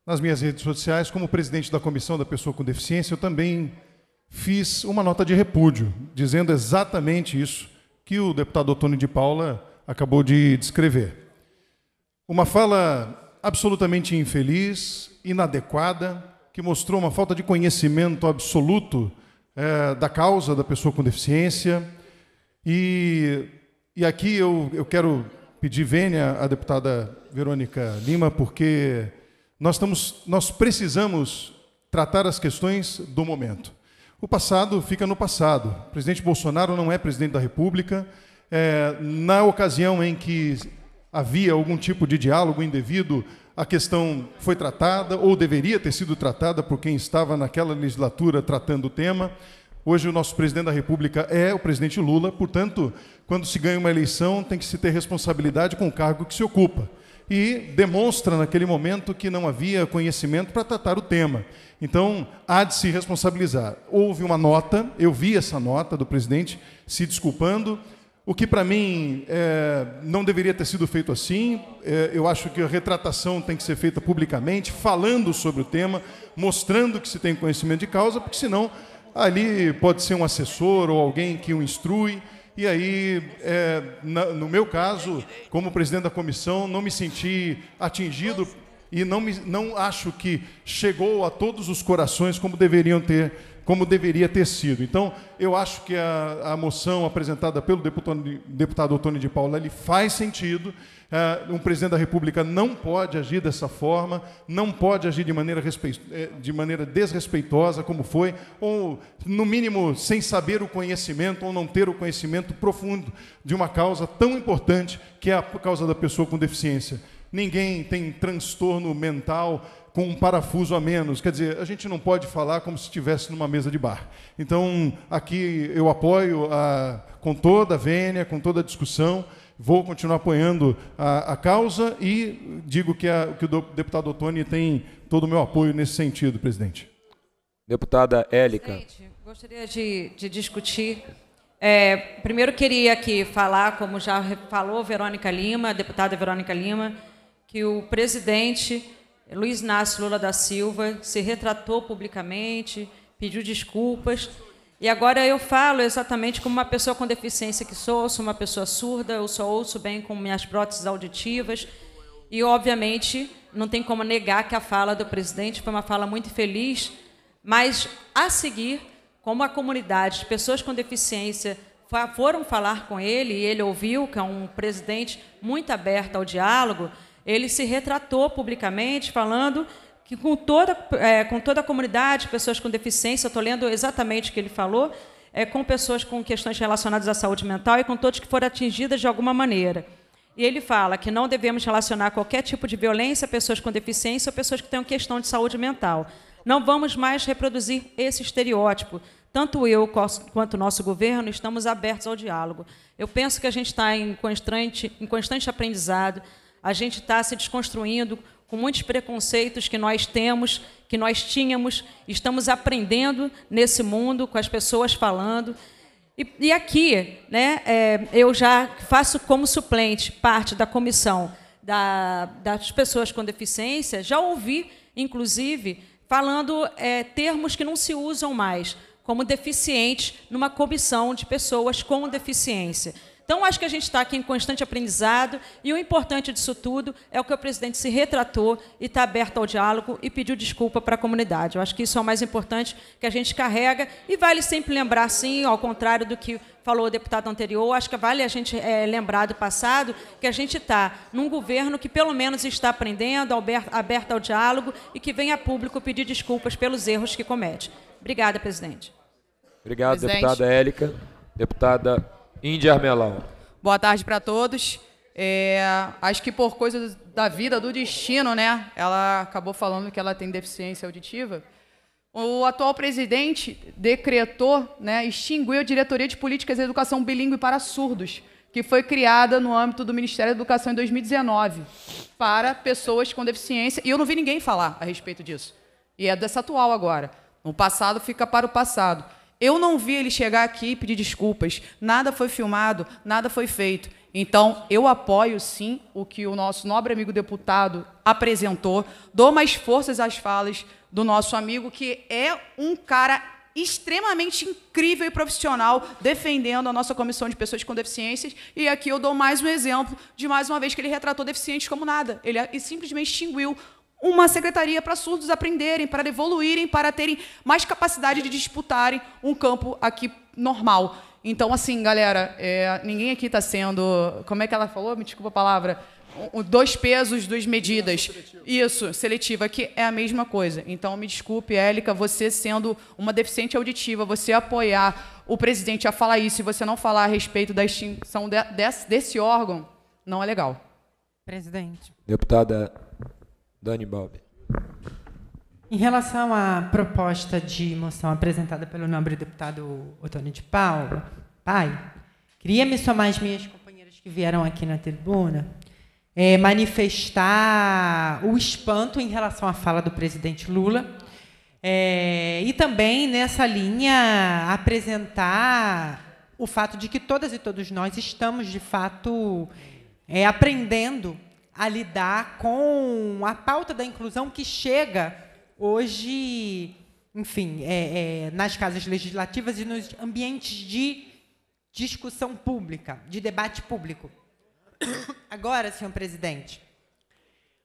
nas minhas redes sociais, como presidente da Comissão da Pessoa com Deficiência, eu também fiz uma nota de repúdio, dizendo exatamente isso que o deputado Otônio de Paula acabou de descrever. Uma fala absolutamente infeliz, inadequada, que mostrou uma falta de conhecimento absoluto é, da causa da pessoa com deficiência. E, e aqui eu, eu quero pedir vênia à deputada Verônica Lima, porque nós, estamos, nós precisamos tratar as questões do momento. O passado fica no passado. O presidente Bolsonaro não é presidente da República. É, na ocasião em que havia algum tipo de diálogo indevido a questão foi tratada ou deveria ter sido tratada por quem estava naquela legislatura tratando o tema. Hoje o nosso presidente da República é o presidente Lula, portanto, quando se ganha uma eleição, tem que se ter responsabilidade com o cargo que se ocupa. E demonstra naquele momento que não havia conhecimento para tratar o tema. Então, há de se responsabilizar. Houve uma nota, eu vi essa nota do presidente se desculpando, o que para mim é, não deveria ter sido feito assim. É, eu acho que a retratação tem que ser feita publicamente, falando sobre o tema, mostrando que se tem conhecimento de causa, porque senão ali pode ser um assessor ou alguém que o instrui. E aí, é, na, no meu caso, como presidente da comissão, não me senti atingido e não, me, não acho que chegou a todos os corações como deveriam ter, como deveria ter sido. Então, eu acho que a, a moção apresentada pelo deputado, deputado Otônio de Paula ele faz sentido. Uh, um presidente da República não pode agir dessa forma, não pode agir de maneira, respeito, é, de maneira desrespeitosa, como foi, ou, no mínimo, sem saber o conhecimento ou não ter o conhecimento profundo de uma causa tão importante que é a causa da pessoa com deficiência ninguém tem transtorno mental com um parafuso a menos. Quer dizer, a gente não pode falar como se estivesse numa mesa de bar. Então, aqui eu apoio a, ah, com toda a vênia, com toda a discussão, vou continuar apoiando a, a causa e digo que, a, que o deputado Ottoni tem todo o meu apoio nesse sentido, presidente. Deputada Élica. Presidente, gostaria de, de discutir é, primeiro queria aqui falar, como já falou Verônica Lima, deputada Verônica Lima, que o presidente eh, Luiz Inácio Lula da Silva se retratou publicamente, pediu desculpas. E agora eu falo exatamente como uma pessoa com deficiência que sou, sou uma pessoa surda, eu só ouço bem com minhas próteses auditivas. E, obviamente, não tem como negar que a fala do presidente foi uma fala muito feliz, mas a seguir, como a comunidade, pessoas com deficiência foram falar com ele e ele ouviu, que é um presidente muito aberto ao diálogo, ele se retratou publicamente, falando que com toda, é, com toda a comunidade, pessoas com deficiência, estou lendo exatamente o que ele falou, é, com pessoas com questões relacionadas à saúde mental e com todos que foram atingidas de alguma maneira. E ele fala que não devemos relacionar qualquer tipo de violência a pessoas com deficiência ou pessoas que tenham questão de saúde mental. Não vamos mais reproduzir esse estereótipo. Tanto eu quanto o nosso governo estamos abertos ao diálogo. Eu penso que a gente está em constante, em constante aprendizado, a gente está se desconstruindo com muitos preconceitos que nós temos, que nós tínhamos, estamos aprendendo nesse mundo, com as pessoas falando. E, e aqui, né, é, eu já faço como suplente parte da comissão da, das pessoas com deficiência, já ouvi, inclusive, falando é, termos que não se usam mais, como deficiente, numa comissão de pessoas com deficiência. Então, acho que a gente está aqui em constante aprendizado e o importante disso tudo é o que o presidente se retratou e está aberto ao diálogo e pediu desculpa para a comunidade. Eu acho que isso é o mais importante que a gente carrega e vale sempre lembrar, sim, ao contrário do que falou o deputado anterior, acho que vale a gente é, lembrar do passado que a gente está num governo que pelo menos está aprendendo, aberto ao diálogo e que vem a público pedir desculpas pelos erros que comete. Obrigada, presidente. Obrigado, presidente. deputada Élica. Deputada Índia Armelão. Boa tarde para todos. É, acho que por coisa da vida, do destino, né? Ela acabou falando que ela tem deficiência auditiva. O atual presidente decretou, né, extinguiu a Diretoria de Políticas de Educação Bilingue para Surdos, que foi criada no âmbito do Ministério da Educação em 2019, para pessoas com deficiência. E eu não vi ninguém falar a respeito disso. E é dessa atual agora. No passado fica para o passado. Eu não vi ele chegar aqui e pedir desculpas. Nada foi filmado, nada foi feito. Então, eu apoio sim o que o nosso nobre amigo deputado apresentou. Dou mais forças às falas do nosso amigo, que é um cara extremamente incrível e profissional defendendo a nossa comissão de pessoas com deficiências. E aqui eu dou mais um exemplo de mais uma vez que ele retratou deficientes como nada. Ele simplesmente extinguiu uma secretaria para surdos aprenderem, para evoluírem, para terem mais capacidade de disputarem um campo aqui normal. Então, assim, galera, é, ninguém aqui está sendo. Como é que ela falou? Me desculpa a palavra. Um, dois pesos, duas medidas. Seletiva. Isso, seletiva, que é a mesma coisa. Então, me desculpe, Élica, você sendo uma deficiente auditiva, você apoiar o presidente a falar isso e você não falar a respeito da extinção de, desse, desse órgão, não é legal. Presidente. Deputada Dani Bob. Em relação à proposta de moção apresentada pelo nobre deputado Otônio de Paula, pai, queria me somar às minhas companheiras que vieram aqui na tribuna, é, manifestar o espanto em relação à fala do presidente Lula é, e também, nessa linha, apresentar o fato de que todas e todos nós estamos, de fato, é, aprendendo a lidar com a pauta da inclusão que chega hoje, enfim, é, é, nas casas legislativas e nos ambientes de discussão pública, de debate público. Agora, senhor presidente,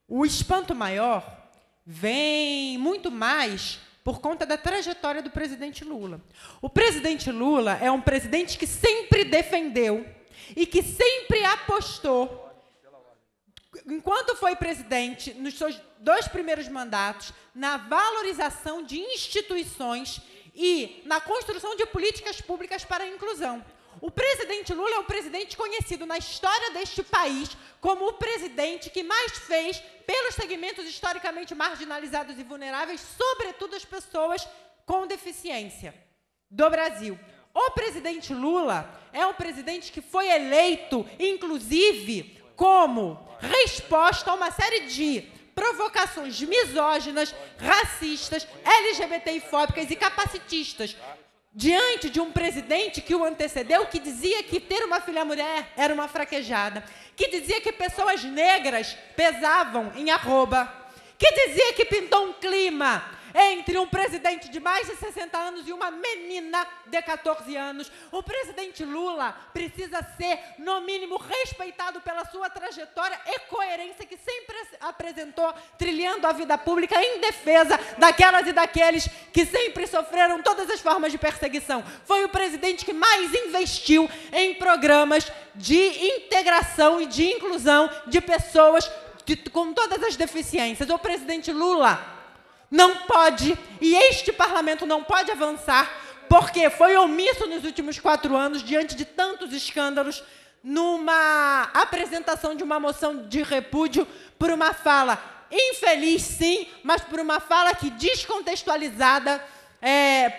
o espanto maior vem muito mais por conta da trajetória do presidente Lula. O presidente Lula é um presidente que sempre defendeu e que sempre apostou enquanto foi presidente, nos seus dois primeiros mandatos, na valorização de instituições e na construção de políticas públicas para a inclusão. O presidente Lula é o presidente conhecido na história deste país como o presidente que mais fez pelos segmentos historicamente marginalizados e vulneráveis, sobretudo as pessoas com deficiência do Brasil. O presidente Lula é o presidente que foi eleito, inclusive, como resposta a uma série de provocações misóginas, racistas, LGBT-fóbicas e capacitistas diante de um presidente que o antecedeu, que dizia que ter uma filha mulher era uma fraquejada, que dizia que pessoas negras pesavam em arroba, que dizia que pintou um clima entre um presidente de mais de 60 anos e uma menina de 14 anos. O presidente Lula precisa ser, no mínimo, respeitado pela sua trajetória e coerência que sempre apresentou, trilhando a vida pública em defesa daquelas e daqueles que sempre sofreram todas as formas de perseguição. Foi o presidente que mais investiu em programas de integração e de inclusão de pessoas de, com todas as deficiências. O presidente Lula não pode, e este parlamento não pode avançar, porque foi omisso nos últimos quatro anos, diante de tantos escândalos, numa apresentação de uma moção de repúdio por uma fala infeliz, sim, mas por uma fala que descontextualizada é,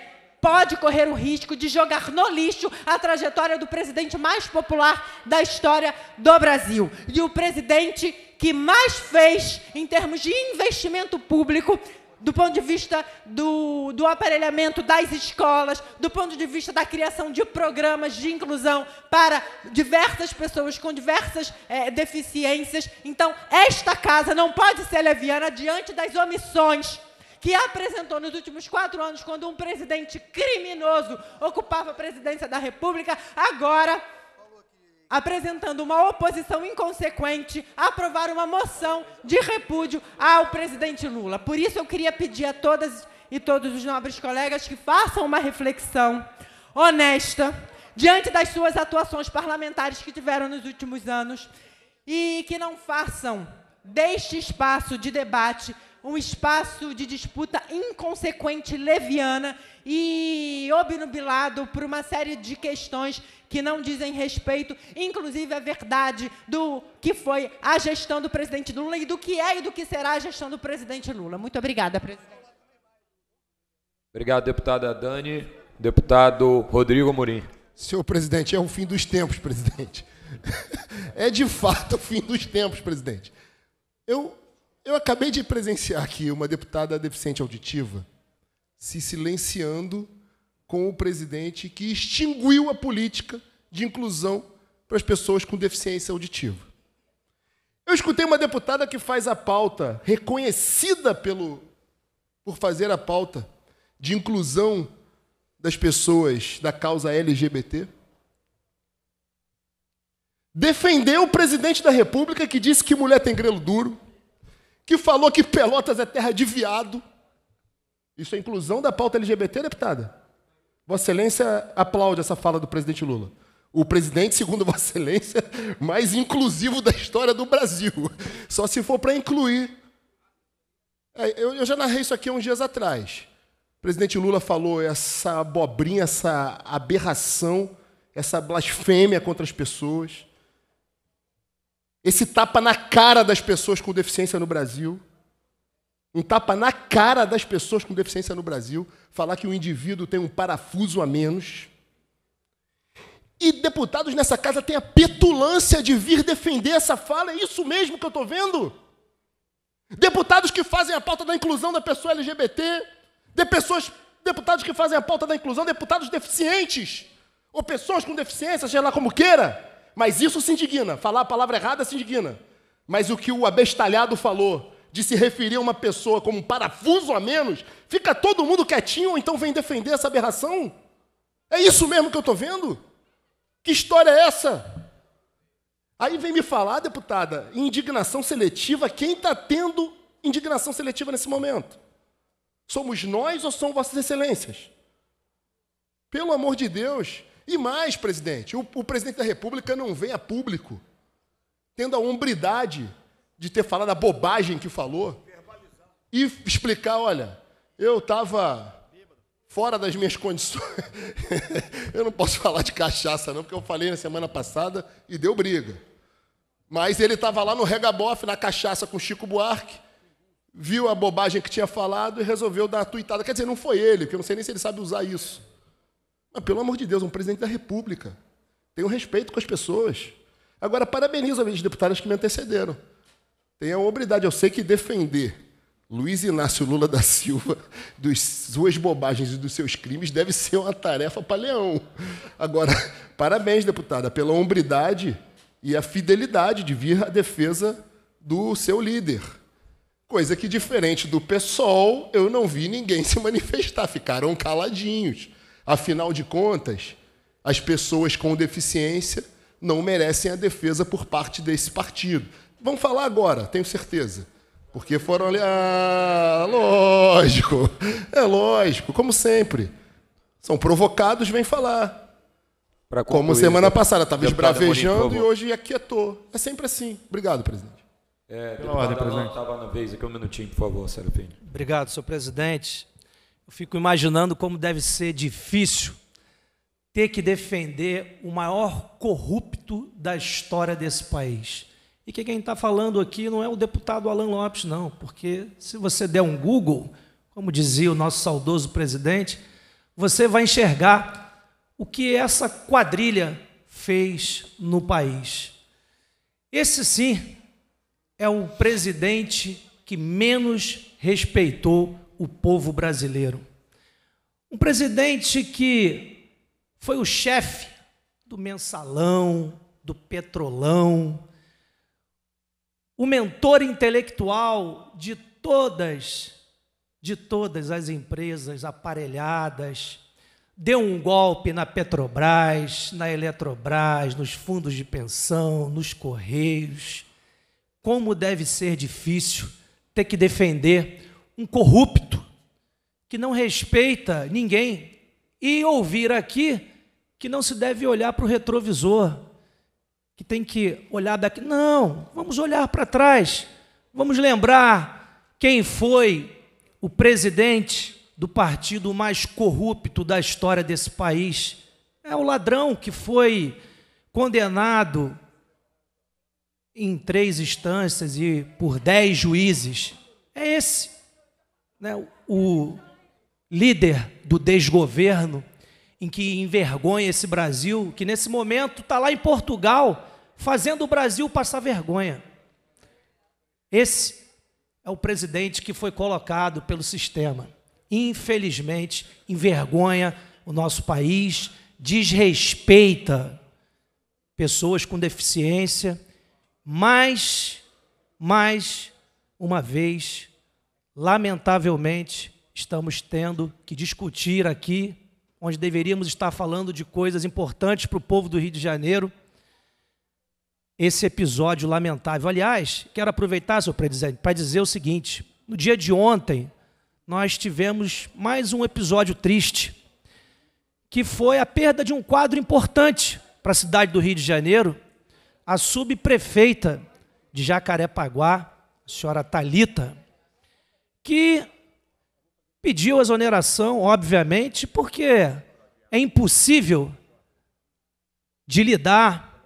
pode correr o risco de jogar no lixo a trajetória do presidente mais popular da história do Brasil. E o presidente que mais fez em termos de investimento público do ponto de vista do, do aparelhamento das escolas, do ponto de vista da criação de programas de inclusão para diversas pessoas com diversas é, deficiências. Então, esta casa não pode ser leviana diante das omissões que apresentou nos últimos quatro anos, quando um presidente criminoso ocupava a presidência da República, agora apresentando uma oposição inconsequente aprovar uma moção de repúdio ao presidente Lula. Por isso, eu queria pedir a todas e todos os nobres colegas que façam uma reflexão honesta diante das suas atuações parlamentares que tiveram nos últimos anos e que não façam deste espaço de debate um espaço de disputa inconsequente leviana e obnubilado por uma série de questões que não dizem respeito, inclusive à é verdade do que foi a gestão do presidente Lula e do que é e do que será a gestão do presidente Lula. Muito obrigada, presidente. Obrigado, deputada Dani. Deputado Rodrigo Amorim. Senhor presidente, é o fim dos tempos, presidente. É de fato o fim dos tempos, presidente. Eu, eu acabei de presenciar aqui uma deputada deficiente auditiva se silenciando com o presidente que extinguiu a política de inclusão para as pessoas com deficiência auditiva. Eu escutei uma deputada que faz a pauta, reconhecida pelo por fazer a pauta de inclusão das pessoas da causa LGBT, defendeu o presidente da República que disse que mulher tem grelo duro, que falou que Pelotas é terra de viado, isso é inclusão da pauta LGBT, deputada? Vossa Excelência aplaude essa fala do presidente Lula. O presidente, segundo Vossa Excelência, mais inclusivo da história do Brasil. Só se for para incluir. É, eu, eu já narrei isso aqui uns dias atrás. O presidente Lula falou essa abobrinha, essa aberração, essa blasfêmia contra as pessoas. Esse tapa na cara das pessoas com deficiência no Brasil um tapa na cara das pessoas com deficiência no Brasil, falar que o indivíduo tem um parafuso a menos. E deputados nessa casa têm a petulância de vir defender essa fala, é isso mesmo que eu estou vendo? Deputados que fazem a pauta da inclusão da pessoa LGBT, de pessoas, deputados que fazem a pauta da inclusão, deputados deficientes, ou pessoas com deficiência, seja lá como queira, mas isso se indigna, falar a palavra errada se indigna. Mas o que o abestalhado falou de se referir a uma pessoa como um parafuso a menos, fica todo mundo quietinho ou então vem defender essa aberração? É isso mesmo que eu estou vendo? Que história é essa? Aí vem me falar, deputada, indignação seletiva, quem está tendo indignação seletiva nesse momento? Somos nós ou são Vossas Excelências? Pelo amor de Deus. E mais, presidente, o, o presidente da República não vem a público tendo a hombridade de ter falado a bobagem que falou e explicar, olha, eu estava fora das minhas condições. eu não posso falar de cachaça, não, porque eu falei na semana passada e deu briga. Mas ele estava lá no regabof, na cachaça com Chico Buarque, viu a bobagem que tinha falado e resolveu dar a tuitada. Quer dizer, não foi ele, porque eu não sei nem se ele sabe usar isso. Mas, pelo amor de Deus, um presidente da República. Tenho respeito com as pessoas. Agora, parabenizo as deputadas que me antecederam tem a hombridade. Eu sei que defender Luiz Inácio Lula da Silva das suas bobagens e dos seus crimes deve ser uma tarefa para leão. Agora, parabéns, deputada, pela hombridade e a fidelidade de vir à defesa do seu líder. Coisa que, diferente do PSOL, eu não vi ninguém se manifestar, ficaram caladinhos. Afinal de contas, as pessoas com deficiência não merecem a defesa por parte desse partido vão falar agora, tenho certeza. Porque foram ali, ah, lógico, é lógico, como sempre. São provocados, vem falar. como semana né? passada, estava esbravejando e hoje aquietou. É sempre assim. Obrigado, presidente. É, Pela ordem, presidente. Estava na vez, aqui um minutinho, por favor, Serafim. Obrigado, senhor presidente. Eu fico imaginando como deve ser difícil ter que defender o maior corrupto da história desse país. E que quem está falando aqui não é o deputado Alan Lopes, não, porque se você der um Google, como dizia o nosso saudoso presidente, você vai enxergar o que essa quadrilha fez no país. Esse sim é o presidente que menos respeitou o povo brasileiro. Um presidente que foi o chefe do mensalão, do petrolão, o mentor intelectual de todas, de todas as empresas aparelhadas, deu um golpe na Petrobras, na Eletrobras, nos fundos de pensão, nos Correios. Como deve ser difícil ter que defender um corrupto que não respeita ninguém e ouvir aqui que não se deve olhar para o retrovisor, que tem que olhar daqui. Não, vamos olhar para trás. Vamos lembrar quem foi o presidente do partido mais corrupto da história desse país. É o ladrão que foi condenado em três instâncias e por dez juízes. É esse, né, o líder do desgoverno em que envergonha esse Brasil, que nesse momento está lá em Portugal, fazendo o Brasil passar vergonha. Esse é o presidente que foi colocado pelo sistema. Infelizmente, envergonha o nosso país, desrespeita pessoas com deficiência, mas, mais uma vez, lamentavelmente, estamos tendo que discutir aqui onde deveríamos estar falando de coisas importantes para o povo do Rio de Janeiro, esse episódio lamentável. Aliás, quero aproveitar, senhor presidente, para dizer o seguinte: no dia de ontem, nós tivemos mais um episódio triste, que foi a perda de um quadro importante para a cidade do Rio de Janeiro, a subprefeita de Jacarepaguá, a senhora Talita, que Pediu exoneração, obviamente, porque é impossível de lidar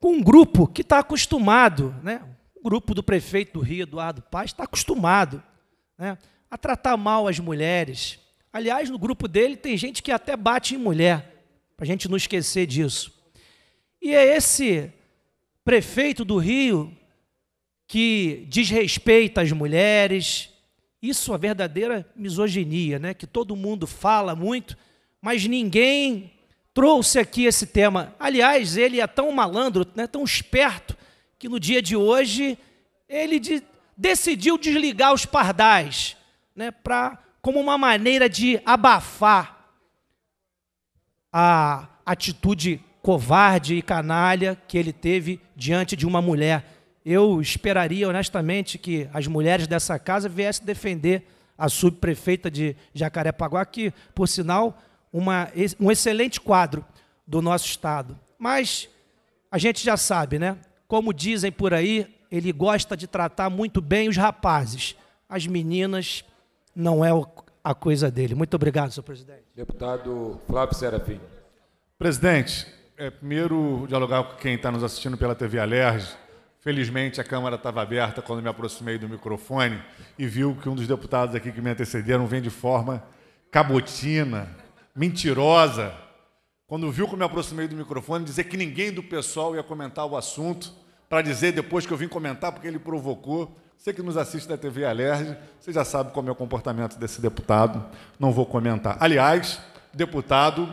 com um grupo que está acostumado, né? o grupo do prefeito do Rio, Eduardo Paz, está acostumado né? a tratar mal as mulheres. Aliás, no grupo dele tem gente que até bate em mulher, para a gente não esquecer disso. E é esse prefeito do Rio que desrespeita as mulheres, isso é a verdadeira misoginia, né? que todo mundo fala muito, mas ninguém trouxe aqui esse tema. Aliás, ele é tão malandro, né? tão esperto, que no dia de hoje ele de, decidiu desligar os pardais, né? pra, como uma maneira de abafar a atitude covarde e canalha que ele teve diante de uma mulher eu esperaria honestamente que as mulheres dessa casa viessem defender a subprefeita de Jacarepaguá, que, por sinal, uma, um excelente quadro do nosso Estado. Mas a gente já sabe, né? Como dizem por aí, ele gosta de tratar muito bem os rapazes. As meninas não é a coisa dele. Muito obrigado, senhor presidente. Deputado Flávio Serafim. Presidente, é, primeiro dialogar com quem está nos assistindo pela TV Alerj Felizmente a Câmara estava aberta quando me aproximei do microfone e viu que um dos deputados aqui que me antecederam vem de forma cabotina, mentirosa. Quando viu que eu me aproximei do microfone, dizer que ninguém do pessoal ia comentar o assunto, para dizer depois que eu vim comentar porque ele provocou. Você que nos assiste da TV Alerj, você já sabe como é o comportamento desse deputado, não vou comentar. Aliás, deputado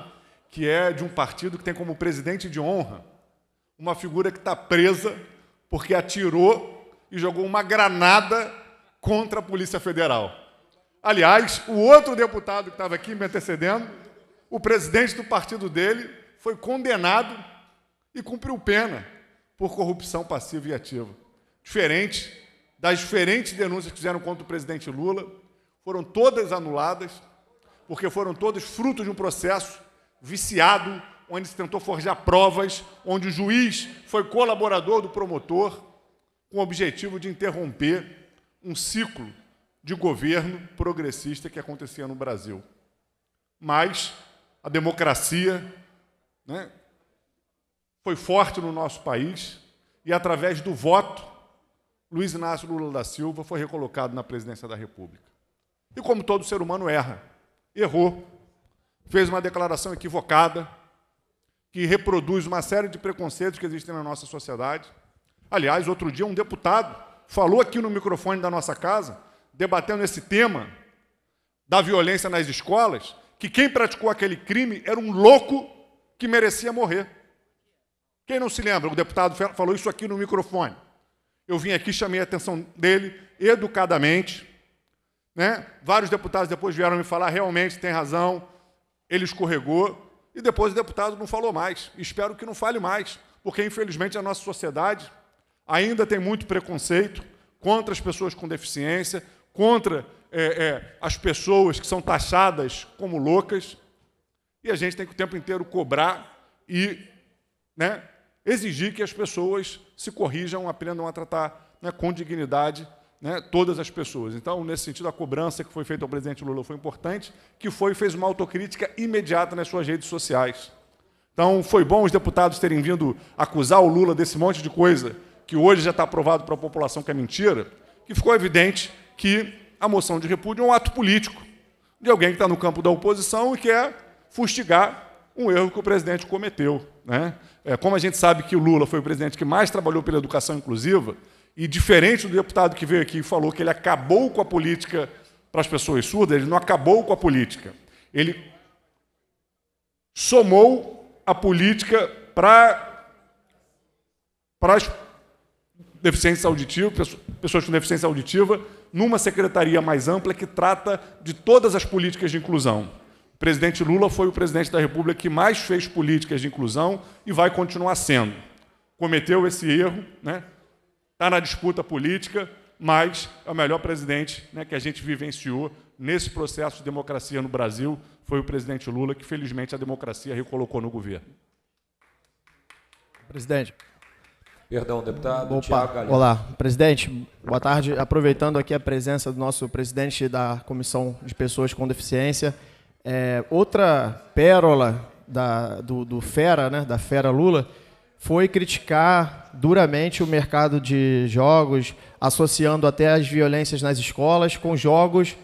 que é de um partido que tem como presidente de honra uma figura que está presa porque atirou e jogou uma granada contra a Polícia Federal. Aliás, o outro deputado que estava aqui me antecedendo, o presidente do partido dele foi condenado e cumpriu pena por corrupção passiva e ativa. Diferente das diferentes denúncias que fizeram contra o presidente Lula, foram todas anuladas, porque foram todos fruto de um processo viciado onde se tentou forjar provas, onde o juiz foi colaborador do promotor, com o objetivo de interromper um ciclo de governo progressista que acontecia no Brasil. Mas a democracia né, foi forte no nosso país e, através do voto, Luiz Inácio Lula da Silva foi recolocado na presidência da República. E como todo ser humano erra, errou, fez uma declaração equivocada, que reproduz uma série de preconceitos que existem na nossa sociedade. Aliás, outro dia um deputado falou aqui no microfone da nossa casa, debatendo esse tema da violência nas escolas, que quem praticou aquele crime era um louco que merecia morrer. Quem não se lembra? O deputado falou isso aqui no microfone. Eu vim aqui, chamei a atenção dele educadamente. Né? Vários deputados depois vieram me falar, realmente tem razão, ele escorregou e depois o deputado não falou mais. Espero que não fale mais, porque infelizmente a nossa sociedade ainda tem muito preconceito contra as pessoas com deficiência, contra é, é, as pessoas que são taxadas como loucas, e a gente tem que o tempo inteiro cobrar e né, exigir que as pessoas se corrijam, aprendam a tratar né, com dignidade né, todas as pessoas. Então, nesse sentido, a cobrança que foi feita ao presidente Lula foi importante, que foi fez uma autocrítica imediata nas suas redes sociais. Então, foi bom os deputados terem vindo acusar o Lula desse monte de coisa que hoje já está aprovado para a população que é mentira, que ficou evidente que a moção de repúdio é um ato político de alguém que está no campo da oposição e quer fustigar um erro que o presidente cometeu. Né? É, como a gente sabe que o Lula foi o presidente que mais trabalhou pela educação inclusiva, e diferente do deputado que veio aqui e falou que ele acabou com a política para as pessoas surdas, ele não acabou com a política. Ele somou a política para, para as deficiências auditivas, pessoas com deficiência auditiva, numa secretaria mais ampla que trata de todas as políticas de inclusão. O presidente Lula foi o presidente da República que mais fez políticas de inclusão e vai continuar sendo. Cometeu esse erro, né? está na disputa política, mas é o melhor presidente né, que a gente vivenciou nesse processo de democracia no Brasil. Foi o presidente Lula que, felizmente, a democracia recolocou no governo. Presidente. Perdão, deputado. Opa, olá, presidente. Boa tarde. Aproveitando aqui a presença do nosso presidente da Comissão de Pessoas com Deficiência, é, outra pérola da, do, do Fera, né, da Fera Lula, foi criticar duramente o mercado de jogos, associando até as violências nas escolas com jogos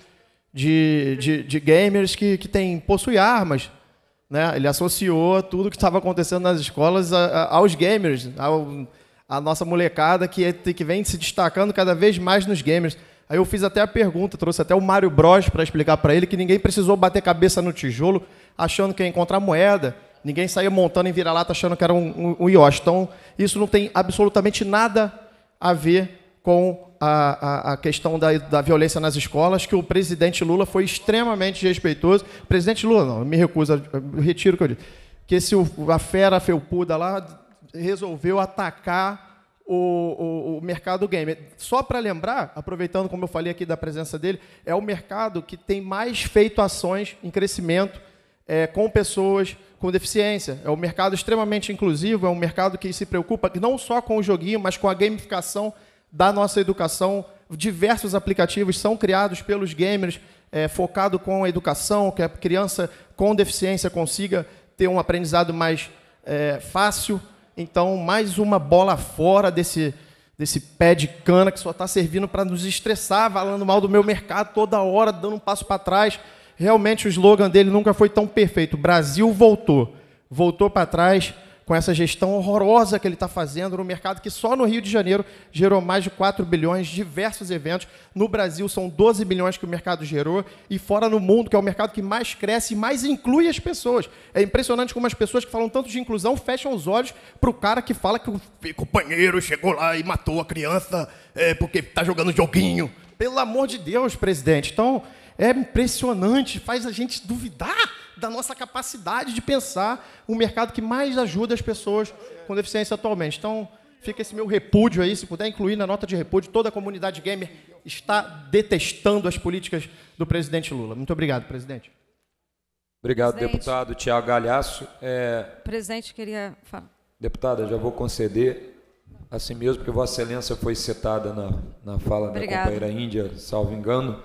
de, de, de gamers que, que tem, possui armas. Né? Ele associou tudo que estava acontecendo nas escolas a, a, aos gamers, ao, a nossa molecada que, é, que vem se destacando cada vez mais nos gamers. Aí eu fiz até a pergunta, trouxe até o Mário Bros para explicar para ele que ninguém precisou bater cabeça no tijolo achando que ia encontrar moeda. Ninguém saiu montando em vira-lata achando que era um, um, um Yoshi. Então, isso não tem absolutamente nada a ver com a, a, a questão da, da, violência nas escolas, que o presidente Lula foi extremamente respeitoso. Presidente Lula, não, me recusa, retiro o que eu disse. Que esse, a fera felpuda lá resolveu atacar o, o, o mercado game. Só para lembrar, aproveitando como eu falei aqui da presença dele, é o mercado que tem mais feito ações em crescimento é, com pessoas com deficiência. É um mercado extremamente inclusivo, é um mercado que se preocupa não só com o joguinho, mas com a gamificação da nossa educação. Diversos aplicativos são criados pelos gamers, é, focado com a educação, que a criança com deficiência consiga ter um aprendizado mais é, fácil. Então, mais uma bola fora desse, desse pé de cana que só está servindo para nos estressar, falando mal do meu mercado toda hora, dando um passo para trás realmente o slogan dele nunca foi tão perfeito. Brasil voltou. Voltou para trás com essa gestão horrorosa que ele está fazendo no mercado, que só no Rio de Janeiro gerou mais de 4 bilhões, diversos eventos. No Brasil são 12 bilhões que o mercado gerou, e fora no mundo, que é o mercado que mais cresce e mais inclui as pessoas. É impressionante como as pessoas que falam tanto de inclusão fecham os olhos para o cara que fala que o companheiro chegou lá e matou a criança é, porque está jogando joguinho. Pelo amor de Deus, presidente. Então, é impressionante, faz a gente duvidar da nossa capacidade de pensar o mercado que mais ajuda as pessoas com deficiência atualmente. Então, fica esse meu repúdio aí, se puder incluir na nota de repúdio, toda a comunidade gamer está detestando as políticas do presidente Lula. Muito obrigado, presidente. Obrigado, presidente. deputado Tiago Galhaço. É... Presidente, queria falar. Deputada, já vou conceder assim mesmo, porque Vossa Excelência foi citada na, na fala Obrigada. da companheira Índia, salvo engano.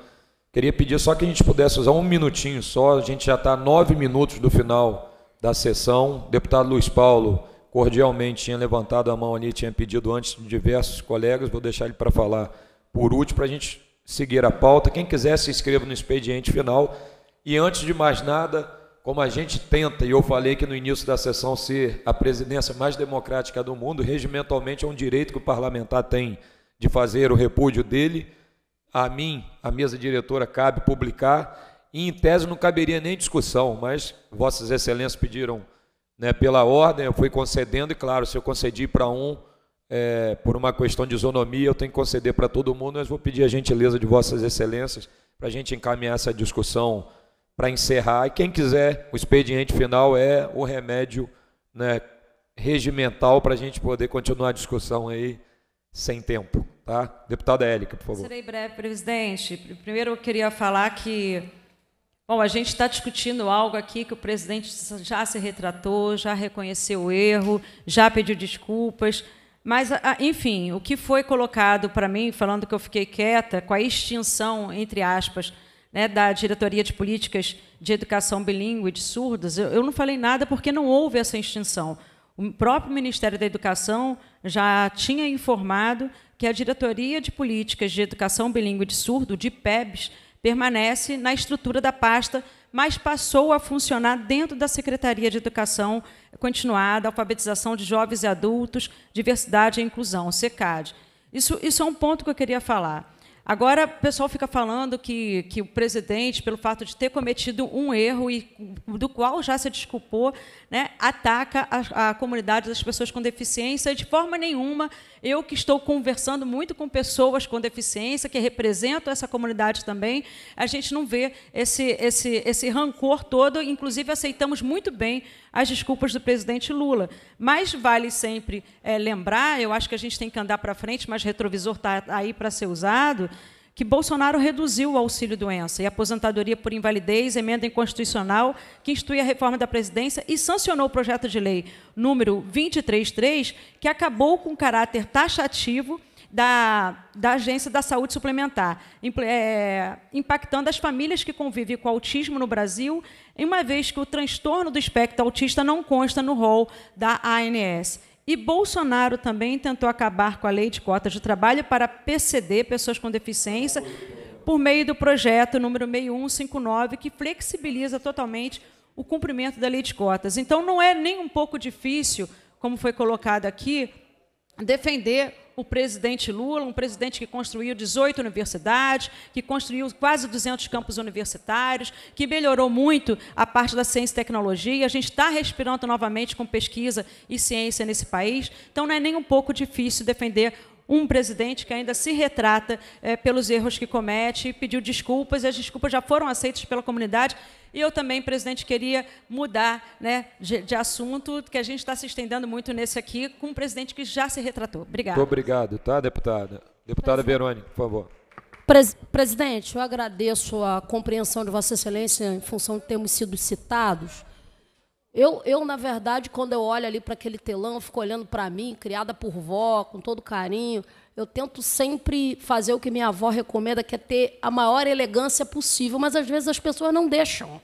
Queria pedir só que a gente pudesse usar um minutinho só, a gente já está nove minutos do final da sessão. O deputado Luiz Paulo cordialmente tinha levantado a mão ali, tinha pedido antes de diversos colegas, vou deixar ele para falar por último, para a gente seguir a pauta. Quem quiser se inscreva no expediente final. E antes de mais nada, como a gente tenta, e eu falei que no início da sessão ser a presidência mais democrática do mundo, regimentalmente é um direito que o parlamentar tem de fazer o repúdio dele a mim, a mesa diretora, cabe publicar, e em tese não caberia nem discussão, mas Vossas Excelências pediram né, pela ordem, eu fui concedendo, e claro, se eu concedi para um, é, por uma questão de isonomia, eu tenho que conceder para todo mundo, mas vou pedir a gentileza de Vossas Excelências para a gente encaminhar essa discussão para encerrar. E quem quiser, o expediente final é o remédio né, regimental para a gente poder continuar a discussão aí sem tempo. Tá? Deputada Élica, por favor. Serei breve, presidente. Primeiro eu queria falar que. Bom, a gente está discutindo algo aqui que o presidente já se retratou, já reconheceu o erro, já pediu desculpas. Mas, enfim, o que foi colocado para mim, falando que eu fiquei quieta, com a extinção, entre aspas, né, da Diretoria de Políticas de Educação Bilingue de Surdos, eu, eu, não falei nada porque não houve essa extinção. O próprio Ministério da Educação já tinha informado que a Diretoria de Políticas de Educação bilíngue de Surdo, de PEBS, permanece na estrutura da pasta, mas passou a funcionar dentro da Secretaria de Educação Continuada, Alfabetização de Jovens e Adultos, Diversidade e Inclusão, SECAD. Isso, isso é um ponto que eu queria falar. Agora, o pessoal fica falando que, que o presidente, pelo fato de ter cometido um erro e do qual já se desculpou, né, ataca a, a comunidade das pessoas com deficiência. E, de forma nenhuma, eu que estou conversando muito com pessoas com deficiência, que representam essa comunidade também, a gente não vê esse, esse, esse rancor todo, inclusive aceitamos muito bem as desculpas do presidente Lula. Mas vale sempre é, lembrar, eu acho que a gente tem que andar para frente, mas retrovisor está aí para ser usado, que Bolsonaro reduziu o auxílio doença e aposentadoria por invalidez, emenda inconstitucional, que institui a reforma da presidência e sancionou o projeto de lei número 233, que acabou com o caráter taxativo da, da Agência da Saúde Suplementar, é, impactando as famílias que convivem com autismo no Brasil, uma vez que o transtorno do espectro autista não consta no rol da ANS. E Bolsonaro também tentou acabar com a lei de cotas de trabalho para PCD, pessoas com deficiência, por meio do projeto número 6159, que flexibiliza totalmente o cumprimento da lei de cotas. Então, não é nem um pouco difícil, como foi colocado aqui, defender o presidente Lula, um presidente que construiu 18 universidades, que construiu quase 200 campos universitários, que melhorou muito a parte da ciência e tecnologia. A gente está respirando novamente com pesquisa e ciência nesse país, então não é nem um pouco difícil defender um presidente que ainda se retrata é, pelos erros que comete, pediu desculpas, e as desculpas já foram aceitas pela comunidade. E eu também, presidente, queria mudar né, de, de assunto, que a gente está se estendendo muito nesse aqui, com um presidente que já se retratou. Obrigado. Muito obrigado, tá, deputada? Deputada Verônica, por favor. Presidente, eu agradeço a compreensão de Vossa Excelência em função de termos sido citados. Eu, eu, na verdade, quando eu olho ali para aquele telão, eu fico olhando para mim, criada por vó, com todo carinho. Eu tento sempre fazer o que minha avó recomenda, que é ter a maior elegância possível, mas às vezes as pessoas não deixam.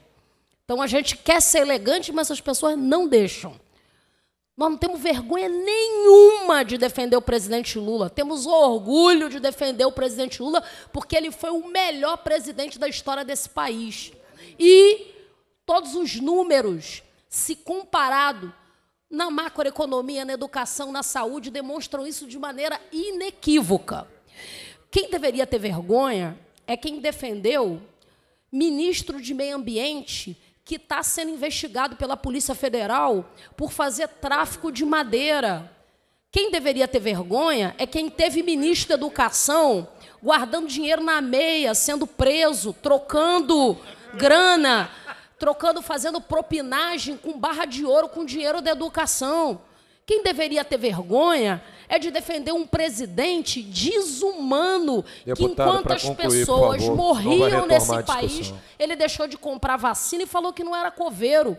Então a gente quer ser elegante, mas as pessoas não deixam. Nós não temos vergonha nenhuma de defender o presidente Lula. Temos orgulho de defender o presidente Lula, porque ele foi o melhor presidente da história desse país. E todos os números se comparado na macroeconomia, na educação, na saúde, demonstram isso de maneira inequívoca. Quem deveria ter vergonha é quem defendeu ministro de meio ambiente que está sendo investigado pela Polícia Federal por fazer tráfico de madeira. Quem deveria ter vergonha é quem teve ministro da Educação guardando dinheiro na meia, sendo preso, trocando grana trocando, fazendo propinagem com barra de ouro, com dinheiro da educação. Quem deveria ter vergonha é de defender um presidente desumano Deputado, que, enquanto as concluir, pessoas favor, morriam nesse país, ele deixou de comprar vacina e falou que não era coveiro.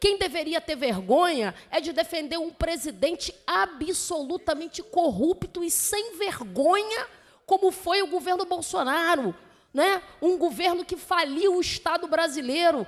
Quem deveria ter vergonha é de defender um presidente absolutamente corrupto e sem vergonha, como foi o governo Bolsonaro. Né? Um governo que faliu o Estado brasileiro,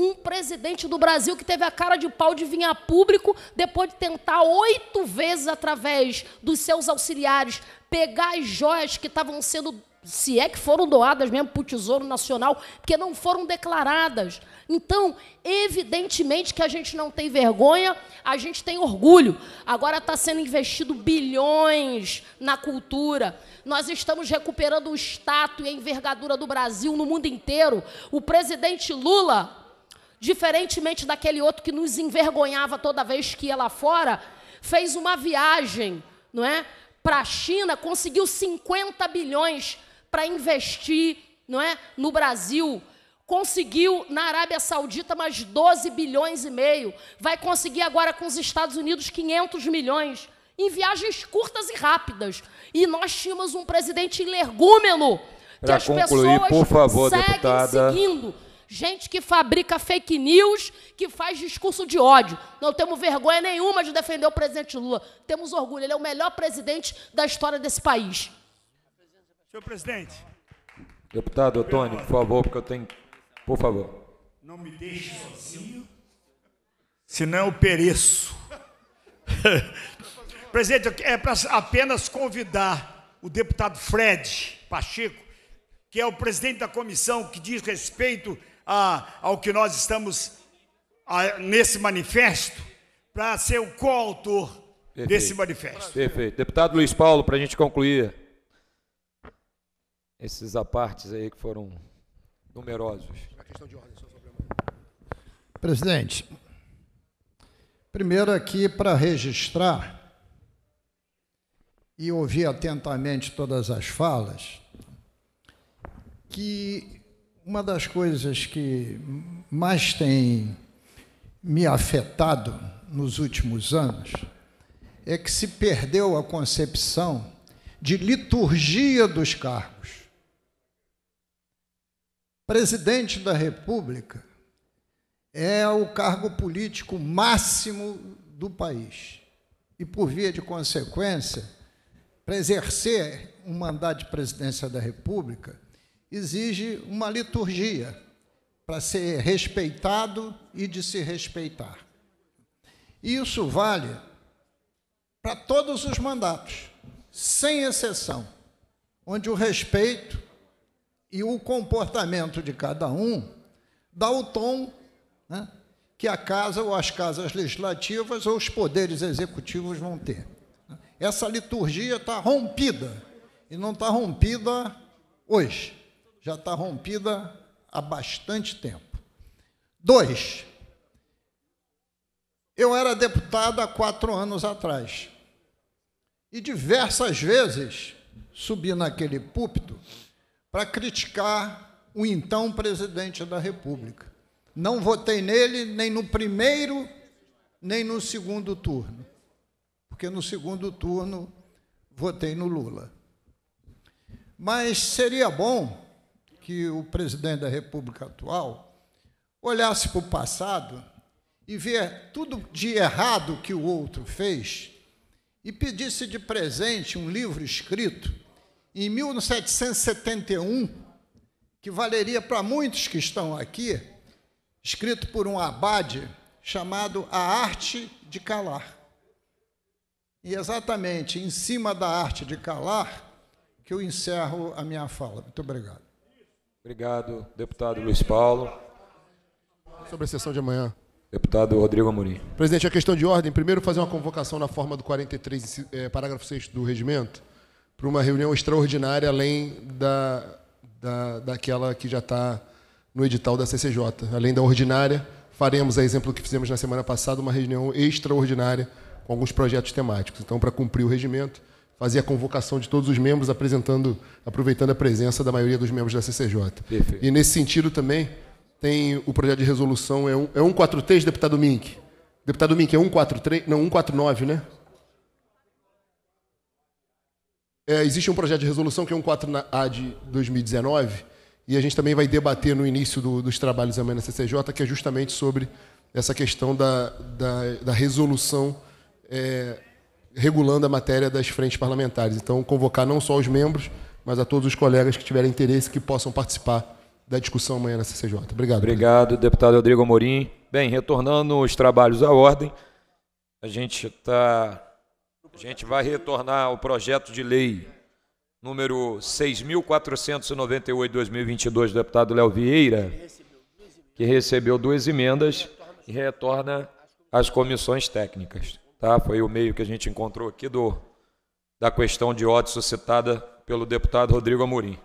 um presidente do Brasil que teve a cara de pau de vir a público depois de tentar oito vezes, através dos seus auxiliares, pegar as joias que estavam sendo, se é que foram doadas mesmo para o Tesouro Nacional, porque não foram declaradas. Então, evidentemente que a gente não tem vergonha, a gente tem orgulho. Agora está sendo investido bilhões na cultura. Nós estamos recuperando o status e a envergadura do Brasil no mundo inteiro. O presidente Lula, diferentemente daquele outro que nos envergonhava toda vez que ia lá fora, fez uma viagem, não é? Para a China, conseguiu 50 bilhões para investir, não é? No Brasil, conseguiu na Arábia Saudita mais 12 bilhões e meio, vai conseguir agora com os Estados Unidos 500 milhões em viagens curtas e rápidas. E nós tínhamos um presidente em que as concluir, pessoas por favor, seguem deputada. seguindo gente que fabrica fake news, que faz discurso de ódio. Não temos vergonha nenhuma de defender o presidente Lula. Temos orgulho, ele é o melhor presidente da história desse país. Senhor presidente. Deputado Otônio, por favor, porque eu tenho. Por favor. Não me deixe sozinho, senão eu pereço. presidente, é para apenas convidar o deputado Fred Pacheco, que é o presidente da comissão que diz respeito a, ao que nós estamos a, nesse manifesto, para ser o coautor desse manifesto. Perfeito. Deputado Luiz Paulo, para a gente concluir esses apartes aí que foram numerosos. Presidente, primeiro aqui para registrar e ouvir atentamente todas as falas, que uma das coisas que mais tem me afetado nos últimos anos é que se perdeu a concepção de liturgia dos cargos. Presidente da República é o cargo político máximo do país. E, por via de consequência, para exercer um mandato de presidência da República, exige uma liturgia para ser respeitado e de se respeitar. e Isso vale para todos os mandatos, sem exceção, onde o respeito e o comportamento de cada um dá o tom né, que a casa ou as casas legislativas ou os poderes executivos vão ter. Essa liturgia está rompida e não está rompida hoje já está rompida há bastante tempo. Dois, eu era deputado há quatro anos atrás e diversas vezes subi naquele púlpito para criticar o então presidente da República. Não votei nele nem no primeiro, nem no segundo turno, porque no segundo turno votei no Lula. Mas seria bom que o presidente da República atual olhasse para o passado e ver tudo de errado que o outro fez e pedisse de presente um livro escrito em 1771, que valeria para muitos que estão aqui, escrito por um abade chamado A Arte de Calar. E exatamente em cima da arte de calar que eu encerro a minha fala. Muito obrigado. Obrigado, deputado Luiz Paulo. Sobre a sessão de amanhã. Deputado Rodrigo Amorim. Presidente, a questão de ordem, primeiro fazer uma convocação na forma do 43, é, eh, parágrafo 6 do regimento, para uma reunião extraordinária além da, da, daquela que já está no edital da CCJ. Além da ordinária, faremos, a exemplo do que fizemos na semana passada, uma reunião extraordinária com alguns projetos temáticos. Então, para cumprir o regimento, fazia a convocação de todos os membros, apresentando, aproveitando a presença da maioria dos membros da CCJ. Perfeito. E nesse sentido também tem o projeto de resolução é, um, é 143, deputado Mink. Deputado Mink, é 143, não, 149, né? É, existe um projeto de resolução que é 14A de 2019 e a gente também vai debater no início do, dos trabalhos amanhã na CCJ, que é justamente sobre essa questão da, da, da resolução é, regulando a matéria das frentes parlamentares. Então, convocar não só os membros, mas a todos os colegas que tiverem interesse que possam participar da discussão amanhã na CCJ. Obrigado. Obrigado, deputado Rodrigo Amorim. Bem, retornando os trabalhos à ordem, a gente está, a gente vai retornar ao projeto de lei número 6.498-2022 do deputado Léo Vieira, que recebeu duas emendas e retorna às comissões técnicas tá? Foi o meio que a gente encontrou aqui do, da questão de ódio suscitada pelo deputado Rodrigo Amorim.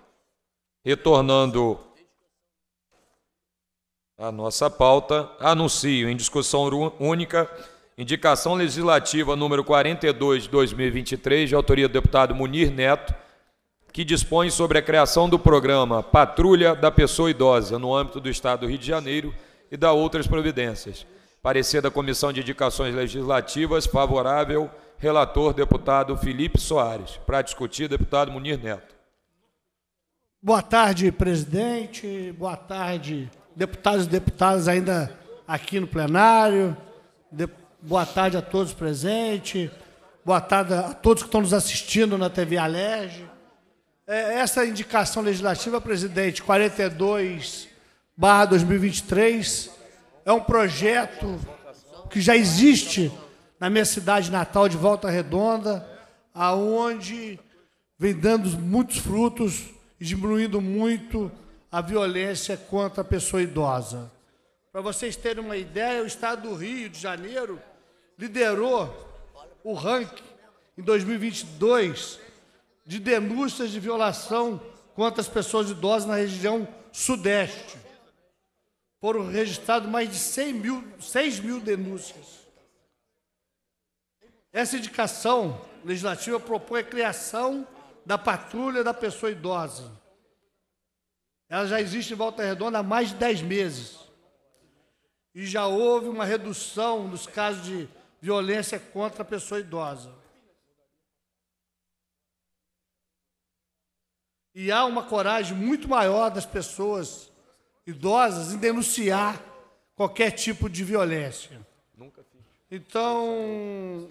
Retornando à nossa pauta, anuncio em discussão única indicação legislativa número 42 de 2023, de autoria do deputado Munir Neto, que dispõe sobre a criação do programa Patrulha da Pessoa Idosa no âmbito do Estado do Rio de Janeiro e da outras providências. Parecer da Comissão de Indicações Legislativas favorável, relator deputado Felipe Soares. Para discutir, deputado Munir Neto. Boa tarde, presidente. Boa tarde, deputados e deputadas ainda aqui no plenário. De... Boa tarde a todos presentes. Boa tarde a todos que estão nos assistindo na TV Alerge. É, essa indicação legislativa, presidente, 42 barra 2023, é um projeto que já existe na minha cidade natal de Volta Redonda, aonde vem dando muitos frutos e diminuindo muito a violência contra a pessoa idosa. Para vocês terem uma ideia, o estado do Rio de Janeiro liderou o ranking em 2022 de denúncias de violação contra as pessoas idosas na região Sudeste foram registradas mais de 100 mil, 6 mil denúncias. Essa indicação legislativa propõe a criação da patrulha da pessoa idosa. Ela já existe em Volta Redonda há mais de 10 meses. E já houve uma redução dos casos de violência contra a pessoa idosa. E há uma coragem muito maior das pessoas idosas em denunciar qualquer tipo de violência. Nunca Então,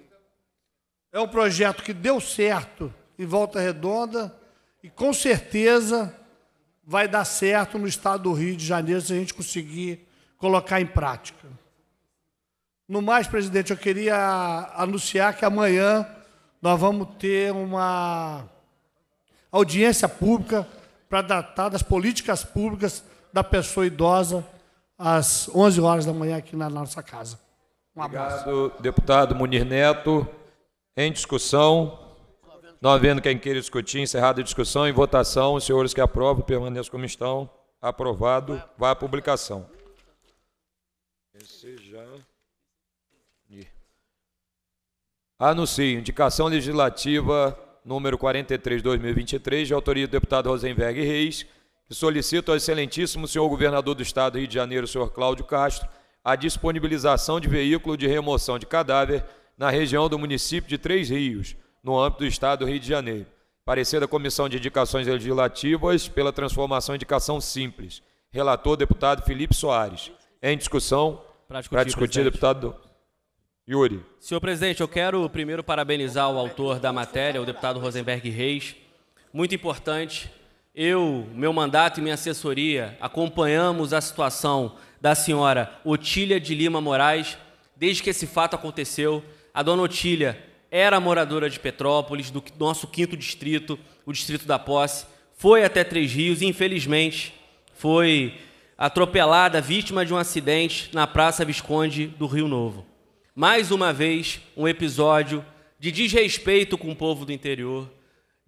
é um projeto que deu certo em Volta Redonda e com certeza vai dar certo no estado do Rio de Janeiro se a gente conseguir colocar em prática. No mais, presidente, eu queria anunciar que amanhã nós vamos ter uma audiência pública para tratar das políticas públicas da pessoa idosa às 11 horas da manhã aqui na nossa casa. Um abraço. Obrigado, deputado Munir Neto. Em discussão, não havendo quem queira discutir, encerrada a discussão. Em votação, os senhores que aprovam, permaneçam como estão. Aprovado. Vai à publicação. Esse já... Anuncio. Indicação legislativa número 43, 2023, de autoria do deputado Rosenberg Reis, solicito ao excelentíssimo senhor governador do Estado do Rio de Janeiro, senhor Cláudio Castro, a disponibilização de veículo de remoção de cadáver na região do município de Três Rios, no âmbito do Estado do Rio de Janeiro. Parecer da Comissão de Indicações Legislativas pela transformação em indicação simples. Relator, deputado Felipe Soares. Em discussão, para discutir, para discutir deputado Yuri. Senhor presidente, eu quero primeiro parabenizar o autor da matéria, o deputado Rosenberg Reis. Muito importante eu, meu mandato e minha assessoria acompanhamos a situação da senhora Otília de Lima Moraes desde que esse fato aconteceu. A dona Otília era moradora de Petrópolis, do nosso quinto distrito, o distrito da posse, foi até Três Rios e, infelizmente, foi atropelada, vítima de um acidente na Praça Visconde do Rio Novo. Mais uma vez, um episódio de desrespeito com o povo do interior,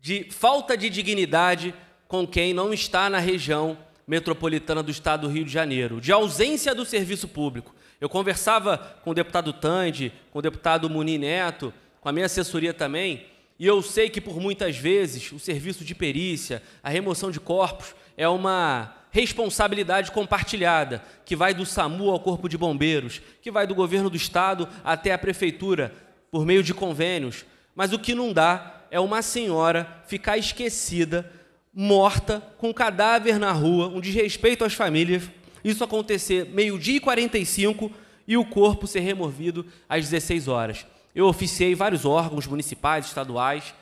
de falta de dignidade com quem não está na região metropolitana do estado do Rio de Janeiro, de ausência do serviço público. Eu conversava com o deputado Tande, com o deputado Muni Neto, com a minha assessoria também, e eu sei que por muitas vezes o serviço de perícia, a remoção de corpos, é uma responsabilidade compartilhada, que vai do SAMU ao Corpo de Bombeiros, que vai do governo do estado até a prefeitura, por meio de convênios. Mas o que não dá é uma senhora ficar esquecida morta, com cadáver na rua, um desrespeito às famílias. Isso acontecer meio-dia e 45 e o corpo ser removido às 16 horas. Eu oficiei vários órgãos municipais, estaduais.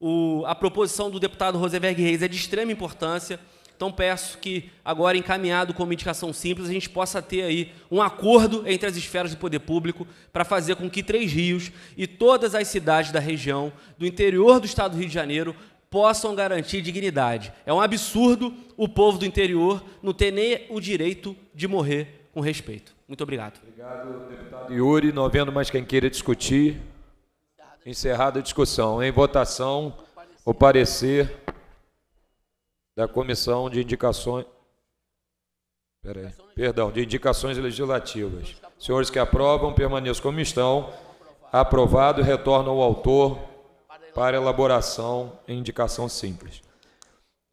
O, a proposição do deputado Rosenberg Reis é de extrema importância. Então peço que agora encaminhado uma indicação simples a gente possa ter aí um acordo entre as esferas do poder público para fazer com que Três Rios e todas as cidades da região do interior do estado do Rio de Janeiro possam garantir dignidade. É um absurdo o povo do interior não ter nem o direito de morrer com respeito. Muito obrigado. Obrigado, deputado Yuri. Não havendo mais quem queira discutir, encerrada a discussão. Em votação, o parecer da Comissão de Indicações. Peraí, perdão, de indicações legislativas. Senhores que aprovam, permaneçam como estão. Aprovado, retorno ao autor para elaboração e indicação simples.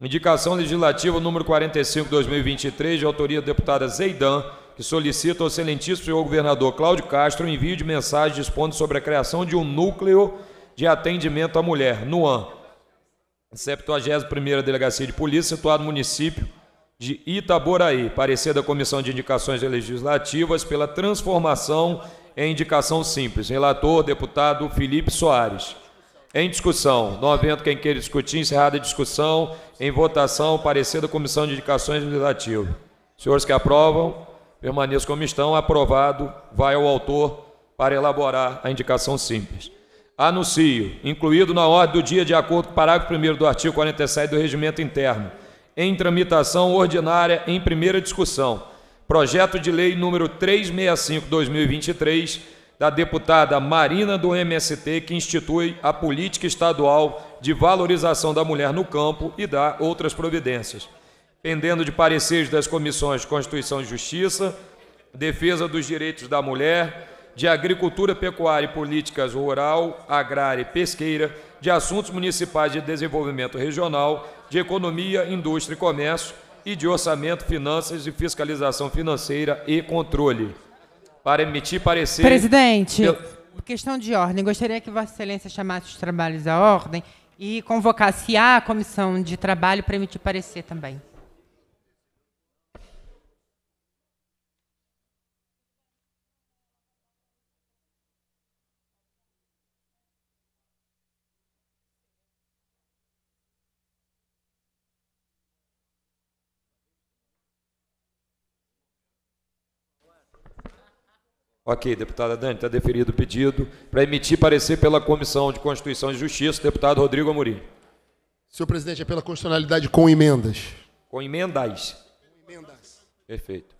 Indicação legislativa número 45 2023 de autoria da deputada Zeidan, que solicita ao excelentíssimo senhor governador Cláudio Castro envio de mensagem dispondo sobre a criação de um núcleo de atendimento à mulher, NUAM, 71ª Delegacia de Polícia, situado no município de Itaboraí. Parecer da Comissão de Indicações Legislativas pela transformação em indicação simples. Relator, deputado Felipe Soares. Em discussão, não havendo quem queira discutir, encerrada a discussão, em votação, parecer da Comissão de Indicações Legislativas. Senhores que aprovam, permaneçam como estão. Aprovado, vai ao autor para elaborar a indicação simples. Anuncio, incluído na ordem do dia, de acordo com o parágrafo 1 do artigo 47 do Regimento Interno, em tramitação ordinária em primeira discussão, projeto de lei número 365-2023, da deputada Marina do MST, que institui a política estadual de valorização da mulher no campo e dá outras providências. Pendendo de pareceres das comissões Constituição e Justiça, Defesa dos Direitos da Mulher, de Agricultura, Pecuária e Políticas Rural, Agrária e Pesqueira, de Assuntos Municipais de Desenvolvimento Regional, de Economia, Indústria e Comércio e de Orçamento, Finanças e Fiscalização Financeira e Controle para emitir parecer. Presidente, questão de ordem. Gostaria que Vossa Excelência chamasse os trabalhos à ordem e convocasse a Comissão de Trabalho para emitir parecer também. Ok, deputada Dani, está deferido o pedido. Para emitir parecer pela Comissão de Constituição e Justiça, deputado Rodrigo Amorim. Senhor presidente, é pela constitucionalidade com emendas. Com emendas. Com emendas. Perfeito.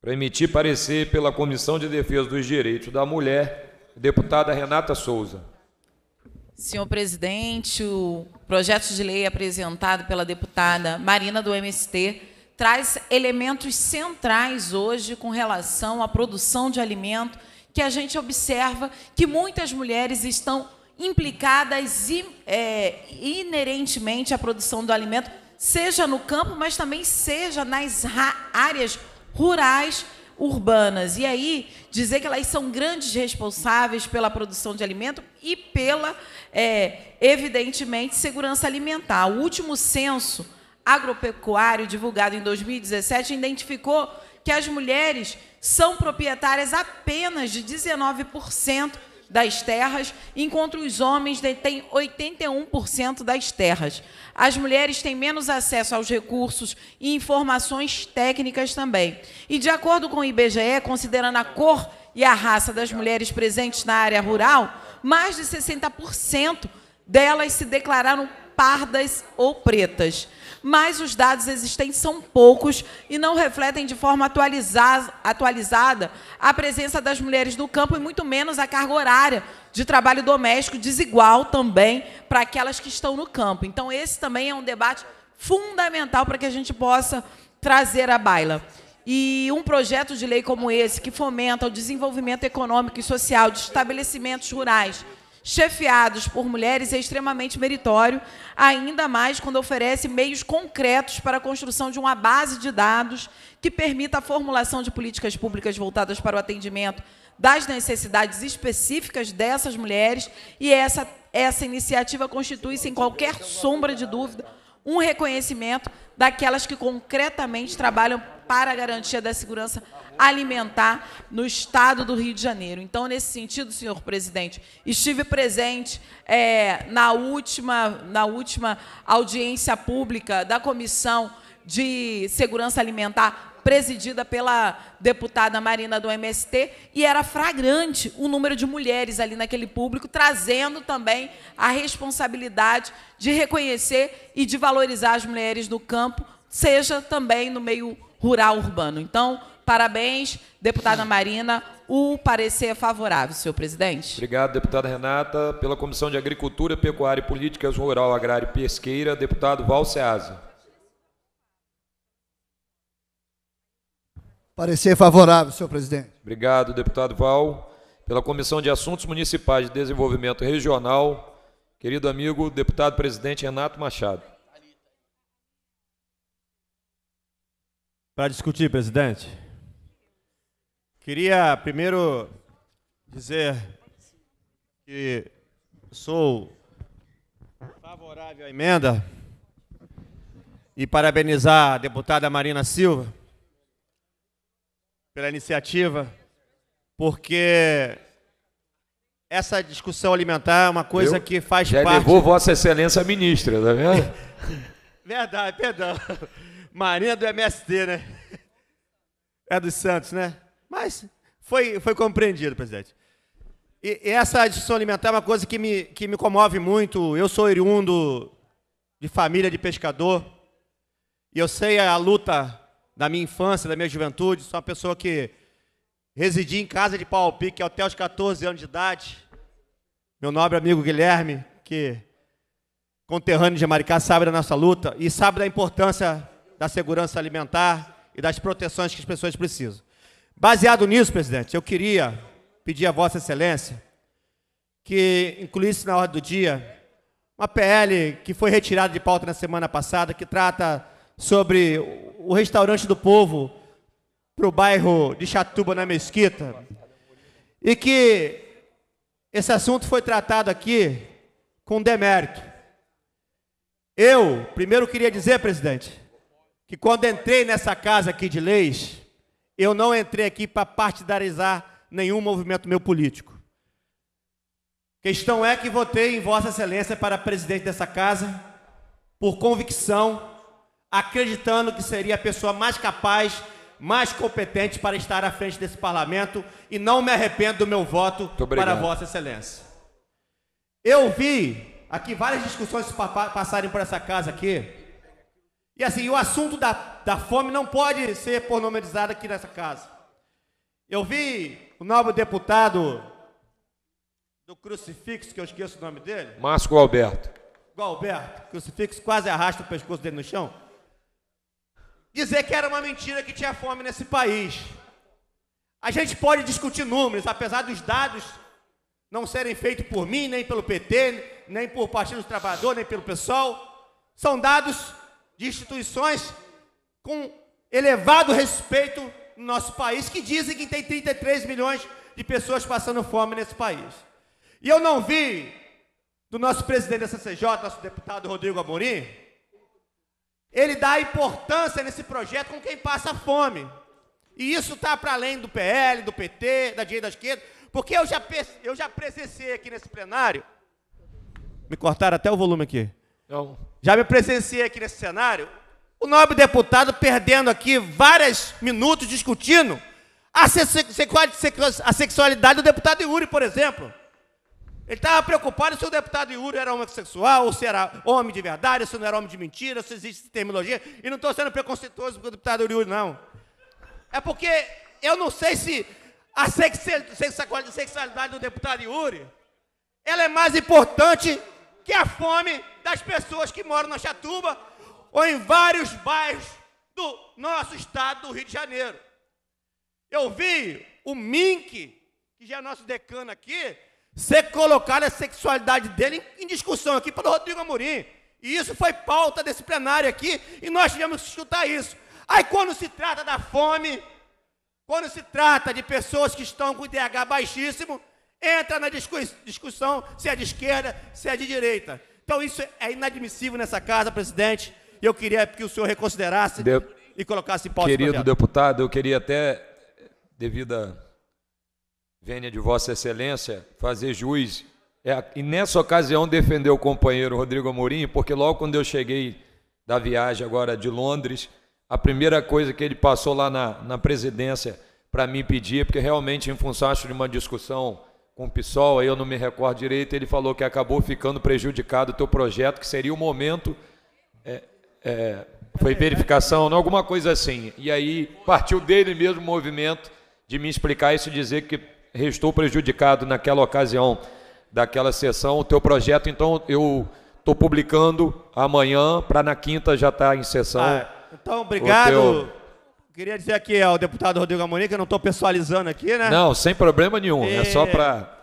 Para emitir parecer pela Comissão de Defesa dos Direitos da Mulher, deputada Renata Souza. Senhor presidente, o projeto de lei apresentado pela deputada Marina do MST traz elementos centrais hoje com relação à produção de alimento, que a gente observa que muitas mulheres estão implicadas é, inerentemente à produção do alimento, seja no campo, mas também seja nas áreas rurais urbanas. E aí, dizer que elas são grandes responsáveis pela produção de alimento e pela, é, evidentemente, segurança alimentar. O último censo agropecuário, divulgado em 2017, identificou que as mulheres são proprietárias apenas de 19% das terras, enquanto os homens detêm 81% das terras. As mulheres têm menos acesso aos recursos e informações técnicas também. E, de acordo com o IBGE, considerando a cor e a raça das mulheres presentes na área rural, mais de 60% delas se declararam pardas ou pretas mas os dados existentes são poucos e não refletem de forma atualizada a presença das mulheres no campo e muito menos a carga horária de trabalho doméstico desigual também para aquelas que estão no campo. Então, esse também é um debate fundamental para que a gente possa trazer à baila. E um projeto de lei como esse, que fomenta o desenvolvimento econômico e social de estabelecimentos rurais chefiados por mulheres é extremamente meritório, ainda mais quando oferece meios concretos para a construção de uma base de dados que permita a formulação de políticas públicas voltadas para o atendimento das necessidades específicas dessas mulheres, e essa, essa iniciativa constitui, sem qualquer sombra de dúvida, um reconhecimento daquelas que concretamente trabalham para a garantia da segurança alimentar no estado do Rio de Janeiro. Então, nesse sentido, senhor presidente, estive presente é, na, última, na última audiência pública da Comissão de Segurança Alimentar presidida pela deputada Marina do MST, e era fragrante o número de mulheres ali naquele público, trazendo também a responsabilidade de reconhecer e de valorizar as mulheres no campo, seja também no meio rural urbano. Então, parabéns, deputada Marina. O parecer é favorável, senhor presidente. Obrigado, deputada Renata. Pela Comissão de Agricultura, Pecuária e Políticas Rural, Agrária e Pesqueira, deputado Val Seasa. Parecer favorável, senhor presidente. Obrigado, deputado Val. Pela Comissão de Assuntos Municipais de Desenvolvimento Regional, querido amigo, deputado presidente Renato Machado. para discutir, presidente. Queria primeiro dizer que sou favorável à emenda e parabenizar a deputada Marina Silva pela iniciativa, porque essa discussão alimentar é uma coisa Eu que faz já parte. Já levou Vossa Excelência a ministra, tá vendo? Verdade, perdão. Marina do MST, né? É dos Santos, né? Mas foi, foi compreendido, presidente. E, e essa adição alimentar é uma coisa que me, que me comove muito. Eu sou oriundo de família de pescador. E eu sei a luta da minha infância, da minha juventude. Sou uma pessoa que residi em casa de pau pique até os 14 anos de idade. Meu nobre amigo Guilherme, que conterrâneo de Maricá, sabe da nossa luta e sabe da importância da segurança alimentar e das proteções que as pessoas precisam. Baseado nisso, presidente, eu queria pedir a Vossa Excelência que incluísse na ordem do dia uma PL que foi retirada de pauta na semana passada, que trata sobre o restaurante do povo para o bairro de Chatuba, na Mesquita, e que esse assunto foi tratado aqui com demérito. Eu, primeiro, queria dizer, presidente, que quando entrei nessa casa aqui de leis, eu não entrei aqui para partidarizar nenhum movimento meu político. Questão é que votei em Vossa Excelência para presidente dessa casa por convicção, acreditando que seria a pessoa mais capaz, mais competente para estar à frente desse parlamento e não me arrependo do meu voto para Vossa Excelência. Eu vi aqui várias discussões passarem por essa casa aqui e assim, o assunto da, da fome não pode ser pormenorizado aqui nessa casa. Eu vi o nobre deputado do Crucifixo, que eu esqueço o nome dele. Márcio Alberto. Gualberto, Crucifixo quase arrasta o pescoço dele no chão. Dizer que era uma mentira que tinha fome nesse país. A gente pode discutir números, apesar dos dados não serem feitos por mim, nem pelo PT, nem por Partido do Trabalhador, nem pelo PSOL. São dados de instituições com elevado respeito no nosso país, que dizem que tem 33 milhões de pessoas passando fome nesse país. E eu não vi do nosso presidente da CCJ, nosso deputado Rodrigo Amorim, ele dá importância nesse projeto com quem passa fome. E isso está para além do PL, do PT, da direita da esquerda, porque eu já, eu já presenciei aqui nesse plenário. Me cortaram até o volume aqui. Não. Já me presenciei aqui nesse cenário, o nobre deputado perdendo aqui vários minutos discutindo a, sexualidade do deputado Yuri, por exemplo. Ele estava preocupado se o deputado Yuri era homossexual, ou se era homem de verdade, se não era homem de mentira, se existe terminologia. E não estou sendo preconceituoso com o deputado Yuri, não. É porque eu não sei se a sexualidade do deputado Yuri ela é mais importante que é a fome das pessoas que moram na Chatuba ou em vários bairros do nosso estado do Rio de Janeiro. Eu vi o Mink, que já é nosso decano aqui, ser colocado a sexualidade dele em, discussão aqui pelo Rodrigo Amorim. E isso foi pauta desse plenário aqui, e nós tivemos que escutar isso. Aí quando se trata da fome, quando se trata de pessoas que estão com o DH baixíssimo, Entra na discussão se é de esquerda, se é de direita. Então isso é inadmissível nessa casa, presidente. Eu queria que o senhor reconsiderasse de... e colocasse em pauta Querido deputado, eu queria até, devido à vênia de Vossa Excelência, fazer juiz. É, e nessa ocasião defender o companheiro Rodrigo Amorim, porque logo quando eu cheguei da viagem agora de Londres, a primeira coisa que ele passou lá na, na presidência para me pedir, porque realmente em função acho, de uma discussão com o PSOL, aí eu não me recordo direito, ele falou que acabou ficando prejudicado o teu projeto, que seria o momento. É, é, foi verificação, não, alguma coisa assim. E aí partiu dele mesmo o movimento de me explicar isso e dizer que restou prejudicado naquela ocasião daquela sessão o teu projeto. Então eu estou publicando amanhã para na quinta já estar tá em sessão. Ah, então obrigado. Queria dizer aqui ao deputado Rodrigo Amorim, que eu não estou pessoalizando aqui, né? Não, sem problema nenhum. E... É só para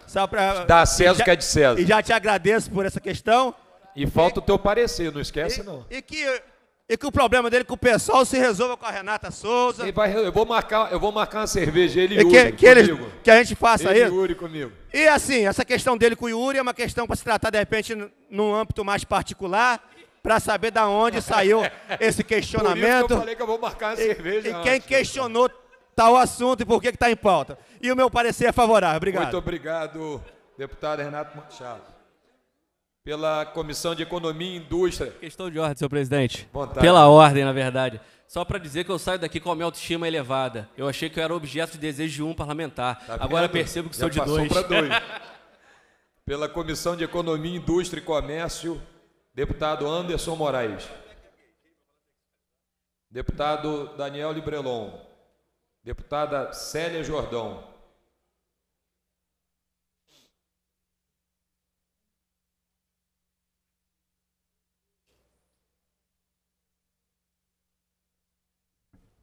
é, dar acesso o que é de César. E já te agradeço por essa questão. E falta e... o teu parecer, não esquece, e... não. E que, e que o problema dele é que o pessoal se resolva com a Renata Souza. Ele vai, eu, vou marcar, eu vou marcar uma cerveja, ele e Yuri, que, que, ele, que a gente faça ele isso. Yuri comigo. E assim, essa questão dele com o Yuri é uma questão para se tratar, de repente, num âmbito mais particular para saber da onde saiu esse questionamento. Por eu falei que eu vou marcar a cerveja. E, e quem questionou tal assunto e por que está em pauta. E o meu parecer é favorável. Obrigado. Muito obrigado, deputado Renato Machado pela Comissão de Economia e Indústria. Questão de ordem, senhor presidente. Pela ordem, na verdade. Só para dizer que eu saio daqui com a minha autoestima elevada. Eu achei que eu era objeto de desejo de um parlamentar. Tá Agora percebo que Já sou de dois. dois. pela Comissão de Economia, Indústria e Comércio, Deputado Anderson Moraes. Deputado Daniel Librelon. Deputada Célia Jordão.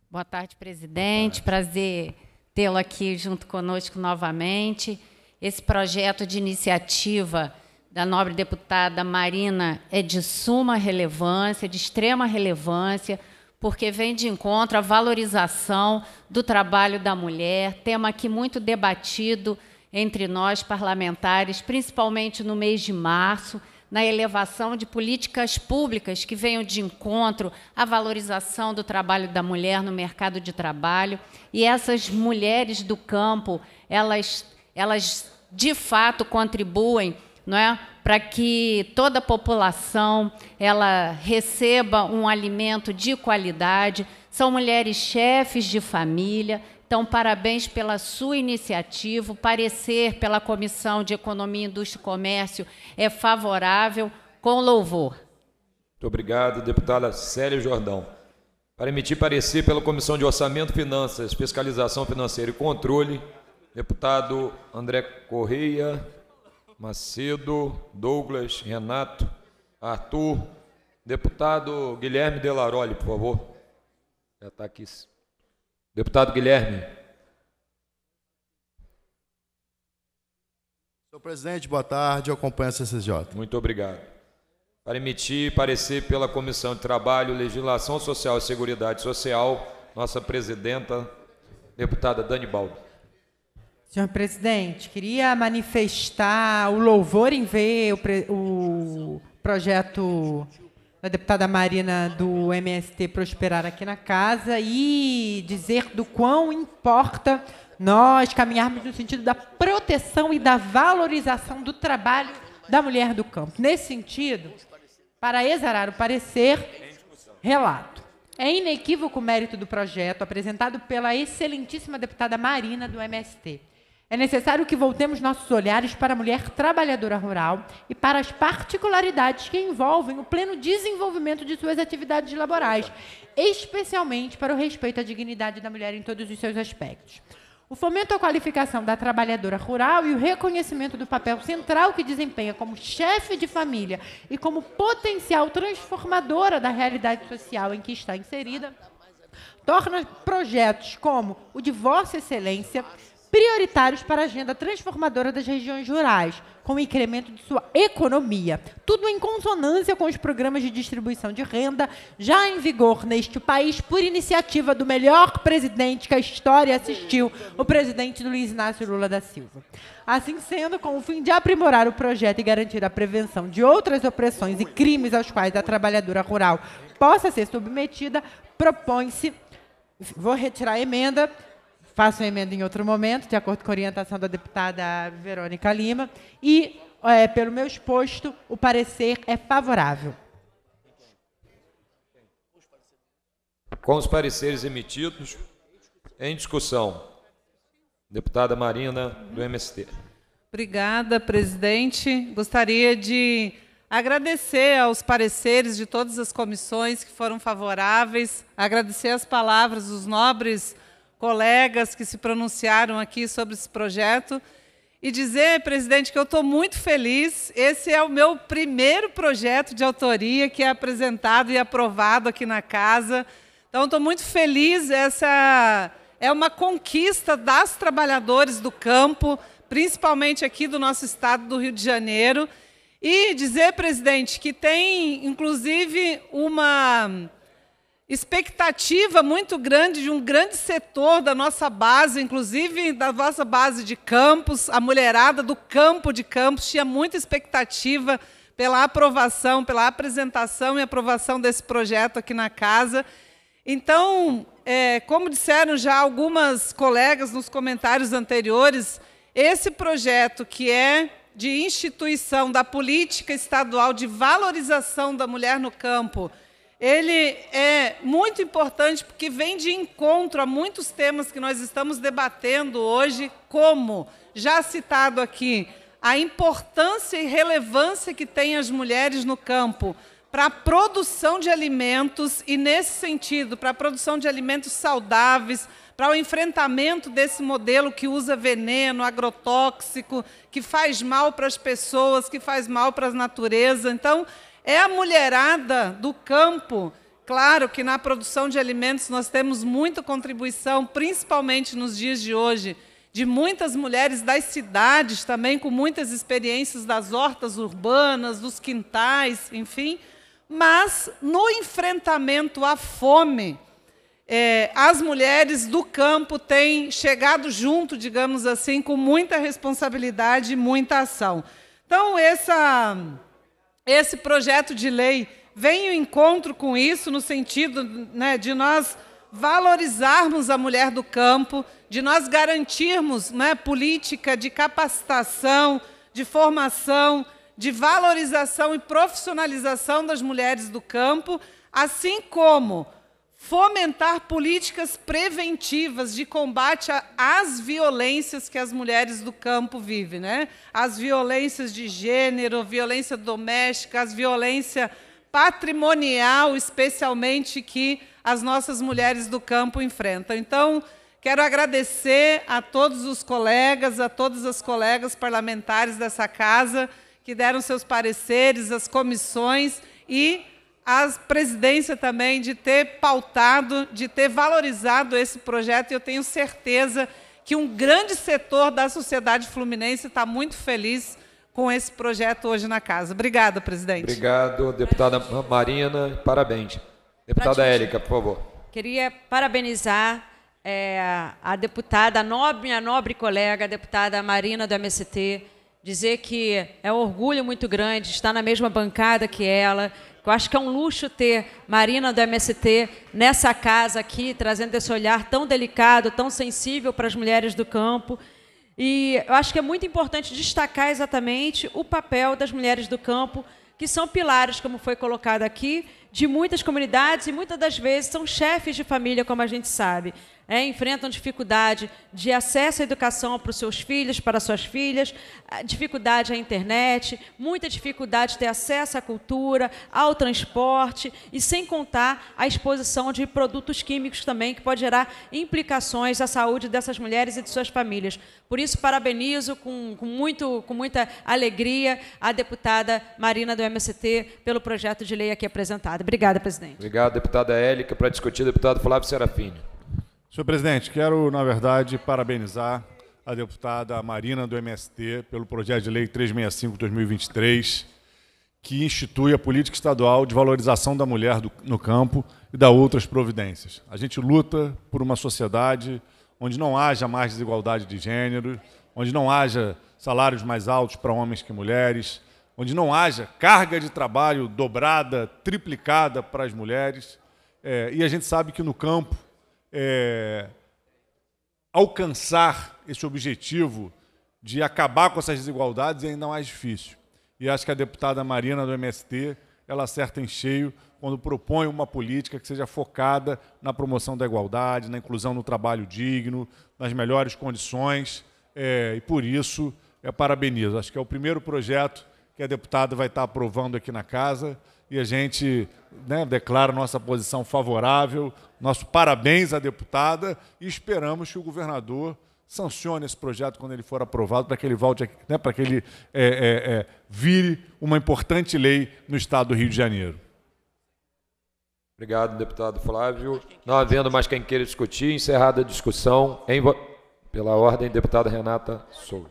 Boa tarde, presidente. Boa tarde. Prazer tê-lo aqui junto conosco novamente. Esse projeto de iniciativa da nobre deputada Marina é de suma relevância, de extrema relevância, porque vem de encontro à valorização do trabalho da mulher, tema aqui muito debatido entre nós parlamentares, principalmente no mês de março, na elevação de políticas públicas que venham de encontro à valorização do trabalho da mulher no mercado de trabalho. E essas mulheres do campo, elas, elas de fato contribuem não é? Para que toda a população ela receba um alimento de qualidade. São mulheres chefes de família. Então, parabéns pela sua iniciativa. O parecer pela Comissão de Economia, Indústria e Comércio é favorável, com louvor. Muito obrigado, deputada Célia Jordão. Para emitir parecer pela Comissão de Orçamento, Finanças, Fiscalização Financeira e Controle, deputado André Correia, Macedo, Douglas, Renato, Arthur. Deputado Guilherme Delaroli, por favor. Já está aqui. Deputado Guilherme. Senhor presidente, boa tarde. Eu acompanho a CCJ. Muito obrigado. Para emitir parecer pela Comissão de Trabalho, Legislação Social e Seguridade Social, nossa presidenta, deputada Dani Baldo. Senhor presidente, queria manifestar o louvor em ver o, o projeto da deputada Marina do MST prosperar aqui na casa e dizer do quão importa nós caminharmos no sentido da proteção e da valorização do trabalho da mulher do campo. Nesse sentido, para exarar o parecer, relato. É inequívoco o mérito do projeto apresentado pela excelentíssima deputada Marina do MST é necessário que voltemos nossos olhares para a mulher trabalhadora rural e para as particularidades que envolvem o pleno desenvolvimento de suas atividades laborais, especialmente para o respeito à dignidade da mulher em todos os seus aspectos. O fomento à qualificação da trabalhadora rural e o reconhecimento do papel central que desempenha como chefe de família e como potencial transformadora da realidade social em que está inserida, torna projetos como o Divórcio Excelência prioritários para a agenda transformadora das regiões rurais, com o incremento de sua economia. Tudo em consonância com os programas de distribuição de renda já em vigor neste país por iniciativa do melhor presidente que a história assistiu, o presidente Luiz Inácio Lula da Silva. Assim sendo, com o fim de aprimorar o projeto e garantir a prevenção de outras opressões e crimes aos quais a trabalhadora rural possa ser submetida, propõe-se, vou retirar a emenda, faço a emenda em outro momento, de acordo com a orientação da deputada Verônica Lima. E, é, pelo meu exposto, o parecer é favorável. Com os pareceres emitidos, em discussão. Deputada Marina, do MST. Obrigada, presidente. Gostaria de agradecer aos pareceres de todas as comissões que foram favoráveis, agradecer as palavras dos nobres colegas que se pronunciaram aqui sobre esse projeto e dizer, presidente, que eu estou muito feliz. Esse é o meu primeiro projeto de autoria que é apresentado e aprovado aqui na casa. Então, estou muito feliz. Essa é uma conquista das trabalhadores do campo, principalmente aqui do nosso estado do Rio de Janeiro. E dizer, presidente, que tem, inclusive, uma expectativa muito grande de um grande setor da nossa base, inclusive da nossa base de campos, a mulherada do campo de campos tinha muita expectativa pela aprovação, pela apresentação e aprovação desse projeto aqui na casa. Então, é, como disseram já algumas colegas nos comentários anteriores, esse projeto que é de instituição da política estadual de valorização da mulher no campo, ele é muito importante porque vem de encontro a muitos temas que nós estamos debatendo hoje, como já citado aqui, a importância e relevância que têm as mulheres no campo para a produção de alimentos e nesse sentido, para a produção de alimentos saudáveis, para o enfrentamento desse modelo que usa veneno, agrotóxico, que faz mal para as pessoas, que faz mal para a natureza. Então, é a mulherada do campo. Claro que na produção de alimentos nós temos muita contribuição, principalmente nos dias de hoje, de muitas mulheres das cidades também, com muitas experiências das hortas urbanas, dos quintais, enfim. Mas no enfrentamento à fome, é, as mulheres do campo têm chegado junto, digamos assim, com muita responsabilidade e muita ação. Então, essa esse projeto de lei vem em encontro com isso, no sentido né, de nós valorizarmos a mulher do campo, de nós garantirmos né, política de capacitação, de formação, de valorização e profissionalização das mulheres do campo, assim como fomentar políticas preventivas de combate às violências que as mulheres do campo vivem, né? As violências de gênero, violência doméstica, as violência patrimonial, especialmente que as nossas mulheres do campo enfrentam. Então, quero agradecer a todos os colegas, a todas as colegas parlamentares dessa casa que deram seus pareceres, as comissões e a presidência também de ter pautado, de ter valorizado esse projeto, e eu tenho certeza que um grande setor da sociedade fluminense está muito feliz com esse projeto hoje na casa. Obrigada, presidente. Obrigado, deputada Marina, parabéns. Deputada Érica, por favor. Queria parabenizar é, a deputada, a nobre, minha nobre colega, a deputada Marina do MST, dizer que é um orgulho muito grande estar na mesma bancada que ela, eu acho que é um luxo ter Marina do MST nessa casa aqui, trazendo esse olhar tão delicado, tão sensível para as mulheres do campo. E eu acho que é muito importante destacar exatamente o papel das mulheres do campo, que são pilares, como foi colocado aqui, de muitas comunidades e muitas das vezes são chefes de família, como a gente sabe. É, enfrentam dificuldade de acesso à educação para os seus filhos, para suas filhas, dificuldade à internet, muita dificuldade de ter acesso à cultura, ao transporte e sem contar a exposição de produtos químicos também que pode gerar implicações à saúde dessas mulheres e de suas famílias. Por isso parabenizo com, com muito, com muita alegria a deputada Marina do MST pelo projeto de lei aqui apresentado. Obrigada, presidente. Obrigado, deputada Élica, para discutir, deputado Flávio Serafini. Senhor presidente, quero, na verdade, parabenizar a deputada Marina do MST pelo projeto de lei 365-2023, que institui a política estadual de valorização da mulher do, no campo e da outras providências. A gente luta por uma sociedade onde não haja mais desigualdade de gênero, onde não haja salários mais altos para homens que mulheres, onde não haja carga de trabalho dobrada, triplicada para as mulheres. É, e a gente sabe que no campo é, alcançar esse objetivo de acabar com essas desigualdades é ainda mais difícil. E acho que a deputada Marina do MST ela acerta em cheio quando propõe uma política que seja focada na promoção da igualdade, na inclusão no trabalho digno, nas melhores condições. É, e por isso é parabenizo. Acho que é o primeiro projeto que a deputada vai estar aprovando aqui na casa e a gente né, declara nossa posição favorável nosso parabéns à deputada e esperamos que o governador sancione esse projeto quando ele for aprovado, para que ele volte, né, para que ele é, é, é, vire uma importante lei no estado do Rio de Janeiro. Obrigado, deputado Flávio. Não havendo mais quem queira discutir, encerrada a discussão. Em... Pela ordem, deputada Renata Souza.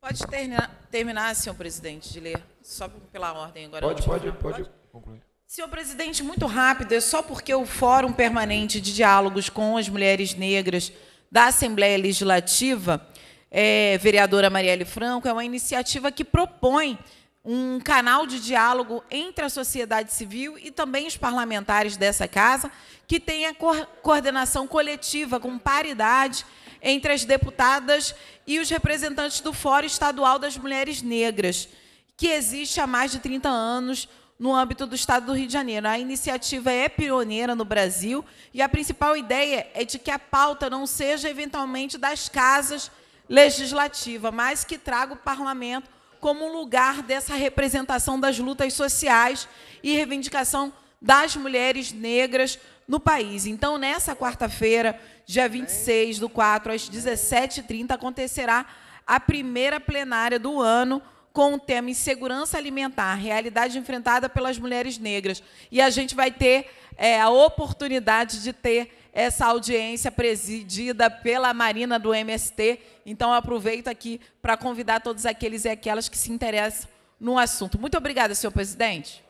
Pode terminar, terminar, senhor presidente, de ler, só pela ordem agora. Pode, pode, pode, pode concluir. Senhor presidente, muito rápido, é só porque o Fórum Permanente de Diálogos com as Mulheres Negras da Assembleia Legislativa, é, vereadora Marielle Franco, é uma iniciativa que propõe um canal de diálogo entre a sociedade civil e também os parlamentares dessa casa, que tenha coordenação coletiva, com paridade entre as deputadas e os representantes do Fórum Estadual das Mulheres Negras, que existe há mais de 30 anos no âmbito do Estado do Rio de Janeiro. A iniciativa é pioneira no Brasil e a principal ideia é de que a pauta não seja eventualmente das casas legislativas, mas que traga o parlamento como um lugar dessa representação das lutas sociais e reivindicação das mulheres negras no país. Então, nessa quarta-feira, dia 26 do 4 às 17h30, acontecerá a primeira plenária do ano com o tema insegurança alimentar, realidade enfrentada pelas mulheres negras. E a gente vai ter é, a oportunidade de ter essa audiência presidida pela Marina do MST. Então, aproveito aqui para convidar todos aqueles e aquelas que se interessam no assunto. Muito obrigada, senhor presidente.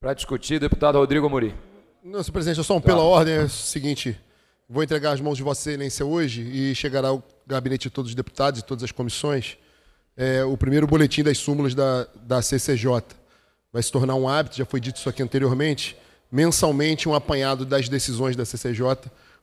Para discutir, deputado Rodrigo Amorim. Não, senhor presidente, eu só um pela tá. ordem, é o seguinte, vou entregar as mãos de vossa excelência hoje e chegará ao gabinete de todos os deputados e todas as comissões é, o primeiro boletim das súmulas da, da CCJ. Vai se tornar um hábito, já foi dito isso aqui anteriormente, mensalmente um apanhado das decisões da CCJ,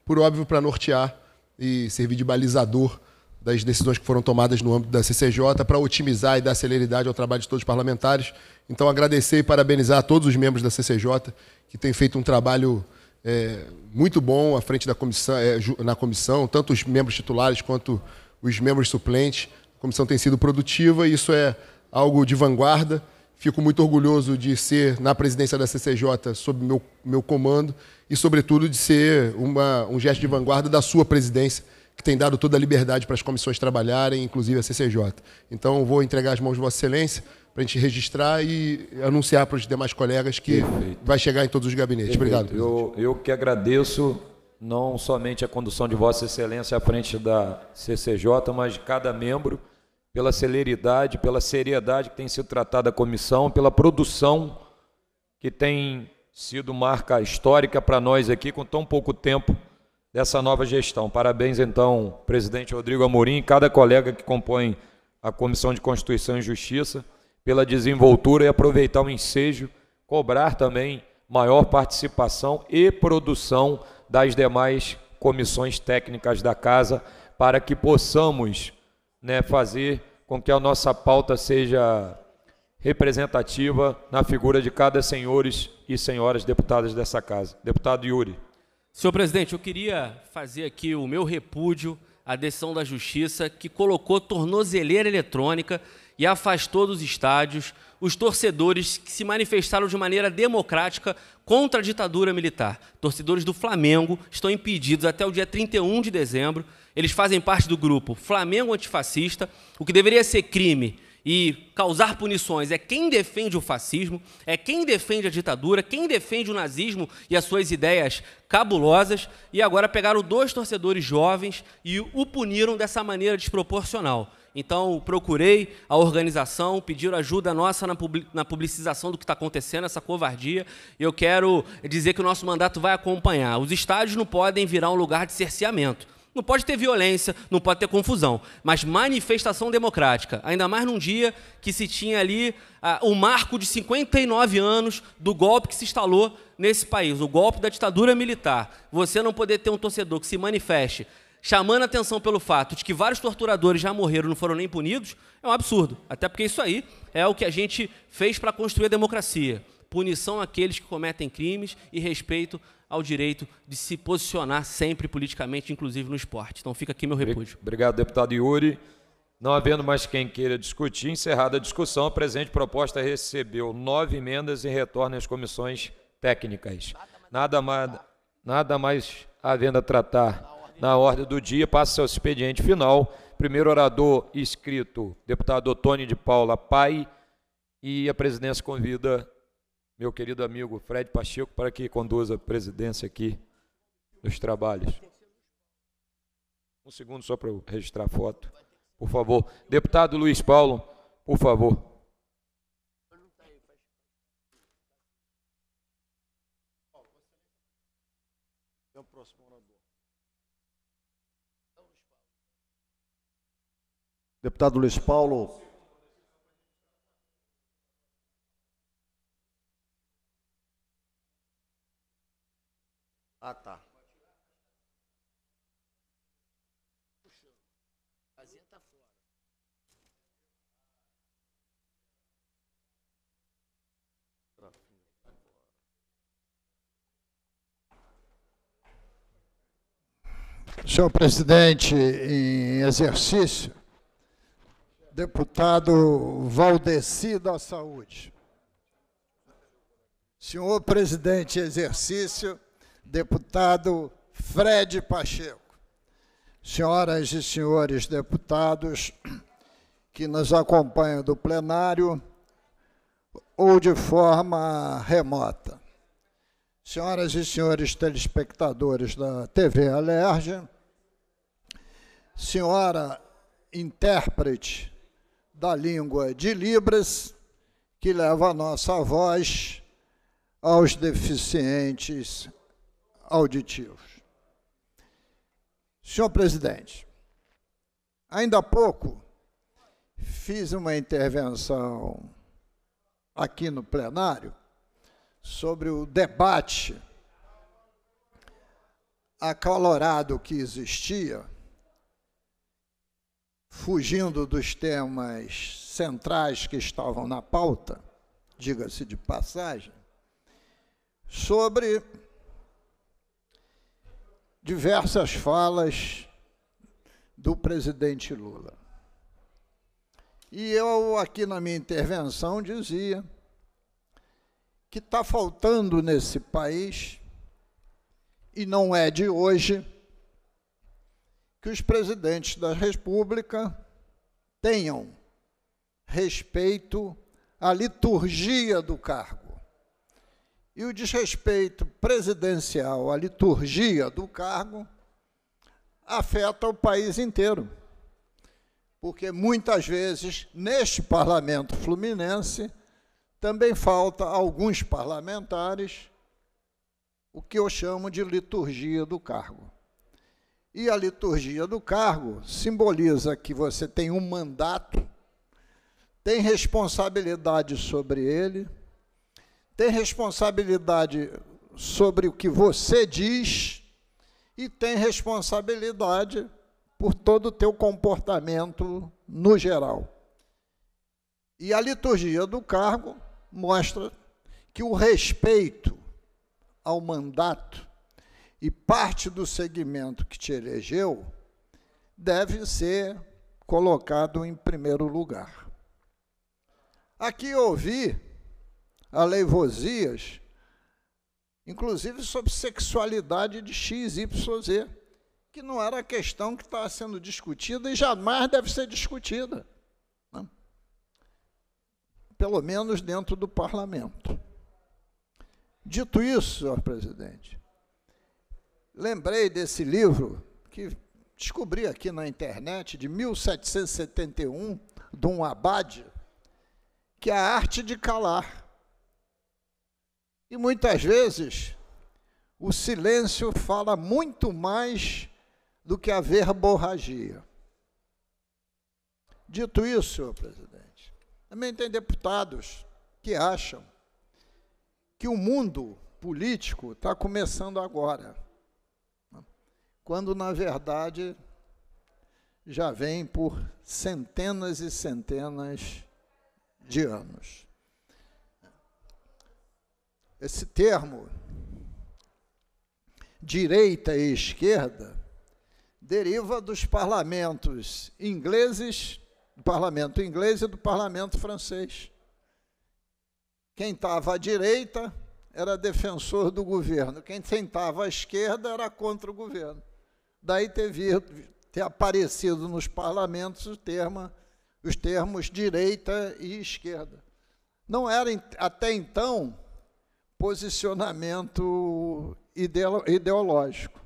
por óbvio, para nortear e servir de balizador das decisões que foram tomadas no âmbito da CCJ para otimizar e dar celeridade ao trabalho de todos os parlamentares. Então, agradecer e parabenizar a todos os membros da CCJ que têm feito um trabalho é, muito bom à frente da comissão, é, na comissão, tanto os membros titulares quanto os membros suplentes, a comissão tem sido produtiva e isso é algo de vanguarda. Fico muito orgulhoso de ser na presidência da CCJ sob meu, meu comando e, sobretudo, de ser uma, um gesto de vanguarda da sua presidência, que tem dado toda a liberdade para as comissões trabalharem, inclusive a CCJ. Então, vou entregar as mãos de Vossa Excelência para a gente registrar e anunciar para os demais colegas que Perfeito. vai chegar em todos os gabinetes. Perfeito. Obrigado. Eu, eu que agradeço não somente a condução de Vossa Excelência à frente da CCJ, mas de cada membro, pela celeridade, pela seriedade que tem sido tratada a comissão, pela produção que tem sido marca histórica para nós aqui, com tão pouco tempo dessa nova gestão. Parabéns, então, presidente Rodrigo Amorim e cada colega que compõe a Comissão de Constituição e Justiça, pela desenvoltura e aproveitar o ensejo, cobrar também maior participação e produção das demais comissões técnicas da casa, para que possamos né, fazer com que a nossa pauta seja representativa na figura de cada senhores e senhoras deputadas dessa casa. Deputado Yuri. Senhor presidente, eu queria fazer aqui o meu repúdio à decisão da Justiça que colocou tornozeleira eletrônica e afastou dos estádios os torcedores que se manifestaram de maneira democrática contra a ditadura militar. Torcedores do Flamengo estão impedidos até o dia 31 de dezembro. Eles fazem parte do grupo Flamengo Antifascista. O que deveria ser crime e causar punições é quem defende o fascismo, é quem defende a ditadura, quem defende o nazismo e as suas ideias cabulosas. E agora pegaram dois torcedores jovens e o puniram dessa maneira desproporcional. Então, procurei a organização, pediram ajuda nossa na publicização do que está acontecendo, essa covardia. E eu quero dizer que o nosso mandato vai acompanhar. Os estádios não podem virar um lugar de cerceamento. Não pode ter violência, não pode ter confusão, mas manifestação democrática, ainda mais num dia que se tinha ali ah, o marco de 59 anos do golpe que se instalou nesse país, o golpe da ditadura militar. Você não poder ter um torcedor que se manifeste chamando a atenção pelo fato de que vários torturadores já morreram e não foram nem punidos, é um absurdo. Até porque isso aí é o que a gente fez para construir a democracia. Punição àqueles que cometem crimes e respeito ao direito de se posicionar sempre politicamente, inclusive no esporte. Então fica aqui meu repúdio. Obrigado, deputado Yuri. Não havendo mais quem queira discutir, encerrada a discussão, a presente proposta recebeu nove emendas e retorna às comissões técnicas. Nada mais, nada mais havendo a tratar na ordem do dia, passa o expediente final. Primeiro orador escrito, deputado Otônio de Paula Pai, e a presidência convida meu querido amigo Fred Pacheco para que conduza a presidência aqui dos trabalhos. Um segundo só para eu registrar a foto, por favor. Deputado Luiz Paulo, por favor. Deputado Luiz Paulo. Ah, tá. Senhor presidente, em exercício deputado Valdeci da Saúde. Senhor presidente exercício, deputado Fred Pacheco. Senhoras e senhores deputados que nos acompanham do plenário ou de forma remota. Senhoras e senhores telespectadores da TV Alerja, senhora intérprete da língua de Libras, que leva a nossa voz aos deficientes auditivos. Senhor presidente, ainda há pouco fiz uma intervenção aqui no plenário sobre o debate acalorado que existia fugindo dos temas centrais que estavam na pauta, diga-se de passagem, sobre diversas falas do presidente Lula. E eu, aqui na minha intervenção, dizia que está faltando nesse país, e não é de hoje, que os presidentes da República tenham respeito à liturgia do cargo. E o desrespeito presidencial à liturgia do cargo afeta o país inteiro. Porque muitas vezes, neste parlamento fluminense, também falta alguns parlamentares o que eu chamo de liturgia do cargo. E a liturgia do cargo simboliza que você tem um mandato, tem responsabilidade sobre ele, tem responsabilidade sobre o que você diz e tem responsabilidade por todo o teu comportamento no geral. E a liturgia do cargo mostra que o respeito ao mandato e parte do segmento que te elegeu deve ser colocado em primeiro lugar. Aqui ouvi a Leivosias, inclusive sobre sexualidade de X, Y, Z, que não era a questão que estava sendo discutida e jamais deve ser discutida, né? pelo menos dentro do parlamento. Dito isso, senhor presidente, lembrei desse livro que descobri aqui na internet, de 1771, de um abade, que é a arte de calar. E muitas vezes o silêncio fala muito mais do que a verborragia. Dito isso, senhor presidente, também tem deputados que acham que o mundo político está começando agora quando na verdade já vem por centenas e centenas de anos. Esse termo direita e esquerda deriva dos parlamentos ingleses, do parlamento inglês e do parlamento francês. Quem estava à direita era defensor do governo, quem sentava à esquerda era contra o governo daí ter, vir, ter aparecido nos parlamentos o termo, os termos direita e esquerda. Não era, até então, posicionamento ideológico.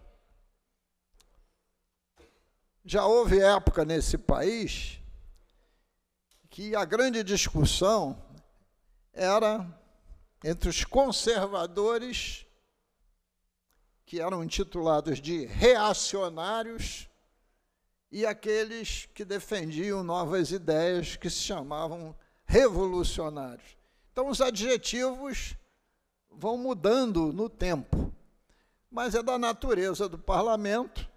Já houve época nesse país que a grande discussão era entre os conservadores que eram intitulados de reacionários e aqueles que defendiam novas ideias que se chamavam revolucionários. Então, os adjetivos vão mudando no tempo, mas é da natureza do parlamento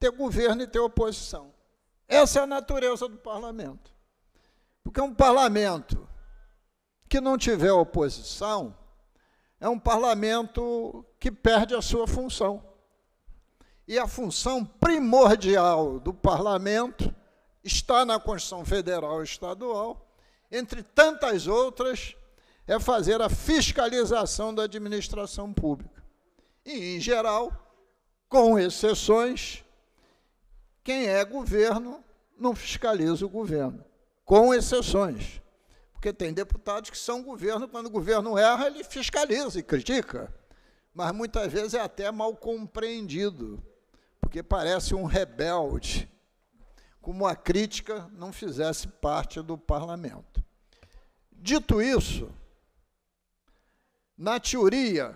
ter governo e ter oposição. Essa é a natureza do parlamento. Porque um parlamento que não tiver oposição é um parlamento que perde a sua função. E a função primordial do parlamento está na Constituição Federal e Estadual, entre tantas outras, é fazer a fiscalização da administração pública. E, em geral, com exceções, quem é governo não fiscaliza o governo, com exceções. Porque tem deputados que são governo, quando o governo erra, ele fiscaliza e critica. Mas muitas vezes é até mal compreendido, porque parece um rebelde, como a crítica não fizesse parte do parlamento. Dito isso, na teoria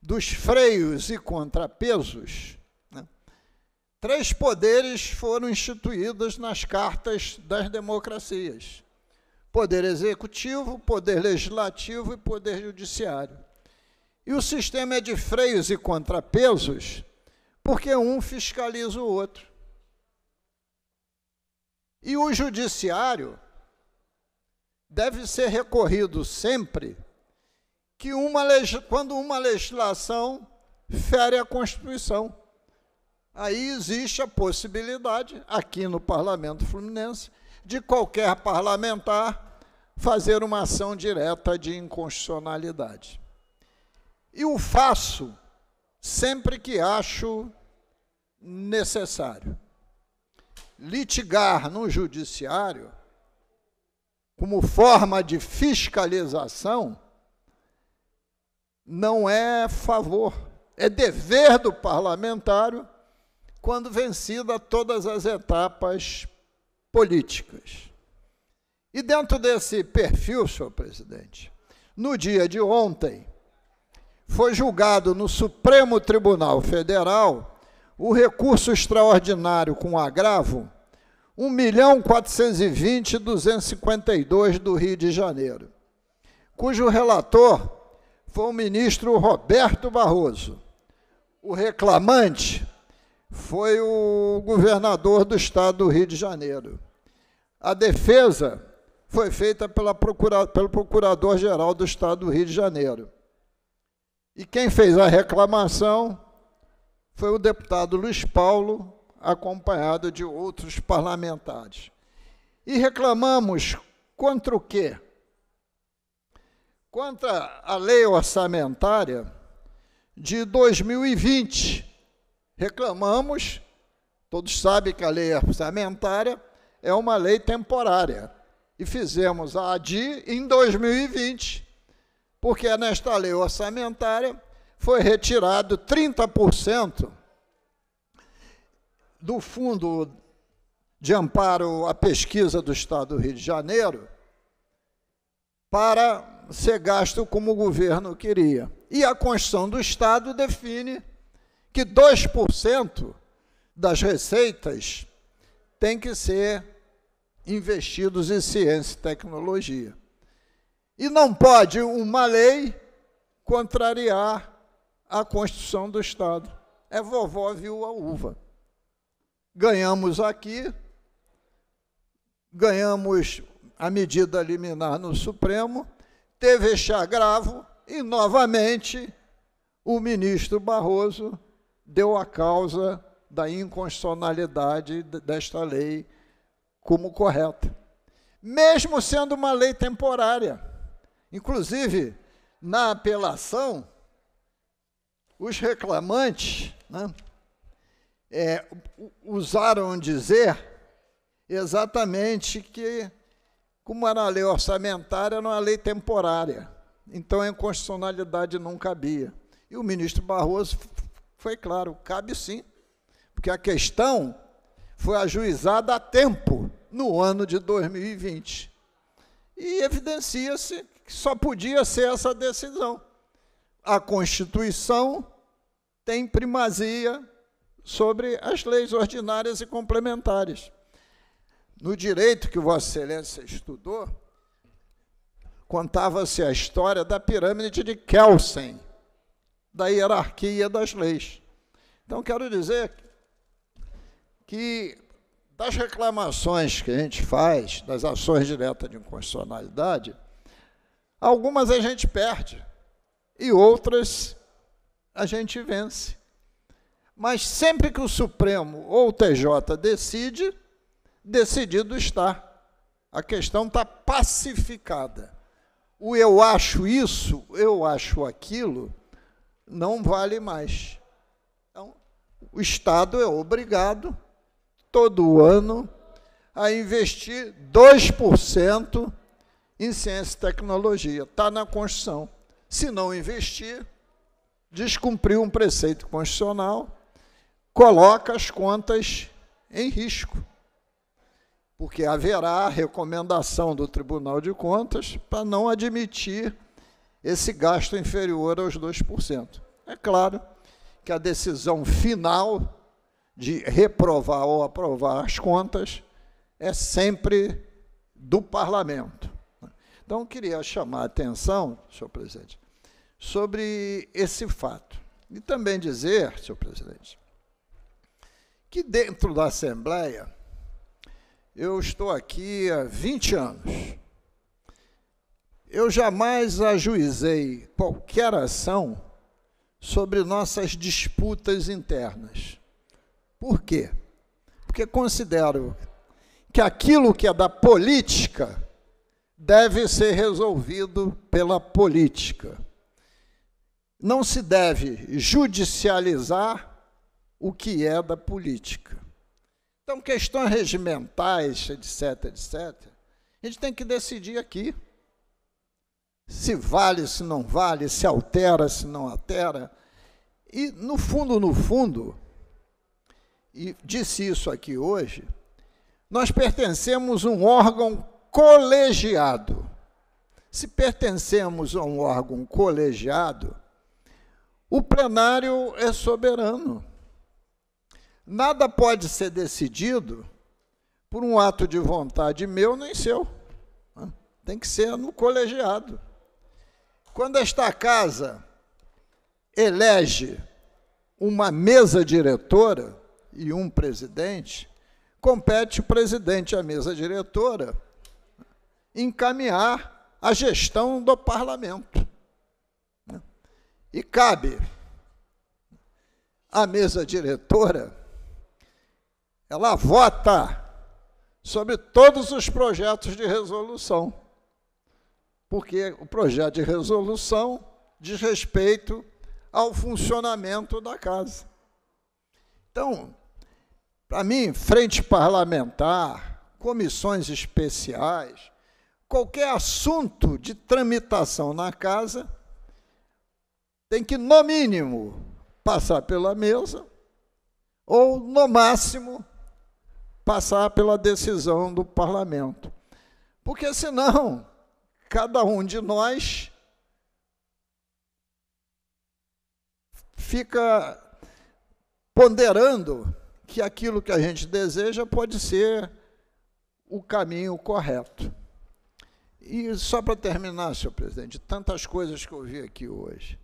dos freios e contrapesos, né, três poderes foram instituídos nas cartas das democracias Poder executivo, poder legislativo e poder judiciário. E o sistema é de freios e contrapesos, porque um fiscaliza o outro. E o judiciário deve ser recorrido sempre que uma quando uma legislação fere a Constituição. Aí existe a possibilidade, aqui no Parlamento Fluminense, de qualquer parlamentar fazer uma ação direta de inconstitucionalidade. E o faço sempre que acho necessário. Litigar no judiciário, como forma de fiscalização, não é favor, é dever do parlamentar quando vencida todas as etapas políticas. E dentro desse perfil, senhor presidente, no dia de ontem, foi julgado no Supremo Tribunal Federal o recurso extraordinário com agravo 1.420.252 do Rio de Janeiro, cujo relator foi o ministro Roberto Barroso. O reclamante foi o governador do estado do Rio de Janeiro. A defesa foi feita pela procura, pelo procurador-geral do estado do Rio de Janeiro. E quem fez a reclamação foi o deputado Luiz Paulo, acompanhado de outros parlamentares. E reclamamos contra o quê? Contra a lei orçamentária de 2020 Reclamamos, todos sabem que a lei é orçamentária é uma lei temporária. E fizemos a ADI em 2020, porque nesta lei orçamentária foi retirado 30% do fundo de amparo à pesquisa do Estado do Rio de Janeiro para ser gasto como o governo queria. E a Constituição do Estado define que 2% das receitas tem que ser investidos em ciência e tecnologia. E não pode uma lei contrariar a Constituição do Estado. É vovó viu a uva. Ganhamos aqui, ganhamos a medida liminar no Supremo, teve este agravo e, novamente, o ministro Barroso deu a causa da inconstitucionalidade desta lei como correta. Mesmo sendo uma lei temporária. Inclusive, na apelação, os reclamantes né, é, usaram dizer exatamente que, como era uma lei orçamentária, era uma lei temporária. Então, a inconstitucionalidade não cabia. E o ministro Barroso foi claro, cabe sim, porque a questão foi ajuizada a tempo, no ano de 2020. E evidencia-se que só podia ser essa decisão. A Constituição tem primazia sobre as leis ordinárias e complementares. No direito que Vossa Excelência estudou, contava-se a história da pirâmide de Kelsen da hierarquia das leis. Então, quero dizer que das reclamações que a gente faz, das ações diretas de inconstitucionalidade, algumas a gente perde e outras a gente vence. Mas sempre que o Supremo ou o TJ decide, decidido está. A questão está pacificada. O eu acho isso, eu acho aquilo não vale mais. Então, o Estado é obrigado, todo ano, a investir 2% em ciência e tecnologia. Está na Constituição. Se não investir, descumpriu um preceito constitucional, coloca as contas em risco. Porque haverá recomendação do Tribunal de Contas para não admitir esse gasto é inferior aos 2%. É claro que a decisão final de reprovar ou aprovar as contas é sempre do parlamento. Então, queria chamar a atenção, senhor presidente, sobre esse fato. E também dizer, senhor presidente, que dentro da Assembleia, eu estou aqui há 20 anos. Eu jamais ajuizei qualquer ação sobre nossas disputas internas. Por quê? Porque considero que aquilo que é da política deve ser resolvido pela política. Não se deve judicializar o que é da política. Então, questões regimentais, etc., etc., a gente tem que decidir aqui se vale, se não vale, se altera, se não altera. E, no fundo, no fundo, e disse isso aqui hoje, nós pertencemos a um órgão colegiado. Se pertencemos a um órgão colegiado, o plenário é soberano. Nada pode ser decidido por um ato de vontade meu nem seu. Tem que ser no colegiado. Quando esta casa elege uma mesa diretora e um presidente, compete o presidente à mesa diretora encaminhar a gestão do parlamento. E cabe à mesa diretora, ela vota sobre todos os projetos de resolução porque o projeto de resolução diz respeito ao funcionamento da casa. Então, para mim, frente parlamentar, comissões especiais, qualquer assunto de tramitação na casa tem que, no mínimo, passar pela mesa ou, no máximo, passar pela decisão do parlamento. Porque, senão, cada um de nós fica ponderando que aquilo que a gente deseja pode ser o caminho correto. E só para terminar, senhor presidente, tantas coisas que eu vi aqui hoje.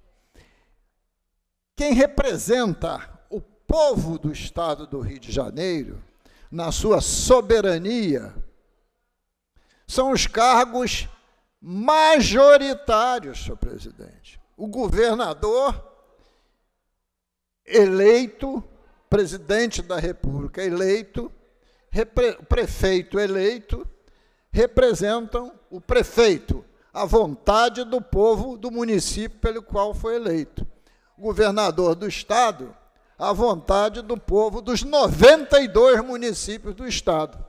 Quem representa o povo do estado do Rio de Janeiro, na sua soberania, são os cargos majoritários, senhor presidente. O governador eleito, presidente da República eleito, o prefeito eleito, representam o prefeito, a vontade do povo do município pelo qual foi eleito. O governador do estado, a vontade do povo dos 92 municípios do estado.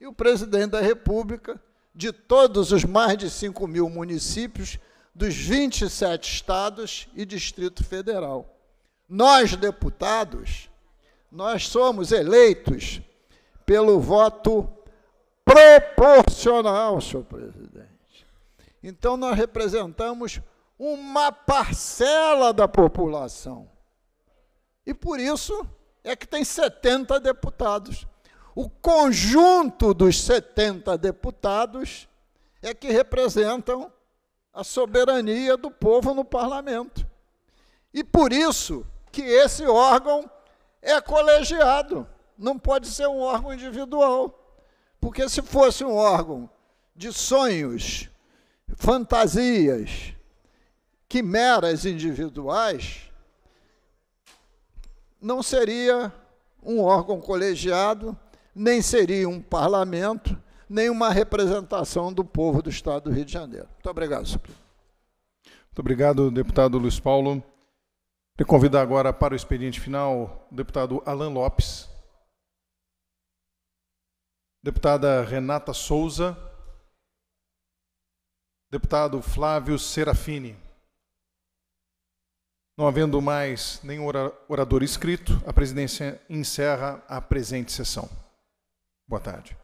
E o presidente da República, de todos os mais de 5 mil municípios dos 27 estados e Distrito Federal. Nós, deputados, nós somos eleitos pelo voto proporcional, senhor presidente. Então, nós representamos uma parcela da população. E por isso é que tem 70 deputados o conjunto dos 70 deputados é que representam a soberania do povo no parlamento. E por isso que esse órgão é colegiado, não pode ser um órgão individual. Porque se fosse um órgão de sonhos, fantasias, quimeras individuais, não seria um órgão colegiado, nem seria um parlamento, nem uma representação do povo do Estado do Rio de Janeiro. Muito obrigado, presidente. Muito obrigado, deputado Luiz Paulo. Queria convidar agora para o expediente final o deputado Alan Lopes, deputada Renata Souza, deputado Flávio Serafini. Não havendo mais nenhum orador inscrito, a presidência encerra a presente sessão. Boa tarde.